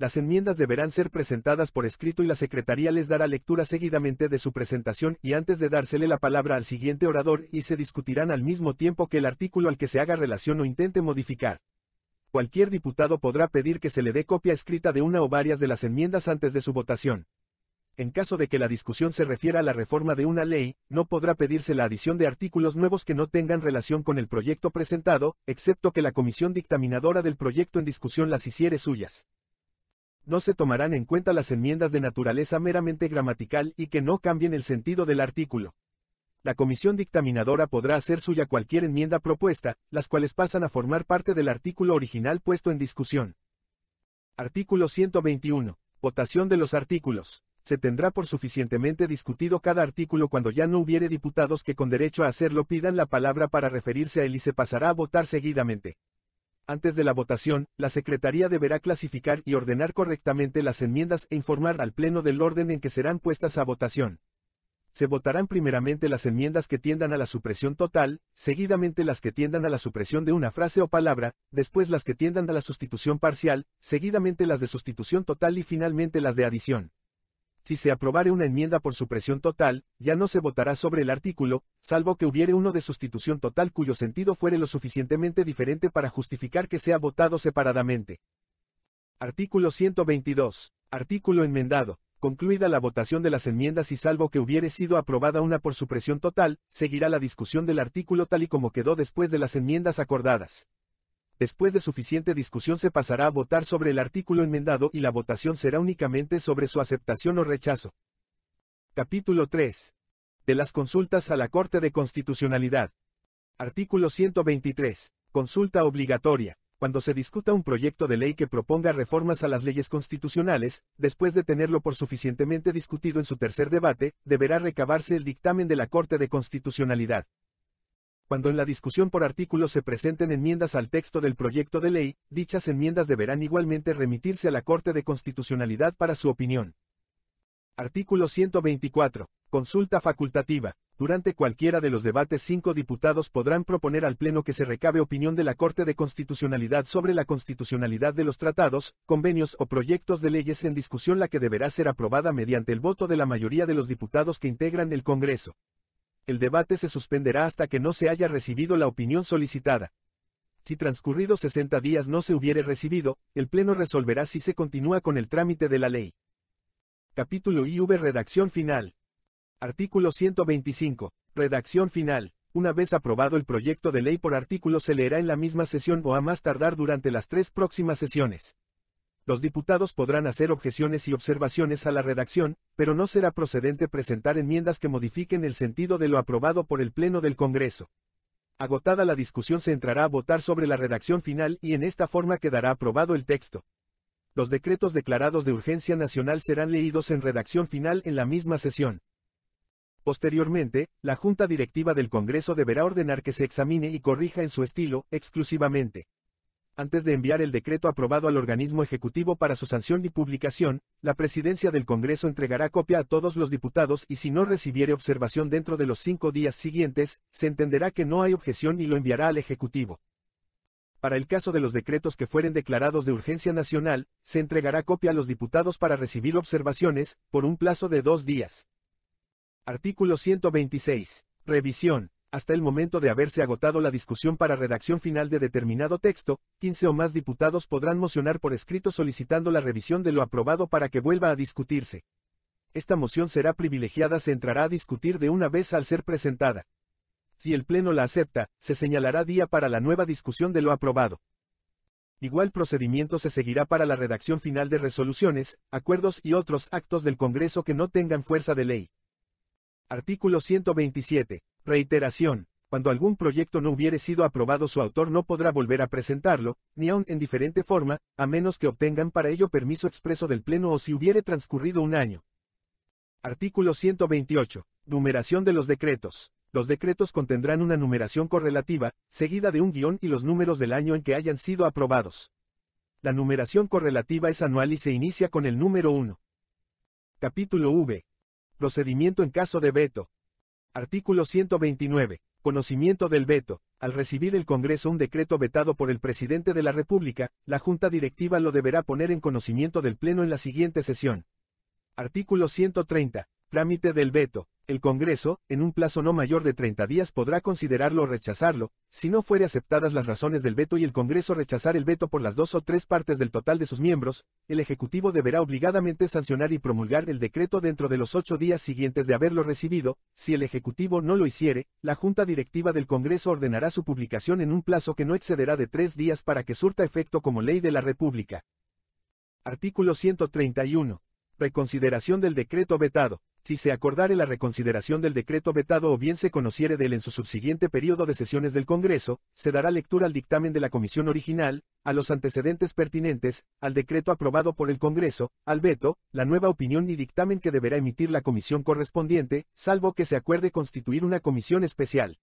Las enmiendas deberán ser presentadas por escrito y la Secretaría les dará lectura seguidamente de su presentación y antes de dársele la palabra al siguiente orador y se discutirán al mismo tiempo que el artículo al que se haga relación o intente modificar. Cualquier diputado podrá pedir que se le dé copia escrita de una o varias de las enmiendas antes de su votación. En caso de que la discusión se refiera a la reforma de una ley, no podrá pedirse la adición de artículos nuevos que no tengan relación con el proyecto presentado, excepto que la comisión dictaminadora del proyecto en discusión las hiciere suyas. No se tomarán en cuenta las enmiendas de naturaleza meramente gramatical y que no cambien el sentido del artículo. La comisión dictaminadora podrá hacer suya cualquier enmienda propuesta, las cuales pasan a formar parte del artículo original puesto en discusión. Artículo 121. Votación de los artículos. Se tendrá por suficientemente discutido cada artículo cuando ya no hubiere diputados que con derecho a hacerlo pidan la palabra para referirse a él y se pasará a votar seguidamente. Antes de la votación, la Secretaría deberá clasificar y ordenar correctamente las enmiendas e informar al Pleno del orden en que serán puestas a votación. Se votarán primeramente las enmiendas que tiendan a la supresión total, seguidamente las que tiendan a la supresión de una frase o palabra, después las que tiendan a la sustitución parcial, seguidamente las de sustitución total y finalmente las de adición si se aprobare una enmienda por supresión total, ya no se votará sobre el artículo, salvo que hubiere uno de sustitución total cuyo sentido fuere lo suficientemente diferente para justificar que sea votado separadamente. Artículo 122. Artículo enmendado. Concluida la votación de las enmiendas y salvo que hubiere sido aprobada una por supresión total, seguirá la discusión del artículo tal y como quedó después de las enmiendas acordadas. Después de suficiente discusión se pasará a votar sobre el artículo enmendado y la votación será únicamente sobre su aceptación o rechazo. Capítulo 3. De las consultas a la Corte de Constitucionalidad. Artículo 123. Consulta obligatoria. Cuando se discuta un proyecto de ley que proponga reformas a las leyes constitucionales, después de tenerlo por suficientemente discutido en su tercer debate, deberá recabarse el dictamen de la Corte de Constitucionalidad. Cuando en la discusión por artículo se presenten enmiendas al texto del proyecto de ley, dichas enmiendas deberán igualmente remitirse a la Corte de Constitucionalidad para su opinión. Artículo 124. Consulta facultativa. Durante cualquiera de los debates cinco diputados podrán proponer al Pleno que se recabe opinión de la Corte de Constitucionalidad sobre la constitucionalidad de los tratados, convenios o proyectos de leyes en discusión la que deberá ser aprobada mediante el voto de la mayoría de los diputados que integran el Congreso el debate se suspenderá hasta que no se haya recibido la opinión solicitada. Si transcurridos 60 días no se hubiere recibido, el Pleno resolverá si se continúa con el trámite de la ley. Capítulo IV Redacción final. Artículo 125. Redacción final. Una vez aprobado el proyecto de ley por artículo se leerá en la misma sesión o a más tardar durante las tres próximas sesiones. Los diputados podrán hacer objeciones y observaciones a la redacción, pero no será procedente presentar enmiendas que modifiquen el sentido de lo aprobado por el Pleno del Congreso. Agotada la discusión se entrará a votar sobre la redacción final y en esta forma quedará aprobado el texto. Los decretos declarados de urgencia nacional serán leídos en redacción final en la misma sesión. Posteriormente, la Junta Directiva del Congreso deberá ordenar que se examine y corrija en su estilo, exclusivamente, antes de enviar el decreto aprobado al organismo ejecutivo para su sanción y publicación, la presidencia del Congreso entregará copia a todos los diputados y si no recibiere observación dentro de los cinco días siguientes, se entenderá que no hay objeción y lo enviará al Ejecutivo. Para el caso de los decretos que fueren declarados de urgencia nacional, se entregará copia a los diputados para recibir observaciones, por un plazo de dos días. Artículo 126. Revisión hasta el momento de haberse agotado la discusión para redacción final de determinado texto, 15 o más diputados podrán mocionar por escrito solicitando la revisión de lo aprobado para que vuelva a discutirse. Esta moción será privilegiada, se entrará a discutir de una vez al ser presentada. Si el Pleno la acepta, se señalará día para la nueva discusión de lo aprobado. Igual procedimiento se seguirá para la redacción final de resoluciones, acuerdos y otros actos del Congreso que no tengan fuerza de ley. Artículo 127. Reiteración. Cuando algún proyecto no hubiere sido aprobado su autor no podrá volver a presentarlo, ni aun en diferente forma, a menos que obtengan para ello permiso expreso del Pleno o si hubiere transcurrido un año. Artículo 128. Numeración de los decretos. Los decretos contendrán una numeración correlativa, seguida de un guión y los números del año en que hayan sido aprobados. La numeración correlativa es anual y se inicia con el número 1. Capítulo V. Procedimiento en caso de veto. Artículo 129. Conocimiento del veto. Al recibir el Congreso un decreto vetado por el Presidente de la República, la Junta Directiva lo deberá poner en conocimiento del Pleno en la siguiente sesión. Artículo 130. Trámite del veto el Congreso, en un plazo no mayor de 30 días, podrá considerarlo o rechazarlo, si no fuere aceptadas las razones del veto y el Congreso rechazar el veto por las dos o tres partes del total de sus miembros, el Ejecutivo deberá obligadamente sancionar y promulgar el decreto dentro de los ocho días siguientes de haberlo recibido, si el Ejecutivo no lo hiciere, la Junta Directiva del Congreso ordenará su publicación en un plazo que no excederá de tres días para que surta efecto como ley de la República. Artículo 131. Reconsideración del decreto vetado si se acordare la reconsideración del decreto vetado o bien se conociere de él en su subsiguiente periodo de sesiones del Congreso, se dará lectura al dictamen de la comisión original, a los antecedentes pertinentes, al decreto aprobado por el Congreso, al veto, la nueva opinión y dictamen que deberá emitir la comisión correspondiente, salvo que se acuerde constituir una comisión especial.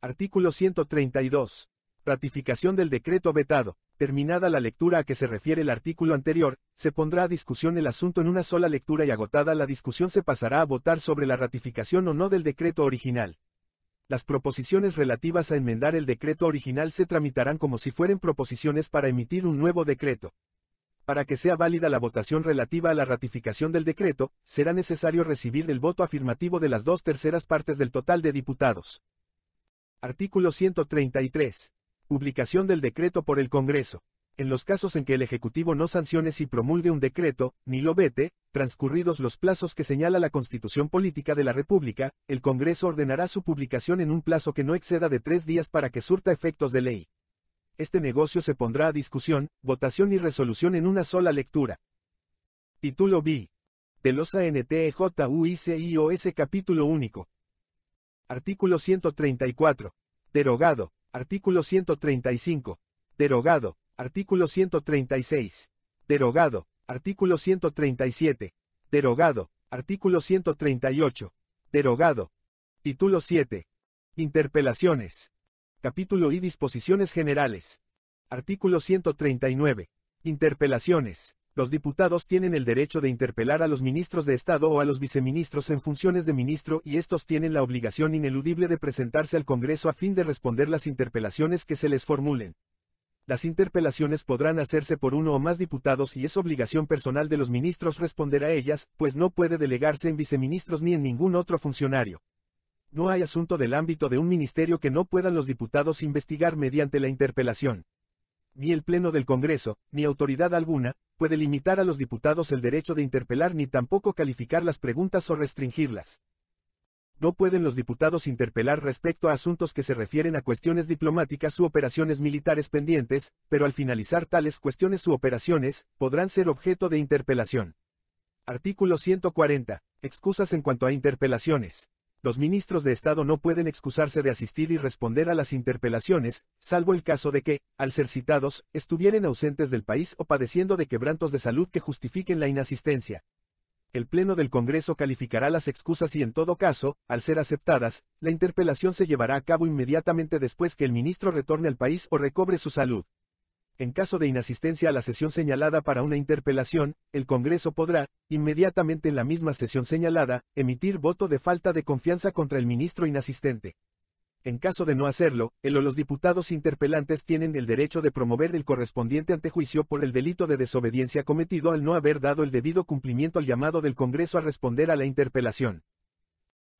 Artículo 132. Ratificación del decreto vetado. Terminada la lectura a que se refiere el artículo anterior, se pondrá a discusión el asunto en una sola lectura y agotada la discusión se pasará a votar sobre la ratificación o no del decreto original. Las proposiciones relativas a enmendar el decreto original se tramitarán como si fueran proposiciones para emitir un nuevo decreto. Para que sea válida la votación relativa a la ratificación del decreto, será necesario recibir el voto afirmativo de las dos terceras partes del total de diputados. Artículo 133. Publicación del decreto por el Congreso. En los casos en que el Ejecutivo no sancione si promulgue un decreto, ni lo vete, transcurridos los plazos que señala la Constitución Política de la República, el Congreso ordenará su publicación en un plazo que no exceda de tres días para que surta efectos de ley. Este negocio se pondrá a discusión, votación y resolución en una sola lectura. Título B. De los Capítulo Único. Artículo 134. Derogado. Artículo 135. Derogado. Artículo 136. Derogado. Artículo 137. Derogado. Artículo 138. Derogado. Título 7. Interpelaciones. Capítulo y disposiciones generales. Artículo 139. Interpelaciones los diputados tienen el derecho de interpelar a los ministros de Estado o a los viceministros en funciones de ministro y estos tienen la obligación ineludible de presentarse al Congreso a fin de responder las interpelaciones que se les formulen. Las interpelaciones podrán hacerse por uno o más diputados y es obligación personal de los ministros responder a ellas, pues no puede delegarse en viceministros ni en ningún otro funcionario. No hay asunto del ámbito de un ministerio que no puedan los diputados investigar mediante la interpelación. Ni el Pleno del Congreso, ni autoridad alguna, puede limitar a los diputados el derecho de interpelar ni tampoco calificar las preguntas o restringirlas. No pueden los diputados interpelar respecto a asuntos que se refieren a cuestiones diplomáticas u operaciones militares pendientes, pero al finalizar tales cuestiones u operaciones, podrán ser objeto de interpelación. Artículo 140. Excusas en cuanto a interpelaciones los ministros de Estado no pueden excusarse de asistir y responder a las interpelaciones, salvo el caso de que, al ser citados, estuvieran ausentes del país o padeciendo de quebrantos de salud que justifiquen la inasistencia. El Pleno del Congreso calificará las excusas y en todo caso, al ser aceptadas, la interpelación se llevará a cabo inmediatamente después que el ministro retorne al país o recobre su salud. En caso de inasistencia a la sesión señalada para una interpelación, el Congreso podrá, inmediatamente en la misma sesión señalada, emitir voto de falta de confianza contra el ministro inasistente. En caso de no hacerlo, el o los diputados interpelantes tienen el derecho de promover el correspondiente antejuicio por el delito de desobediencia cometido al no haber dado el debido cumplimiento al llamado del Congreso a responder a la interpelación.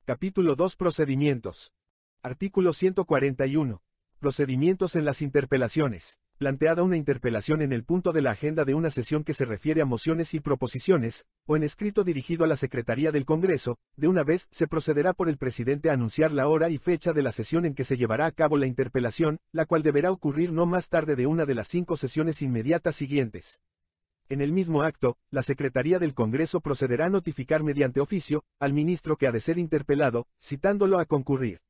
Capítulo 2 Procedimientos. Artículo 141. Procedimientos en las interpelaciones planteada una interpelación en el punto de la agenda de una sesión que se refiere a mociones y proposiciones, o en escrito dirigido a la Secretaría del Congreso, de una vez se procederá por el presidente a anunciar la hora y fecha de la sesión en que se llevará a cabo la interpelación, la cual deberá ocurrir no más tarde de una de las cinco sesiones inmediatas siguientes. En el mismo acto, la Secretaría del Congreso procederá a notificar mediante oficio, al ministro que ha de ser interpelado, citándolo a concurrir.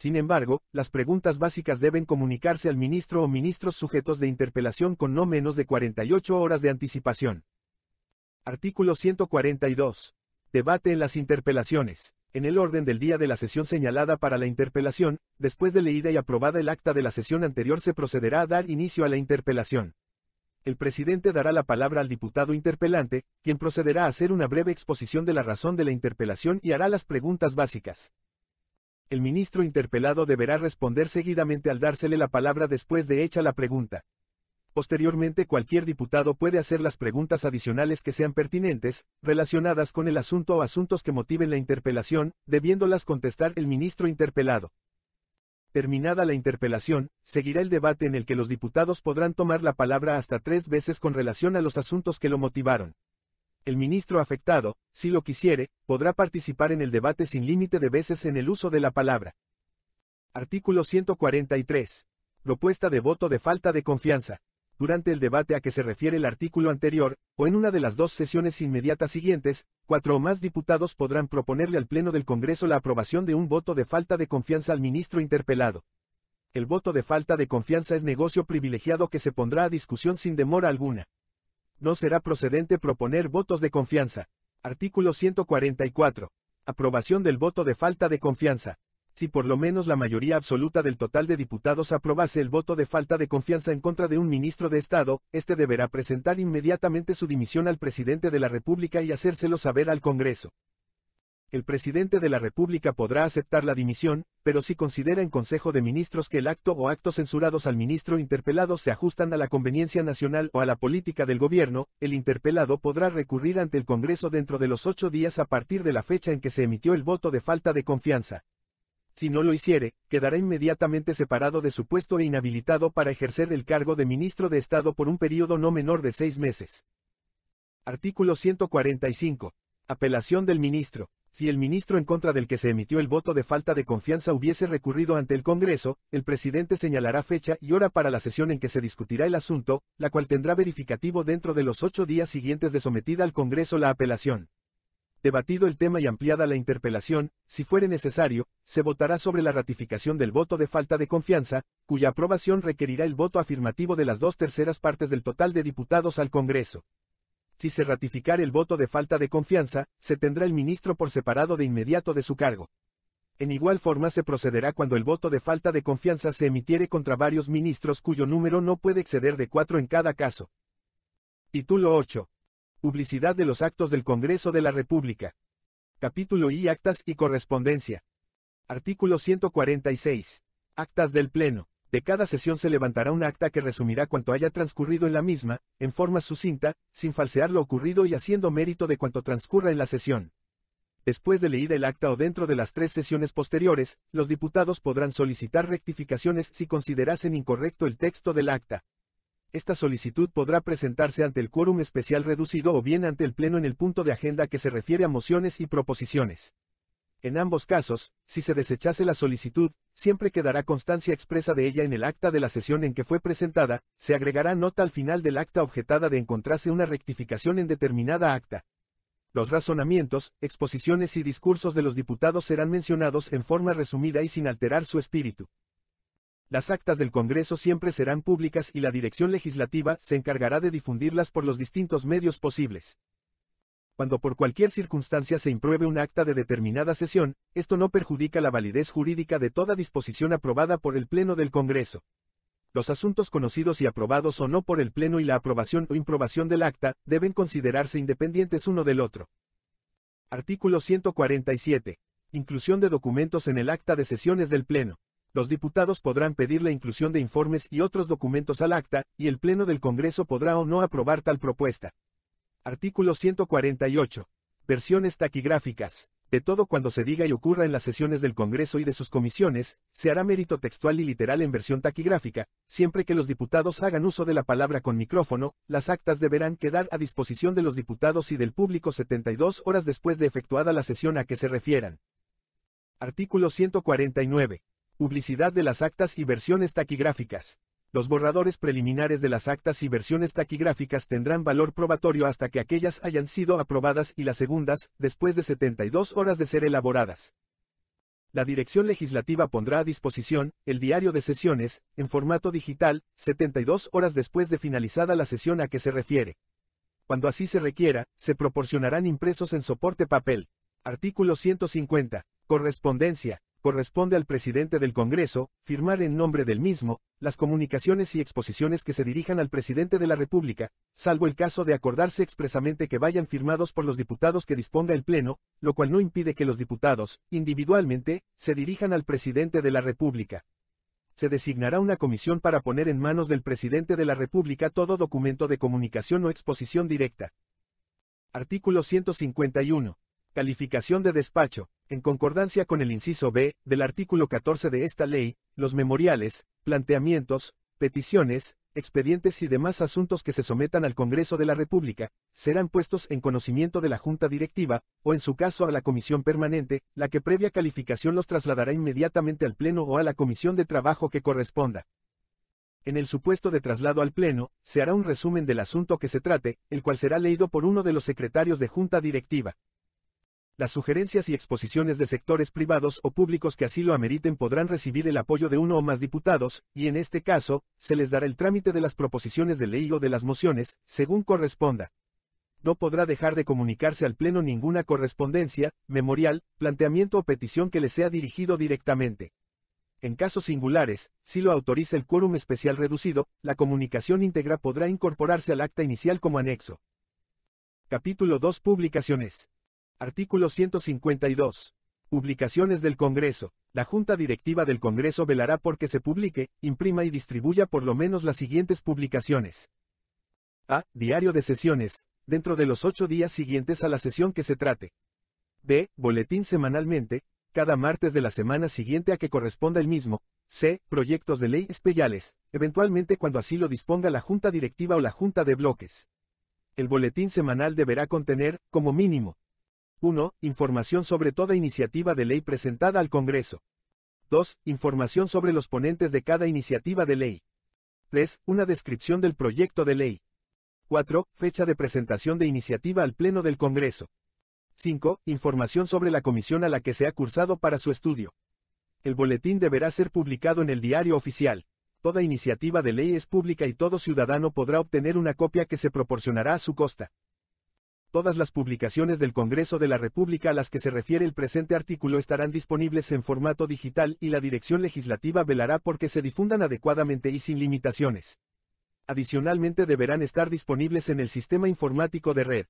Sin embargo, las preguntas básicas deben comunicarse al ministro o ministros sujetos de interpelación con no menos de 48 horas de anticipación. Artículo 142. Debate en las interpelaciones. En el orden del día de la sesión señalada para la interpelación, después de leída y aprobada el acta de la sesión anterior se procederá a dar inicio a la interpelación. El presidente dará la palabra al diputado interpelante, quien procederá a hacer una breve exposición de la razón de la interpelación y hará las preguntas básicas el ministro interpelado deberá responder seguidamente al dársele la palabra después de hecha la pregunta. Posteriormente cualquier diputado puede hacer las preguntas adicionales que sean pertinentes, relacionadas con el asunto o asuntos que motiven la interpelación, debiéndolas contestar el ministro interpelado. Terminada la interpelación, seguirá el debate en el que los diputados podrán tomar la palabra hasta tres veces con relación a los asuntos que lo motivaron. El ministro afectado, si lo quisiere, podrá participar en el debate sin límite de veces en el uso de la palabra. Artículo 143. Propuesta de voto de falta de confianza. Durante el debate a que se refiere el artículo anterior, o en una de las dos sesiones inmediatas siguientes, cuatro o más diputados podrán proponerle al Pleno del Congreso la aprobación de un voto de falta de confianza al ministro interpelado. El voto de falta de confianza es negocio privilegiado que se pondrá a discusión sin demora alguna no será procedente proponer votos de confianza. Artículo 144. Aprobación del voto de falta de confianza. Si por lo menos la mayoría absoluta del total de diputados aprobase el voto de falta de confianza en contra de un ministro de Estado, este deberá presentar inmediatamente su dimisión al presidente de la República y hacérselo saber al Congreso el presidente de la República podrá aceptar la dimisión, pero si considera en Consejo de Ministros que el acto o actos censurados al ministro interpelado se ajustan a la conveniencia nacional o a la política del gobierno, el interpelado podrá recurrir ante el Congreso dentro de los ocho días a partir de la fecha en que se emitió el voto de falta de confianza. Si no lo hiciere, quedará inmediatamente separado de su puesto e inhabilitado para ejercer el cargo de ministro de Estado por un período no menor de seis meses. Artículo 145. Apelación del ministro. Si el ministro en contra del que se emitió el voto de falta de confianza hubiese recurrido ante el Congreso, el presidente señalará fecha y hora para la sesión en que se discutirá el asunto, la cual tendrá verificativo dentro de los ocho días siguientes de sometida al Congreso la apelación. Debatido el tema y ampliada la interpelación, si fuere necesario, se votará sobre la ratificación del voto de falta de confianza, cuya aprobación requerirá el voto afirmativo de las dos terceras partes del total de diputados al Congreso. Si se ratificar el voto de falta de confianza, se tendrá el ministro por separado de inmediato de su cargo. En igual forma se procederá cuando el voto de falta de confianza se emitiere contra varios ministros cuyo número no puede exceder de cuatro en cada caso. Título 8. Publicidad de los actos del Congreso de la República. Capítulo I. Actas y correspondencia. Artículo 146. Actas del Pleno. De cada sesión se levantará un acta que resumirá cuanto haya transcurrido en la misma, en forma sucinta, sin falsear lo ocurrido y haciendo mérito de cuanto transcurra en la sesión. Después de leída el acta o dentro de las tres sesiones posteriores, los diputados podrán solicitar rectificaciones si considerasen incorrecto el texto del acta. Esta solicitud podrá presentarse ante el quórum especial reducido o bien ante el Pleno en el punto de agenda que se refiere a mociones y proposiciones. En ambos casos, si se desechase la solicitud, siempre quedará constancia expresa de ella en el acta de la sesión en que fue presentada, se agregará nota al final del acta objetada de encontrarse una rectificación en determinada acta. Los razonamientos, exposiciones y discursos de los diputados serán mencionados en forma resumida y sin alterar su espíritu. Las actas del Congreso siempre serán públicas y la Dirección Legislativa se encargará de difundirlas por los distintos medios posibles cuando por cualquier circunstancia se impruebe un acta de determinada sesión, esto no perjudica la validez jurídica de toda disposición aprobada por el Pleno del Congreso. Los asuntos conocidos y aprobados o no por el Pleno y la aprobación o improbación del acta deben considerarse independientes uno del otro. Artículo 147. Inclusión de documentos en el acta de sesiones del Pleno. Los diputados podrán pedir la inclusión de informes y otros documentos al acta, y el Pleno del Congreso podrá o no aprobar tal propuesta. Artículo 148. Versiones taquigráficas. De todo cuando se diga y ocurra en las sesiones del Congreso y de sus comisiones, se hará mérito textual y literal en versión taquigráfica, siempre que los diputados hagan uso de la palabra con micrófono, las actas deberán quedar a disposición de los diputados y del público 72 horas después de efectuada la sesión a que se refieran. Artículo 149. Publicidad de las actas y versiones taquigráficas. Los borradores preliminares de las actas y versiones taquigráficas tendrán valor probatorio hasta que aquellas hayan sido aprobadas y las segundas, después de 72 horas de ser elaboradas. La Dirección Legislativa pondrá a disposición el diario de sesiones, en formato digital, 72 horas después de finalizada la sesión a que se refiere. Cuando así se requiera, se proporcionarán impresos en soporte papel. Artículo 150. Correspondencia corresponde al presidente del Congreso, firmar en nombre del mismo, las comunicaciones y exposiciones que se dirijan al presidente de la República, salvo el caso de acordarse expresamente que vayan firmados por los diputados que disponga el Pleno, lo cual no impide que los diputados, individualmente, se dirijan al presidente de la República. Se designará una comisión para poner en manos del presidente de la República todo documento de comunicación o exposición directa. Artículo 151. Calificación de despacho. En concordancia con el inciso B del artículo 14 de esta ley, los memoriales, planteamientos, peticiones, expedientes y demás asuntos que se sometan al Congreso de la República, serán puestos en conocimiento de la Junta Directiva, o en su caso a la Comisión Permanente, la que previa calificación los trasladará inmediatamente al Pleno o a la Comisión de Trabajo que corresponda. En el supuesto de traslado al Pleno, se hará un resumen del asunto que se trate, el cual será leído por uno de los secretarios de Junta Directiva. Las sugerencias y exposiciones de sectores privados o públicos que así lo ameriten podrán recibir el apoyo de uno o más diputados, y en este caso, se les dará el trámite de las proposiciones de ley o de las mociones, según corresponda. No podrá dejar de comunicarse al Pleno ninguna correspondencia, memorial, planteamiento o petición que le sea dirigido directamente. En casos singulares, si lo autoriza el quórum especial reducido, la comunicación íntegra podrá incorporarse al acta inicial como anexo. Capítulo 2 Publicaciones Artículo 152. Publicaciones del Congreso. La Junta Directiva del Congreso velará por que se publique, imprima y distribuya por lo menos las siguientes publicaciones. A. Diario de sesiones, dentro de los ocho días siguientes a la sesión que se trate. B. Boletín semanalmente, cada martes de la semana siguiente a que corresponda el mismo. C. Proyectos de ley especiales, eventualmente cuando así lo disponga la Junta Directiva o la Junta de Bloques. El boletín semanal deberá contener, como mínimo, 1. Información sobre toda iniciativa de ley presentada al Congreso. 2. Información sobre los ponentes de cada iniciativa de ley. 3. Una descripción del proyecto de ley. 4. Fecha de presentación de iniciativa al Pleno del Congreso. 5. Información sobre la comisión a la que se ha cursado para su estudio. El boletín deberá ser publicado en el diario oficial. Toda iniciativa de ley es pública y todo ciudadano podrá obtener una copia que se proporcionará a su costa todas las publicaciones del Congreso de la República a las que se refiere el presente artículo estarán disponibles en formato digital y la Dirección Legislativa velará porque se difundan adecuadamente y sin limitaciones. Adicionalmente deberán estar disponibles en el sistema informático de red.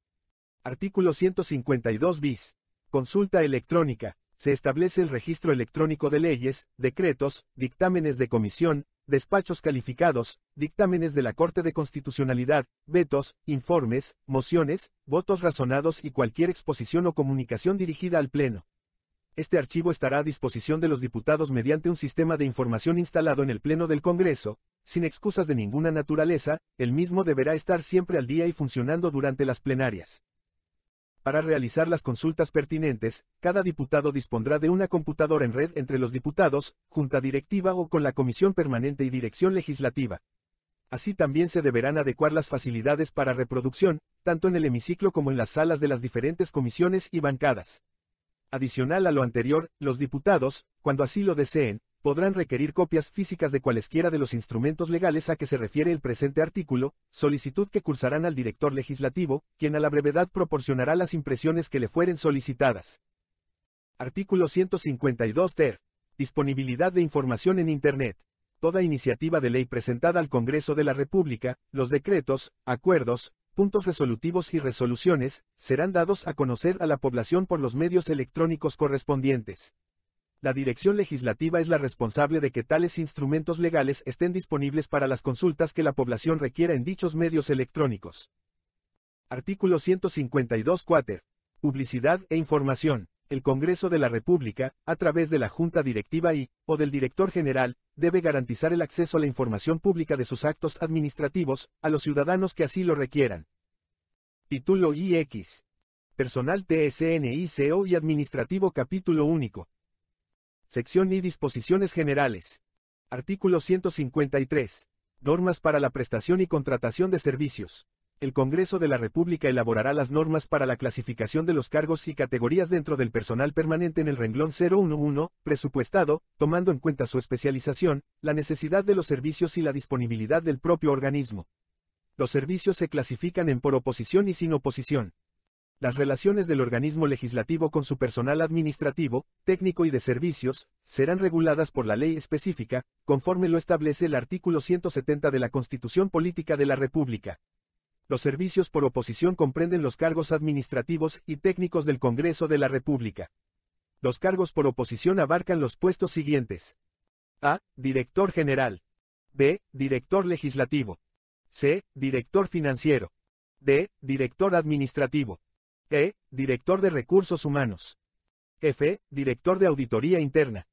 Artículo 152 bis. Consulta electrónica. Se establece el registro electrónico de leyes, decretos, dictámenes de comisión, despachos calificados, dictámenes de la Corte de Constitucionalidad, vetos, informes, mociones, votos razonados y cualquier exposición o comunicación dirigida al Pleno. Este archivo estará a disposición de los diputados mediante un sistema de información instalado en el Pleno del Congreso, sin excusas de ninguna naturaleza, el mismo deberá estar siempre al día y funcionando durante las plenarias. Para realizar las consultas pertinentes, cada diputado dispondrá de una computadora en red entre los diputados, junta directiva o con la comisión permanente y dirección legislativa. Así también se deberán adecuar las facilidades para reproducción, tanto en el hemiciclo como en las salas de las diferentes comisiones y bancadas. Adicional a lo anterior, los diputados, cuando así lo deseen, podrán requerir copias físicas de cualesquiera de los instrumentos legales a que se refiere el presente artículo, solicitud que cursarán al director legislativo, quien a la brevedad proporcionará las impresiones que le fueren solicitadas. Artículo 152 ter. Disponibilidad de información en Internet. Toda iniciativa de ley presentada al Congreso de la República, los decretos, acuerdos, puntos resolutivos y resoluciones, serán dados a conocer a la población por los medios electrónicos correspondientes. La dirección legislativa es la responsable de que tales instrumentos legales estén disponibles para las consultas que la población requiera en dichos medios electrónicos. Artículo 152 4. Publicidad e información. El Congreso de la República, a través de la Junta Directiva y, o del Director General, debe garantizar el acceso a la información pública de sus actos administrativos, a los ciudadanos que así lo requieran. Título IX. Personal TSNICO y Administrativo Capítulo Único. Sección y disposiciones generales. Artículo 153. Normas para la prestación y contratación de servicios. El Congreso de la República elaborará las normas para la clasificación de los cargos y categorías dentro del personal permanente en el renglón 011, presupuestado, tomando en cuenta su especialización, la necesidad de los servicios y la disponibilidad del propio organismo. Los servicios se clasifican en por oposición y sin oposición las relaciones del organismo legislativo con su personal administrativo, técnico y de servicios, serán reguladas por la ley específica, conforme lo establece el artículo 170 de la Constitución Política de la República. Los servicios por oposición comprenden los cargos administrativos y técnicos del Congreso de la República. Los cargos por oposición abarcan los puestos siguientes. A. Director General. B. Director Legislativo. C. Director Financiero. D. Director Administrativo. E. Director de Recursos Humanos. F. Director de Auditoría Interna.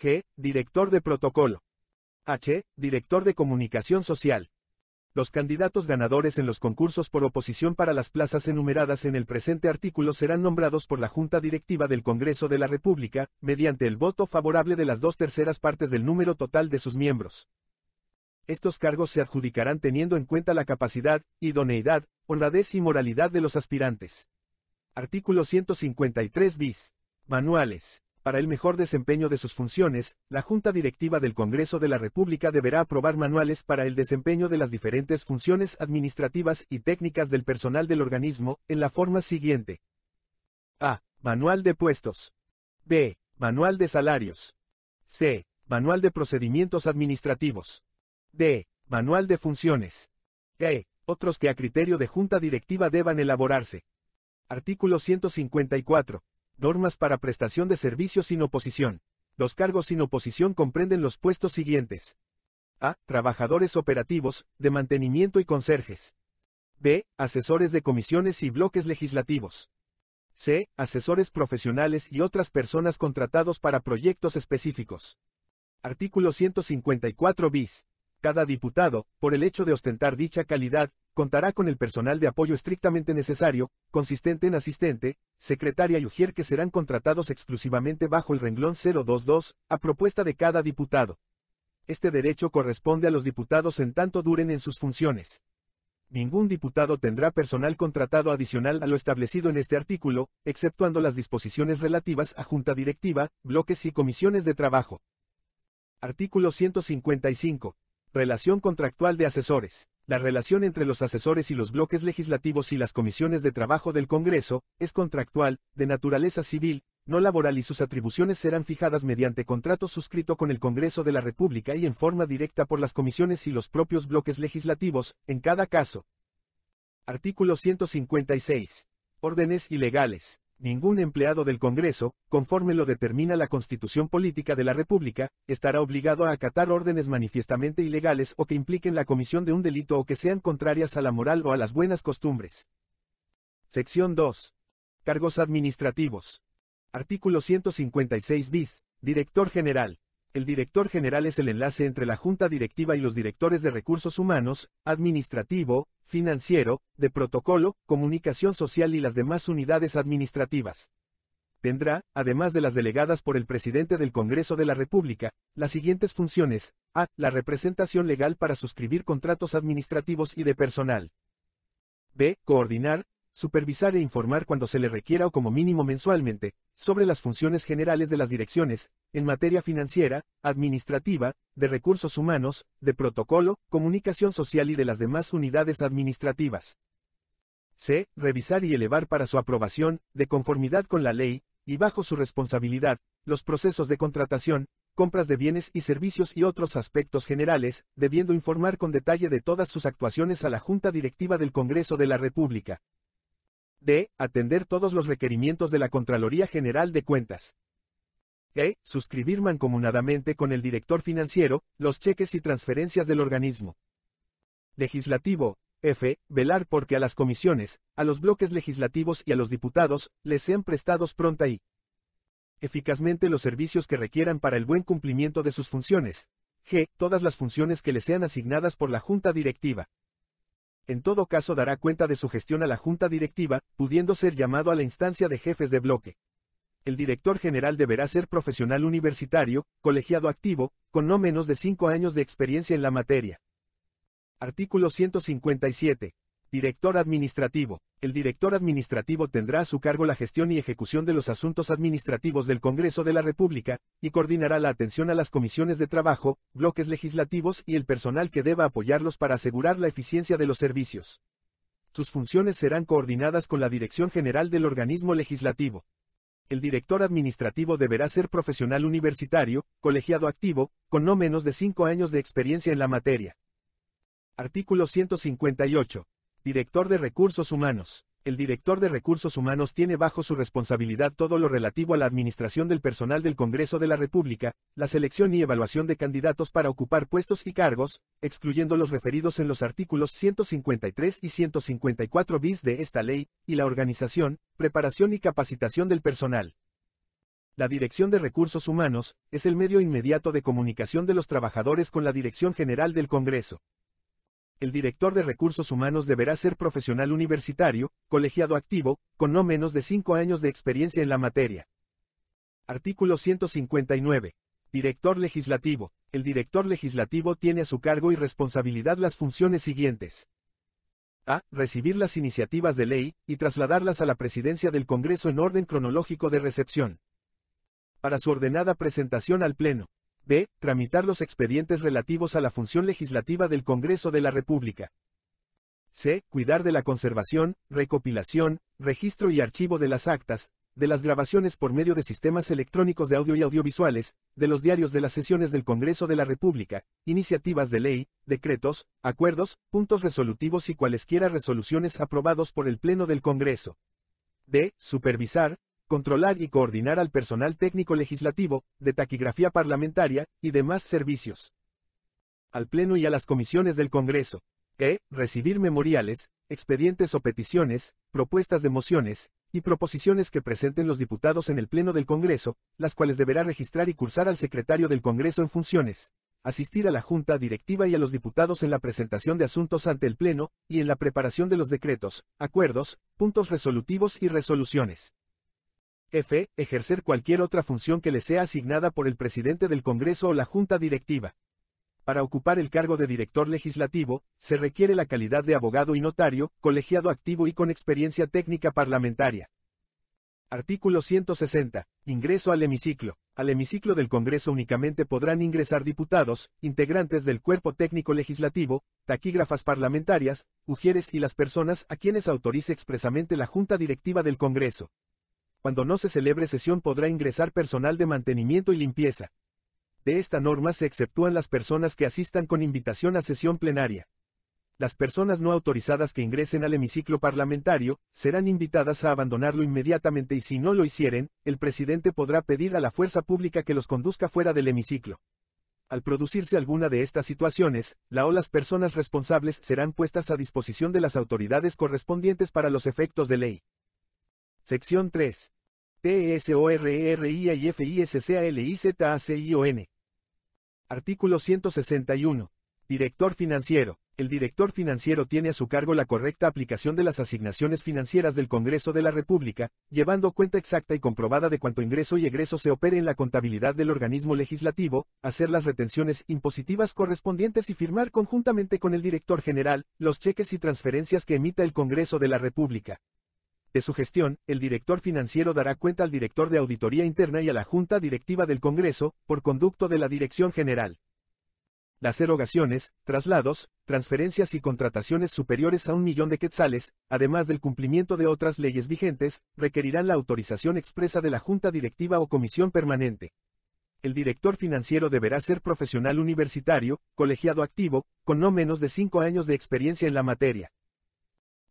G. Director de Protocolo. H. Director de Comunicación Social. Los candidatos ganadores en los concursos por oposición para las plazas enumeradas en el presente artículo serán nombrados por la Junta Directiva del Congreso de la República, mediante el voto favorable de las dos terceras partes del número total de sus miembros. Estos cargos se adjudicarán teniendo en cuenta la capacidad, idoneidad, honradez y moralidad de los aspirantes. Artículo 153 bis. Manuales. Para el mejor desempeño de sus funciones, la Junta Directiva del Congreso de la República deberá aprobar manuales para el desempeño de las diferentes funciones administrativas y técnicas del personal del organismo, en la forma siguiente. A. Manual de puestos. B. Manual de salarios. C. Manual de procedimientos administrativos. D. Manual de funciones. E. Otros que a criterio de Junta Directiva deban elaborarse. Artículo 154. Normas para prestación de servicios sin oposición. Los cargos sin oposición comprenden los puestos siguientes. A. Trabajadores operativos, de mantenimiento y conserjes. B. Asesores de comisiones y bloques legislativos. C. Asesores profesionales y otras personas contratados para proyectos específicos. Artículo 154 bis. Cada diputado, por el hecho de ostentar dicha calidad, contará con el personal de apoyo estrictamente necesario, consistente en asistente, secretaria y ujier que serán contratados exclusivamente bajo el renglón 022, a propuesta de cada diputado. Este derecho corresponde a los diputados en tanto duren en sus funciones. Ningún diputado tendrá personal contratado adicional a lo establecido en este artículo, exceptuando las disposiciones relativas a junta directiva, bloques y comisiones de trabajo. Artículo 155. Relación contractual de asesores. La relación entre los asesores y los bloques legislativos y las comisiones de trabajo del Congreso es contractual, de naturaleza civil, no laboral y sus atribuciones serán fijadas mediante contrato suscrito con el Congreso de la República y en forma directa por las comisiones y los propios bloques legislativos, en cada caso. Artículo 156. Órdenes ilegales. Ningún empleado del Congreso, conforme lo determina la Constitución Política de la República, estará obligado a acatar órdenes manifiestamente ilegales o que impliquen la comisión de un delito o que sean contrarias a la moral o a las buenas costumbres. Sección 2. Cargos administrativos. Artículo 156 bis. Director General. El director general es el enlace entre la Junta Directiva y los directores de recursos humanos, administrativo, financiero, de protocolo, comunicación social y las demás unidades administrativas. Tendrá, además de las delegadas por el presidente del Congreso de la República, las siguientes funciones. A. La representación legal para suscribir contratos administrativos y de personal. B. Coordinar, supervisar e informar cuando se le requiera o como mínimo mensualmente, sobre las funciones generales de las direcciones, en materia financiera, administrativa, de recursos humanos, de protocolo, comunicación social y de las demás unidades administrativas. C. Revisar y elevar para su aprobación, de conformidad con la ley, y bajo su responsabilidad, los procesos de contratación, compras de bienes y servicios y otros aspectos generales, debiendo informar con detalle de todas sus actuaciones a la Junta Directiva del Congreso de la República. D. Atender todos los requerimientos de la Contraloría General de Cuentas. E. Suscribir mancomunadamente con el director financiero los cheques y transferencias del organismo. Legislativo. F. Velar porque a las comisiones, a los bloques legislativos y a los diputados les sean prestados pronta y eficazmente los servicios que requieran para el buen cumplimiento de sus funciones. G. Todas las funciones que les sean asignadas por la Junta Directiva en todo caso dará cuenta de su gestión a la Junta Directiva, pudiendo ser llamado a la instancia de jefes de bloque. El director general deberá ser profesional universitario, colegiado activo, con no menos de cinco años de experiencia en la materia. Artículo 157. Director Administrativo. El director administrativo tendrá a su cargo la gestión y ejecución de los asuntos administrativos del Congreso de la República, y coordinará la atención a las comisiones de trabajo, bloques legislativos y el personal que deba apoyarlos para asegurar la eficiencia de los servicios. Sus funciones serán coordinadas con la Dirección General del Organismo Legislativo. El director administrativo deberá ser profesional universitario, colegiado activo, con no menos de cinco años de experiencia en la materia. Artículo 158. Director de Recursos Humanos. El director de Recursos Humanos tiene bajo su responsabilidad todo lo relativo a la administración del personal del Congreso de la República, la selección y evaluación de candidatos para ocupar puestos y cargos, excluyendo los referidos en los artículos 153 y 154 bis de esta ley, y la organización, preparación y capacitación del personal. La Dirección de Recursos Humanos es el medio inmediato de comunicación de los trabajadores con la Dirección General del Congreso el director de recursos humanos deberá ser profesional universitario, colegiado activo, con no menos de cinco años de experiencia en la materia. Artículo 159. Director legislativo. El director legislativo tiene a su cargo y responsabilidad las funciones siguientes. A. Recibir las iniciativas de ley, y trasladarlas a la presidencia del Congreso en orden cronológico de recepción. Para su ordenada presentación al Pleno b. Tramitar los expedientes relativos a la función legislativa del Congreso de la República. c. Cuidar de la conservación, recopilación, registro y archivo de las actas, de las grabaciones por medio de sistemas electrónicos de audio y audiovisuales, de los diarios de las sesiones del Congreso de la República, iniciativas de ley, decretos, acuerdos, puntos resolutivos y cualesquiera resoluciones aprobados por el Pleno del Congreso. D. Supervisar, controlar y coordinar al personal técnico legislativo, de taquigrafía parlamentaria, y demás servicios. Al Pleno y a las comisiones del Congreso. E. Recibir memoriales, expedientes o peticiones, propuestas de mociones, y proposiciones que presenten los diputados en el Pleno del Congreso, las cuales deberá registrar y cursar al secretario del Congreso en funciones, asistir a la Junta Directiva y a los diputados en la presentación de asuntos ante el Pleno, y en la preparación de los decretos, acuerdos, puntos resolutivos y resoluciones f. ejercer cualquier otra función que le sea asignada por el presidente del Congreso o la Junta Directiva. Para ocupar el cargo de director legislativo, se requiere la calidad de abogado y notario, colegiado activo y con experiencia técnica parlamentaria. Artículo 160. Ingreso al hemiciclo. Al hemiciclo del Congreso únicamente podrán ingresar diputados, integrantes del cuerpo técnico legislativo, taquígrafas parlamentarias, ujieres y las personas a quienes autorice expresamente la Junta Directiva del Congreso cuando no se celebre sesión podrá ingresar personal de mantenimiento y limpieza. De esta norma se exceptúan las personas que asistan con invitación a sesión plenaria. Las personas no autorizadas que ingresen al hemiciclo parlamentario serán invitadas a abandonarlo inmediatamente y si no lo hicieren, el presidente podrá pedir a la fuerza pública que los conduzca fuera del hemiciclo. Al producirse alguna de estas situaciones, la o las personas responsables serán puestas a disposición de las autoridades correspondientes para los efectos de ley. Sección 3. I y N. Artículo 161. Director financiero. El director financiero tiene a su cargo la correcta aplicación de las asignaciones financieras del Congreso de la República, llevando cuenta exacta y comprobada de cuánto ingreso y egreso se opere en la contabilidad del organismo legislativo, hacer las retenciones impositivas correspondientes y firmar conjuntamente con el director general los cheques y transferencias que emita el Congreso de la República. De su gestión, el director financiero dará cuenta al director de auditoría interna y a la Junta Directiva del Congreso, por conducto de la Dirección General. Las erogaciones, traslados, transferencias y contrataciones superiores a un millón de quetzales, además del cumplimiento de otras leyes vigentes, requerirán la autorización expresa de la Junta Directiva o Comisión Permanente el director financiero deberá ser profesional universitario, colegiado activo, con no menos de cinco años de experiencia en la materia.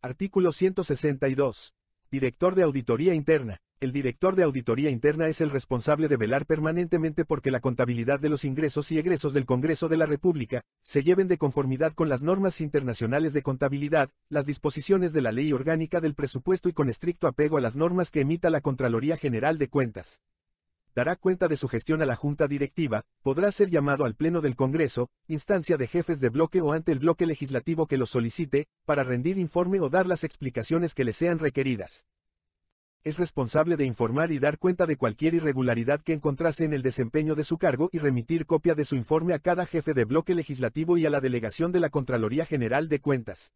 Artículo 162. Director de Auditoría Interna. El director de Auditoría Interna es el responsable de velar permanentemente porque la contabilidad de los ingresos y egresos del Congreso de la República se lleven de conformidad con las normas internacionales de contabilidad, las disposiciones de la Ley Orgánica del Presupuesto y con estricto apego a las normas que emita la Contraloría General de Cuentas dará cuenta de su gestión a la Junta Directiva, podrá ser llamado al Pleno del Congreso, instancia de jefes de bloque o ante el bloque legislativo que lo solicite, para rendir informe o dar las explicaciones que le sean requeridas. Es responsable de informar y dar cuenta de cualquier irregularidad que encontrase en el desempeño de su cargo y remitir copia de su informe a cada jefe de bloque legislativo y a la delegación de la Contraloría General de Cuentas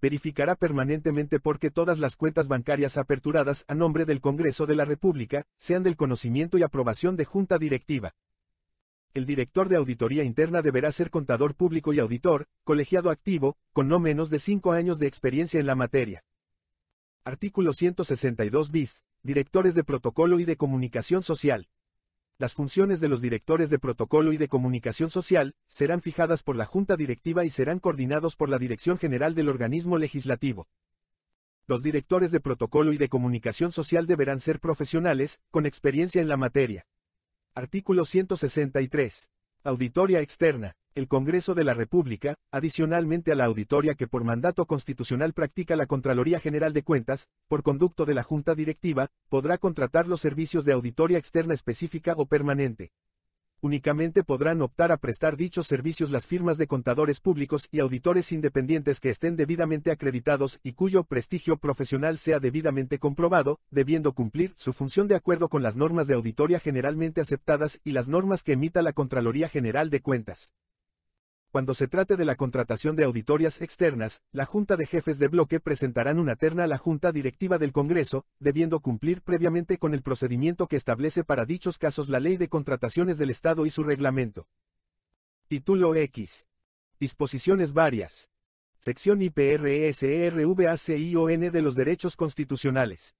verificará permanentemente porque todas las cuentas bancarias aperturadas a nombre del Congreso de la República sean del conocimiento y aprobación de Junta Directiva. El director de auditoría interna deberá ser contador público y auditor, colegiado activo, con no menos de cinco años de experiencia en la materia. Artículo 162 bis. Directores de protocolo y de comunicación social las funciones de los directores de protocolo y de comunicación social serán fijadas por la Junta Directiva y serán coordinados por la Dirección General del organismo legislativo. Los directores de protocolo y de comunicación social deberán ser profesionales, con experiencia en la materia. Artículo 163. Auditoría externa. El Congreso de la República, adicionalmente a la auditoría que por mandato constitucional practica la Contraloría General de Cuentas, por conducto de la Junta Directiva, podrá contratar los servicios de auditoría externa específica o permanente. Únicamente podrán optar a prestar dichos servicios las firmas de contadores públicos y auditores independientes que estén debidamente acreditados y cuyo prestigio profesional sea debidamente comprobado, debiendo cumplir su función de acuerdo con las normas de auditoría generalmente aceptadas y las normas que emita la Contraloría General de Cuentas. Cuando se trate de la contratación de auditorias externas, la Junta de Jefes de Bloque presentarán una terna a la Junta Directiva del Congreso, debiendo cumplir previamente con el procedimiento que establece para dichos casos la Ley de Contrataciones del Estado y su reglamento. Título X. Disposiciones varias. Sección IPRSERVACION de los Derechos Constitucionales.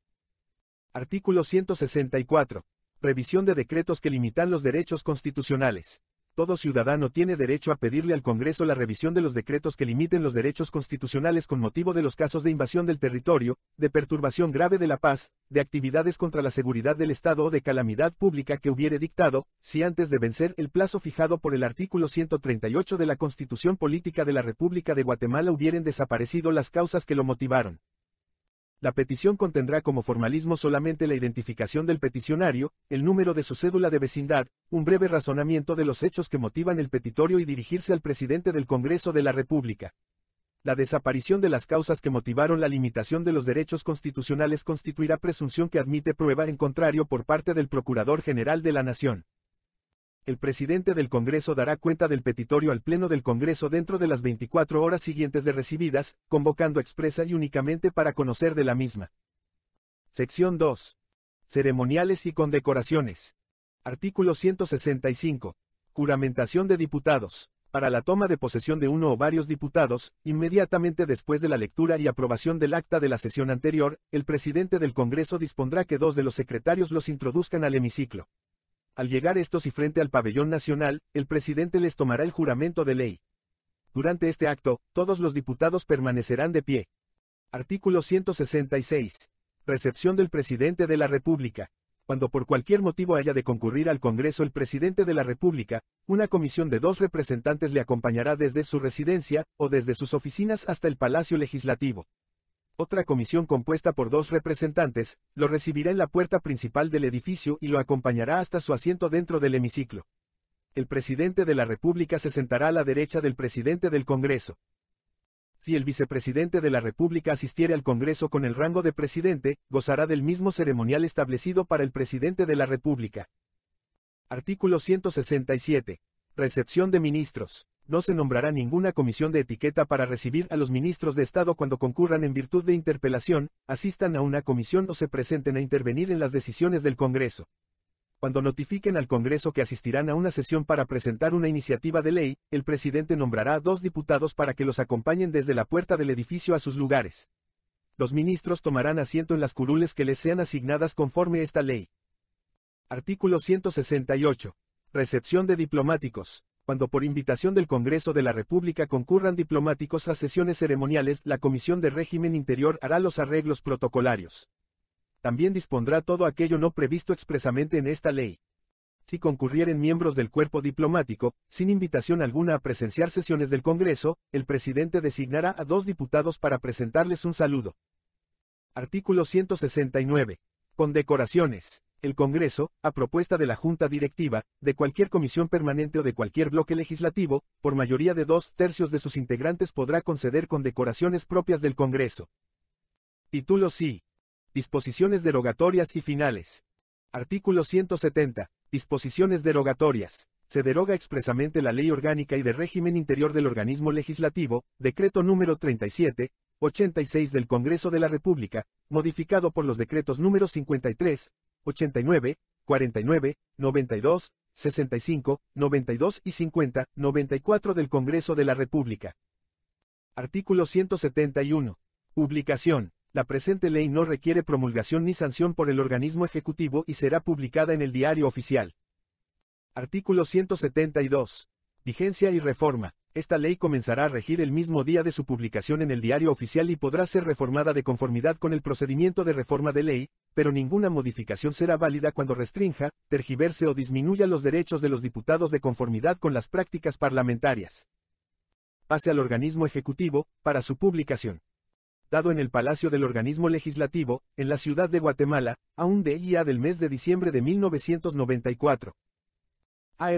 Artículo 164. Revisión de decretos que limitan los derechos constitucionales todo ciudadano tiene derecho a pedirle al Congreso la revisión de los decretos que limiten los derechos constitucionales con motivo de los casos de invasión del territorio, de perturbación grave de la paz, de actividades contra la seguridad del Estado o de calamidad pública que hubiere dictado, si antes de vencer el plazo fijado por el artículo 138 de la Constitución Política de la República de Guatemala hubieren desaparecido las causas que lo motivaron. La petición contendrá como formalismo solamente la identificación del peticionario, el número de su cédula de vecindad, un breve razonamiento de los hechos que motivan el petitorio y dirigirse al presidente del Congreso de la República. La desaparición de las causas que motivaron la limitación de los derechos constitucionales constituirá presunción que admite prueba en contrario por parte del Procurador General de la Nación el presidente del Congreso dará cuenta del petitorio al Pleno del Congreso dentro de las 24 horas siguientes de recibidas, convocando expresa y únicamente para conocer de la misma. Sección 2. Ceremoniales y condecoraciones. Artículo 165. Juramentación de diputados. Para la toma de posesión de uno o varios diputados, inmediatamente después de la lectura y aprobación del acta de la sesión anterior, el presidente del Congreso dispondrá que dos de los secretarios los introduzcan al hemiciclo. Al llegar estos y frente al pabellón nacional, el presidente les tomará el juramento de ley. Durante este acto, todos los diputados permanecerán de pie. Artículo 166. Recepción del presidente de la República. Cuando por cualquier motivo haya de concurrir al Congreso el presidente de la República, una comisión de dos representantes le acompañará desde su residencia o desde sus oficinas hasta el Palacio Legislativo otra comisión compuesta por dos representantes, lo recibirá en la puerta principal del edificio y lo acompañará hasta su asiento dentro del hemiciclo. El presidente de la República se sentará a la derecha del presidente del Congreso. Si el vicepresidente de la República asistiere al Congreso con el rango de presidente, gozará del mismo ceremonial establecido para el presidente de la República. Artículo 167. Recepción de ministros no se nombrará ninguna comisión de etiqueta para recibir a los ministros de Estado cuando concurran en virtud de interpelación, asistan a una comisión o se presenten a intervenir en las decisiones del Congreso. Cuando notifiquen al Congreso que asistirán a una sesión para presentar una iniciativa de ley, el presidente nombrará a dos diputados para que los acompañen desde la puerta del edificio a sus lugares. Los ministros tomarán asiento en las curules que les sean asignadas conforme esta ley. Artículo 168. Recepción de diplomáticos cuando por invitación del Congreso de la República concurran diplomáticos a sesiones ceremoniales, la Comisión de Régimen Interior hará los arreglos protocolarios. También dispondrá todo aquello no previsto expresamente en esta ley. Si concurrieren miembros del cuerpo diplomático, sin invitación alguna a presenciar sesiones del Congreso, el presidente designará a dos diputados para presentarles un saludo. Artículo 169. Condecoraciones. El Congreso, a propuesta de la Junta Directiva, de cualquier comisión permanente o de cualquier bloque legislativo, por mayoría de dos tercios de sus integrantes podrá conceder condecoraciones propias del Congreso. Título sí. Disposiciones derogatorias y finales. Artículo 170. Disposiciones derogatorias. Se deroga expresamente la Ley Orgánica y de Régimen Interior del Organismo Legislativo, decreto número 37, 86 del Congreso de la República, modificado por los decretos números 53, 89, 49, 92, 65, 92 y 50, 94 del Congreso de la República. Artículo 171. Publicación. La presente ley no requiere promulgación ni sanción por el organismo ejecutivo y será publicada en el diario oficial. Artículo 172. Vigencia y reforma. Esta ley comenzará a regir el mismo día de su publicación en el diario oficial y podrá ser reformada de conformidad con el procedimiento de reforma de ley, pero ninguna modificación será válida cuando restrinja, tergiverse o disminuya los derechos de los diputados de conformidad con las prácticas parlamentarias. Pase al organismo ejecutivo, para su publicación. Dado en el Palacio del Organismo Legislativo, en la ciudad de Guatemala, a un día del mes de diciembre de 1994. A.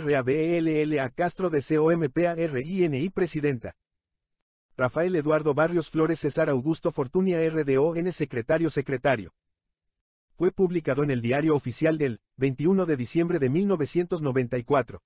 Castro de COMPARINI Presidenta. Rafael Eduardo Barrios Flores César Augusto Fortunia RDON Secretario Secretario. Fue publicado en el Diario Oficial del 21 de diciembre de 1994.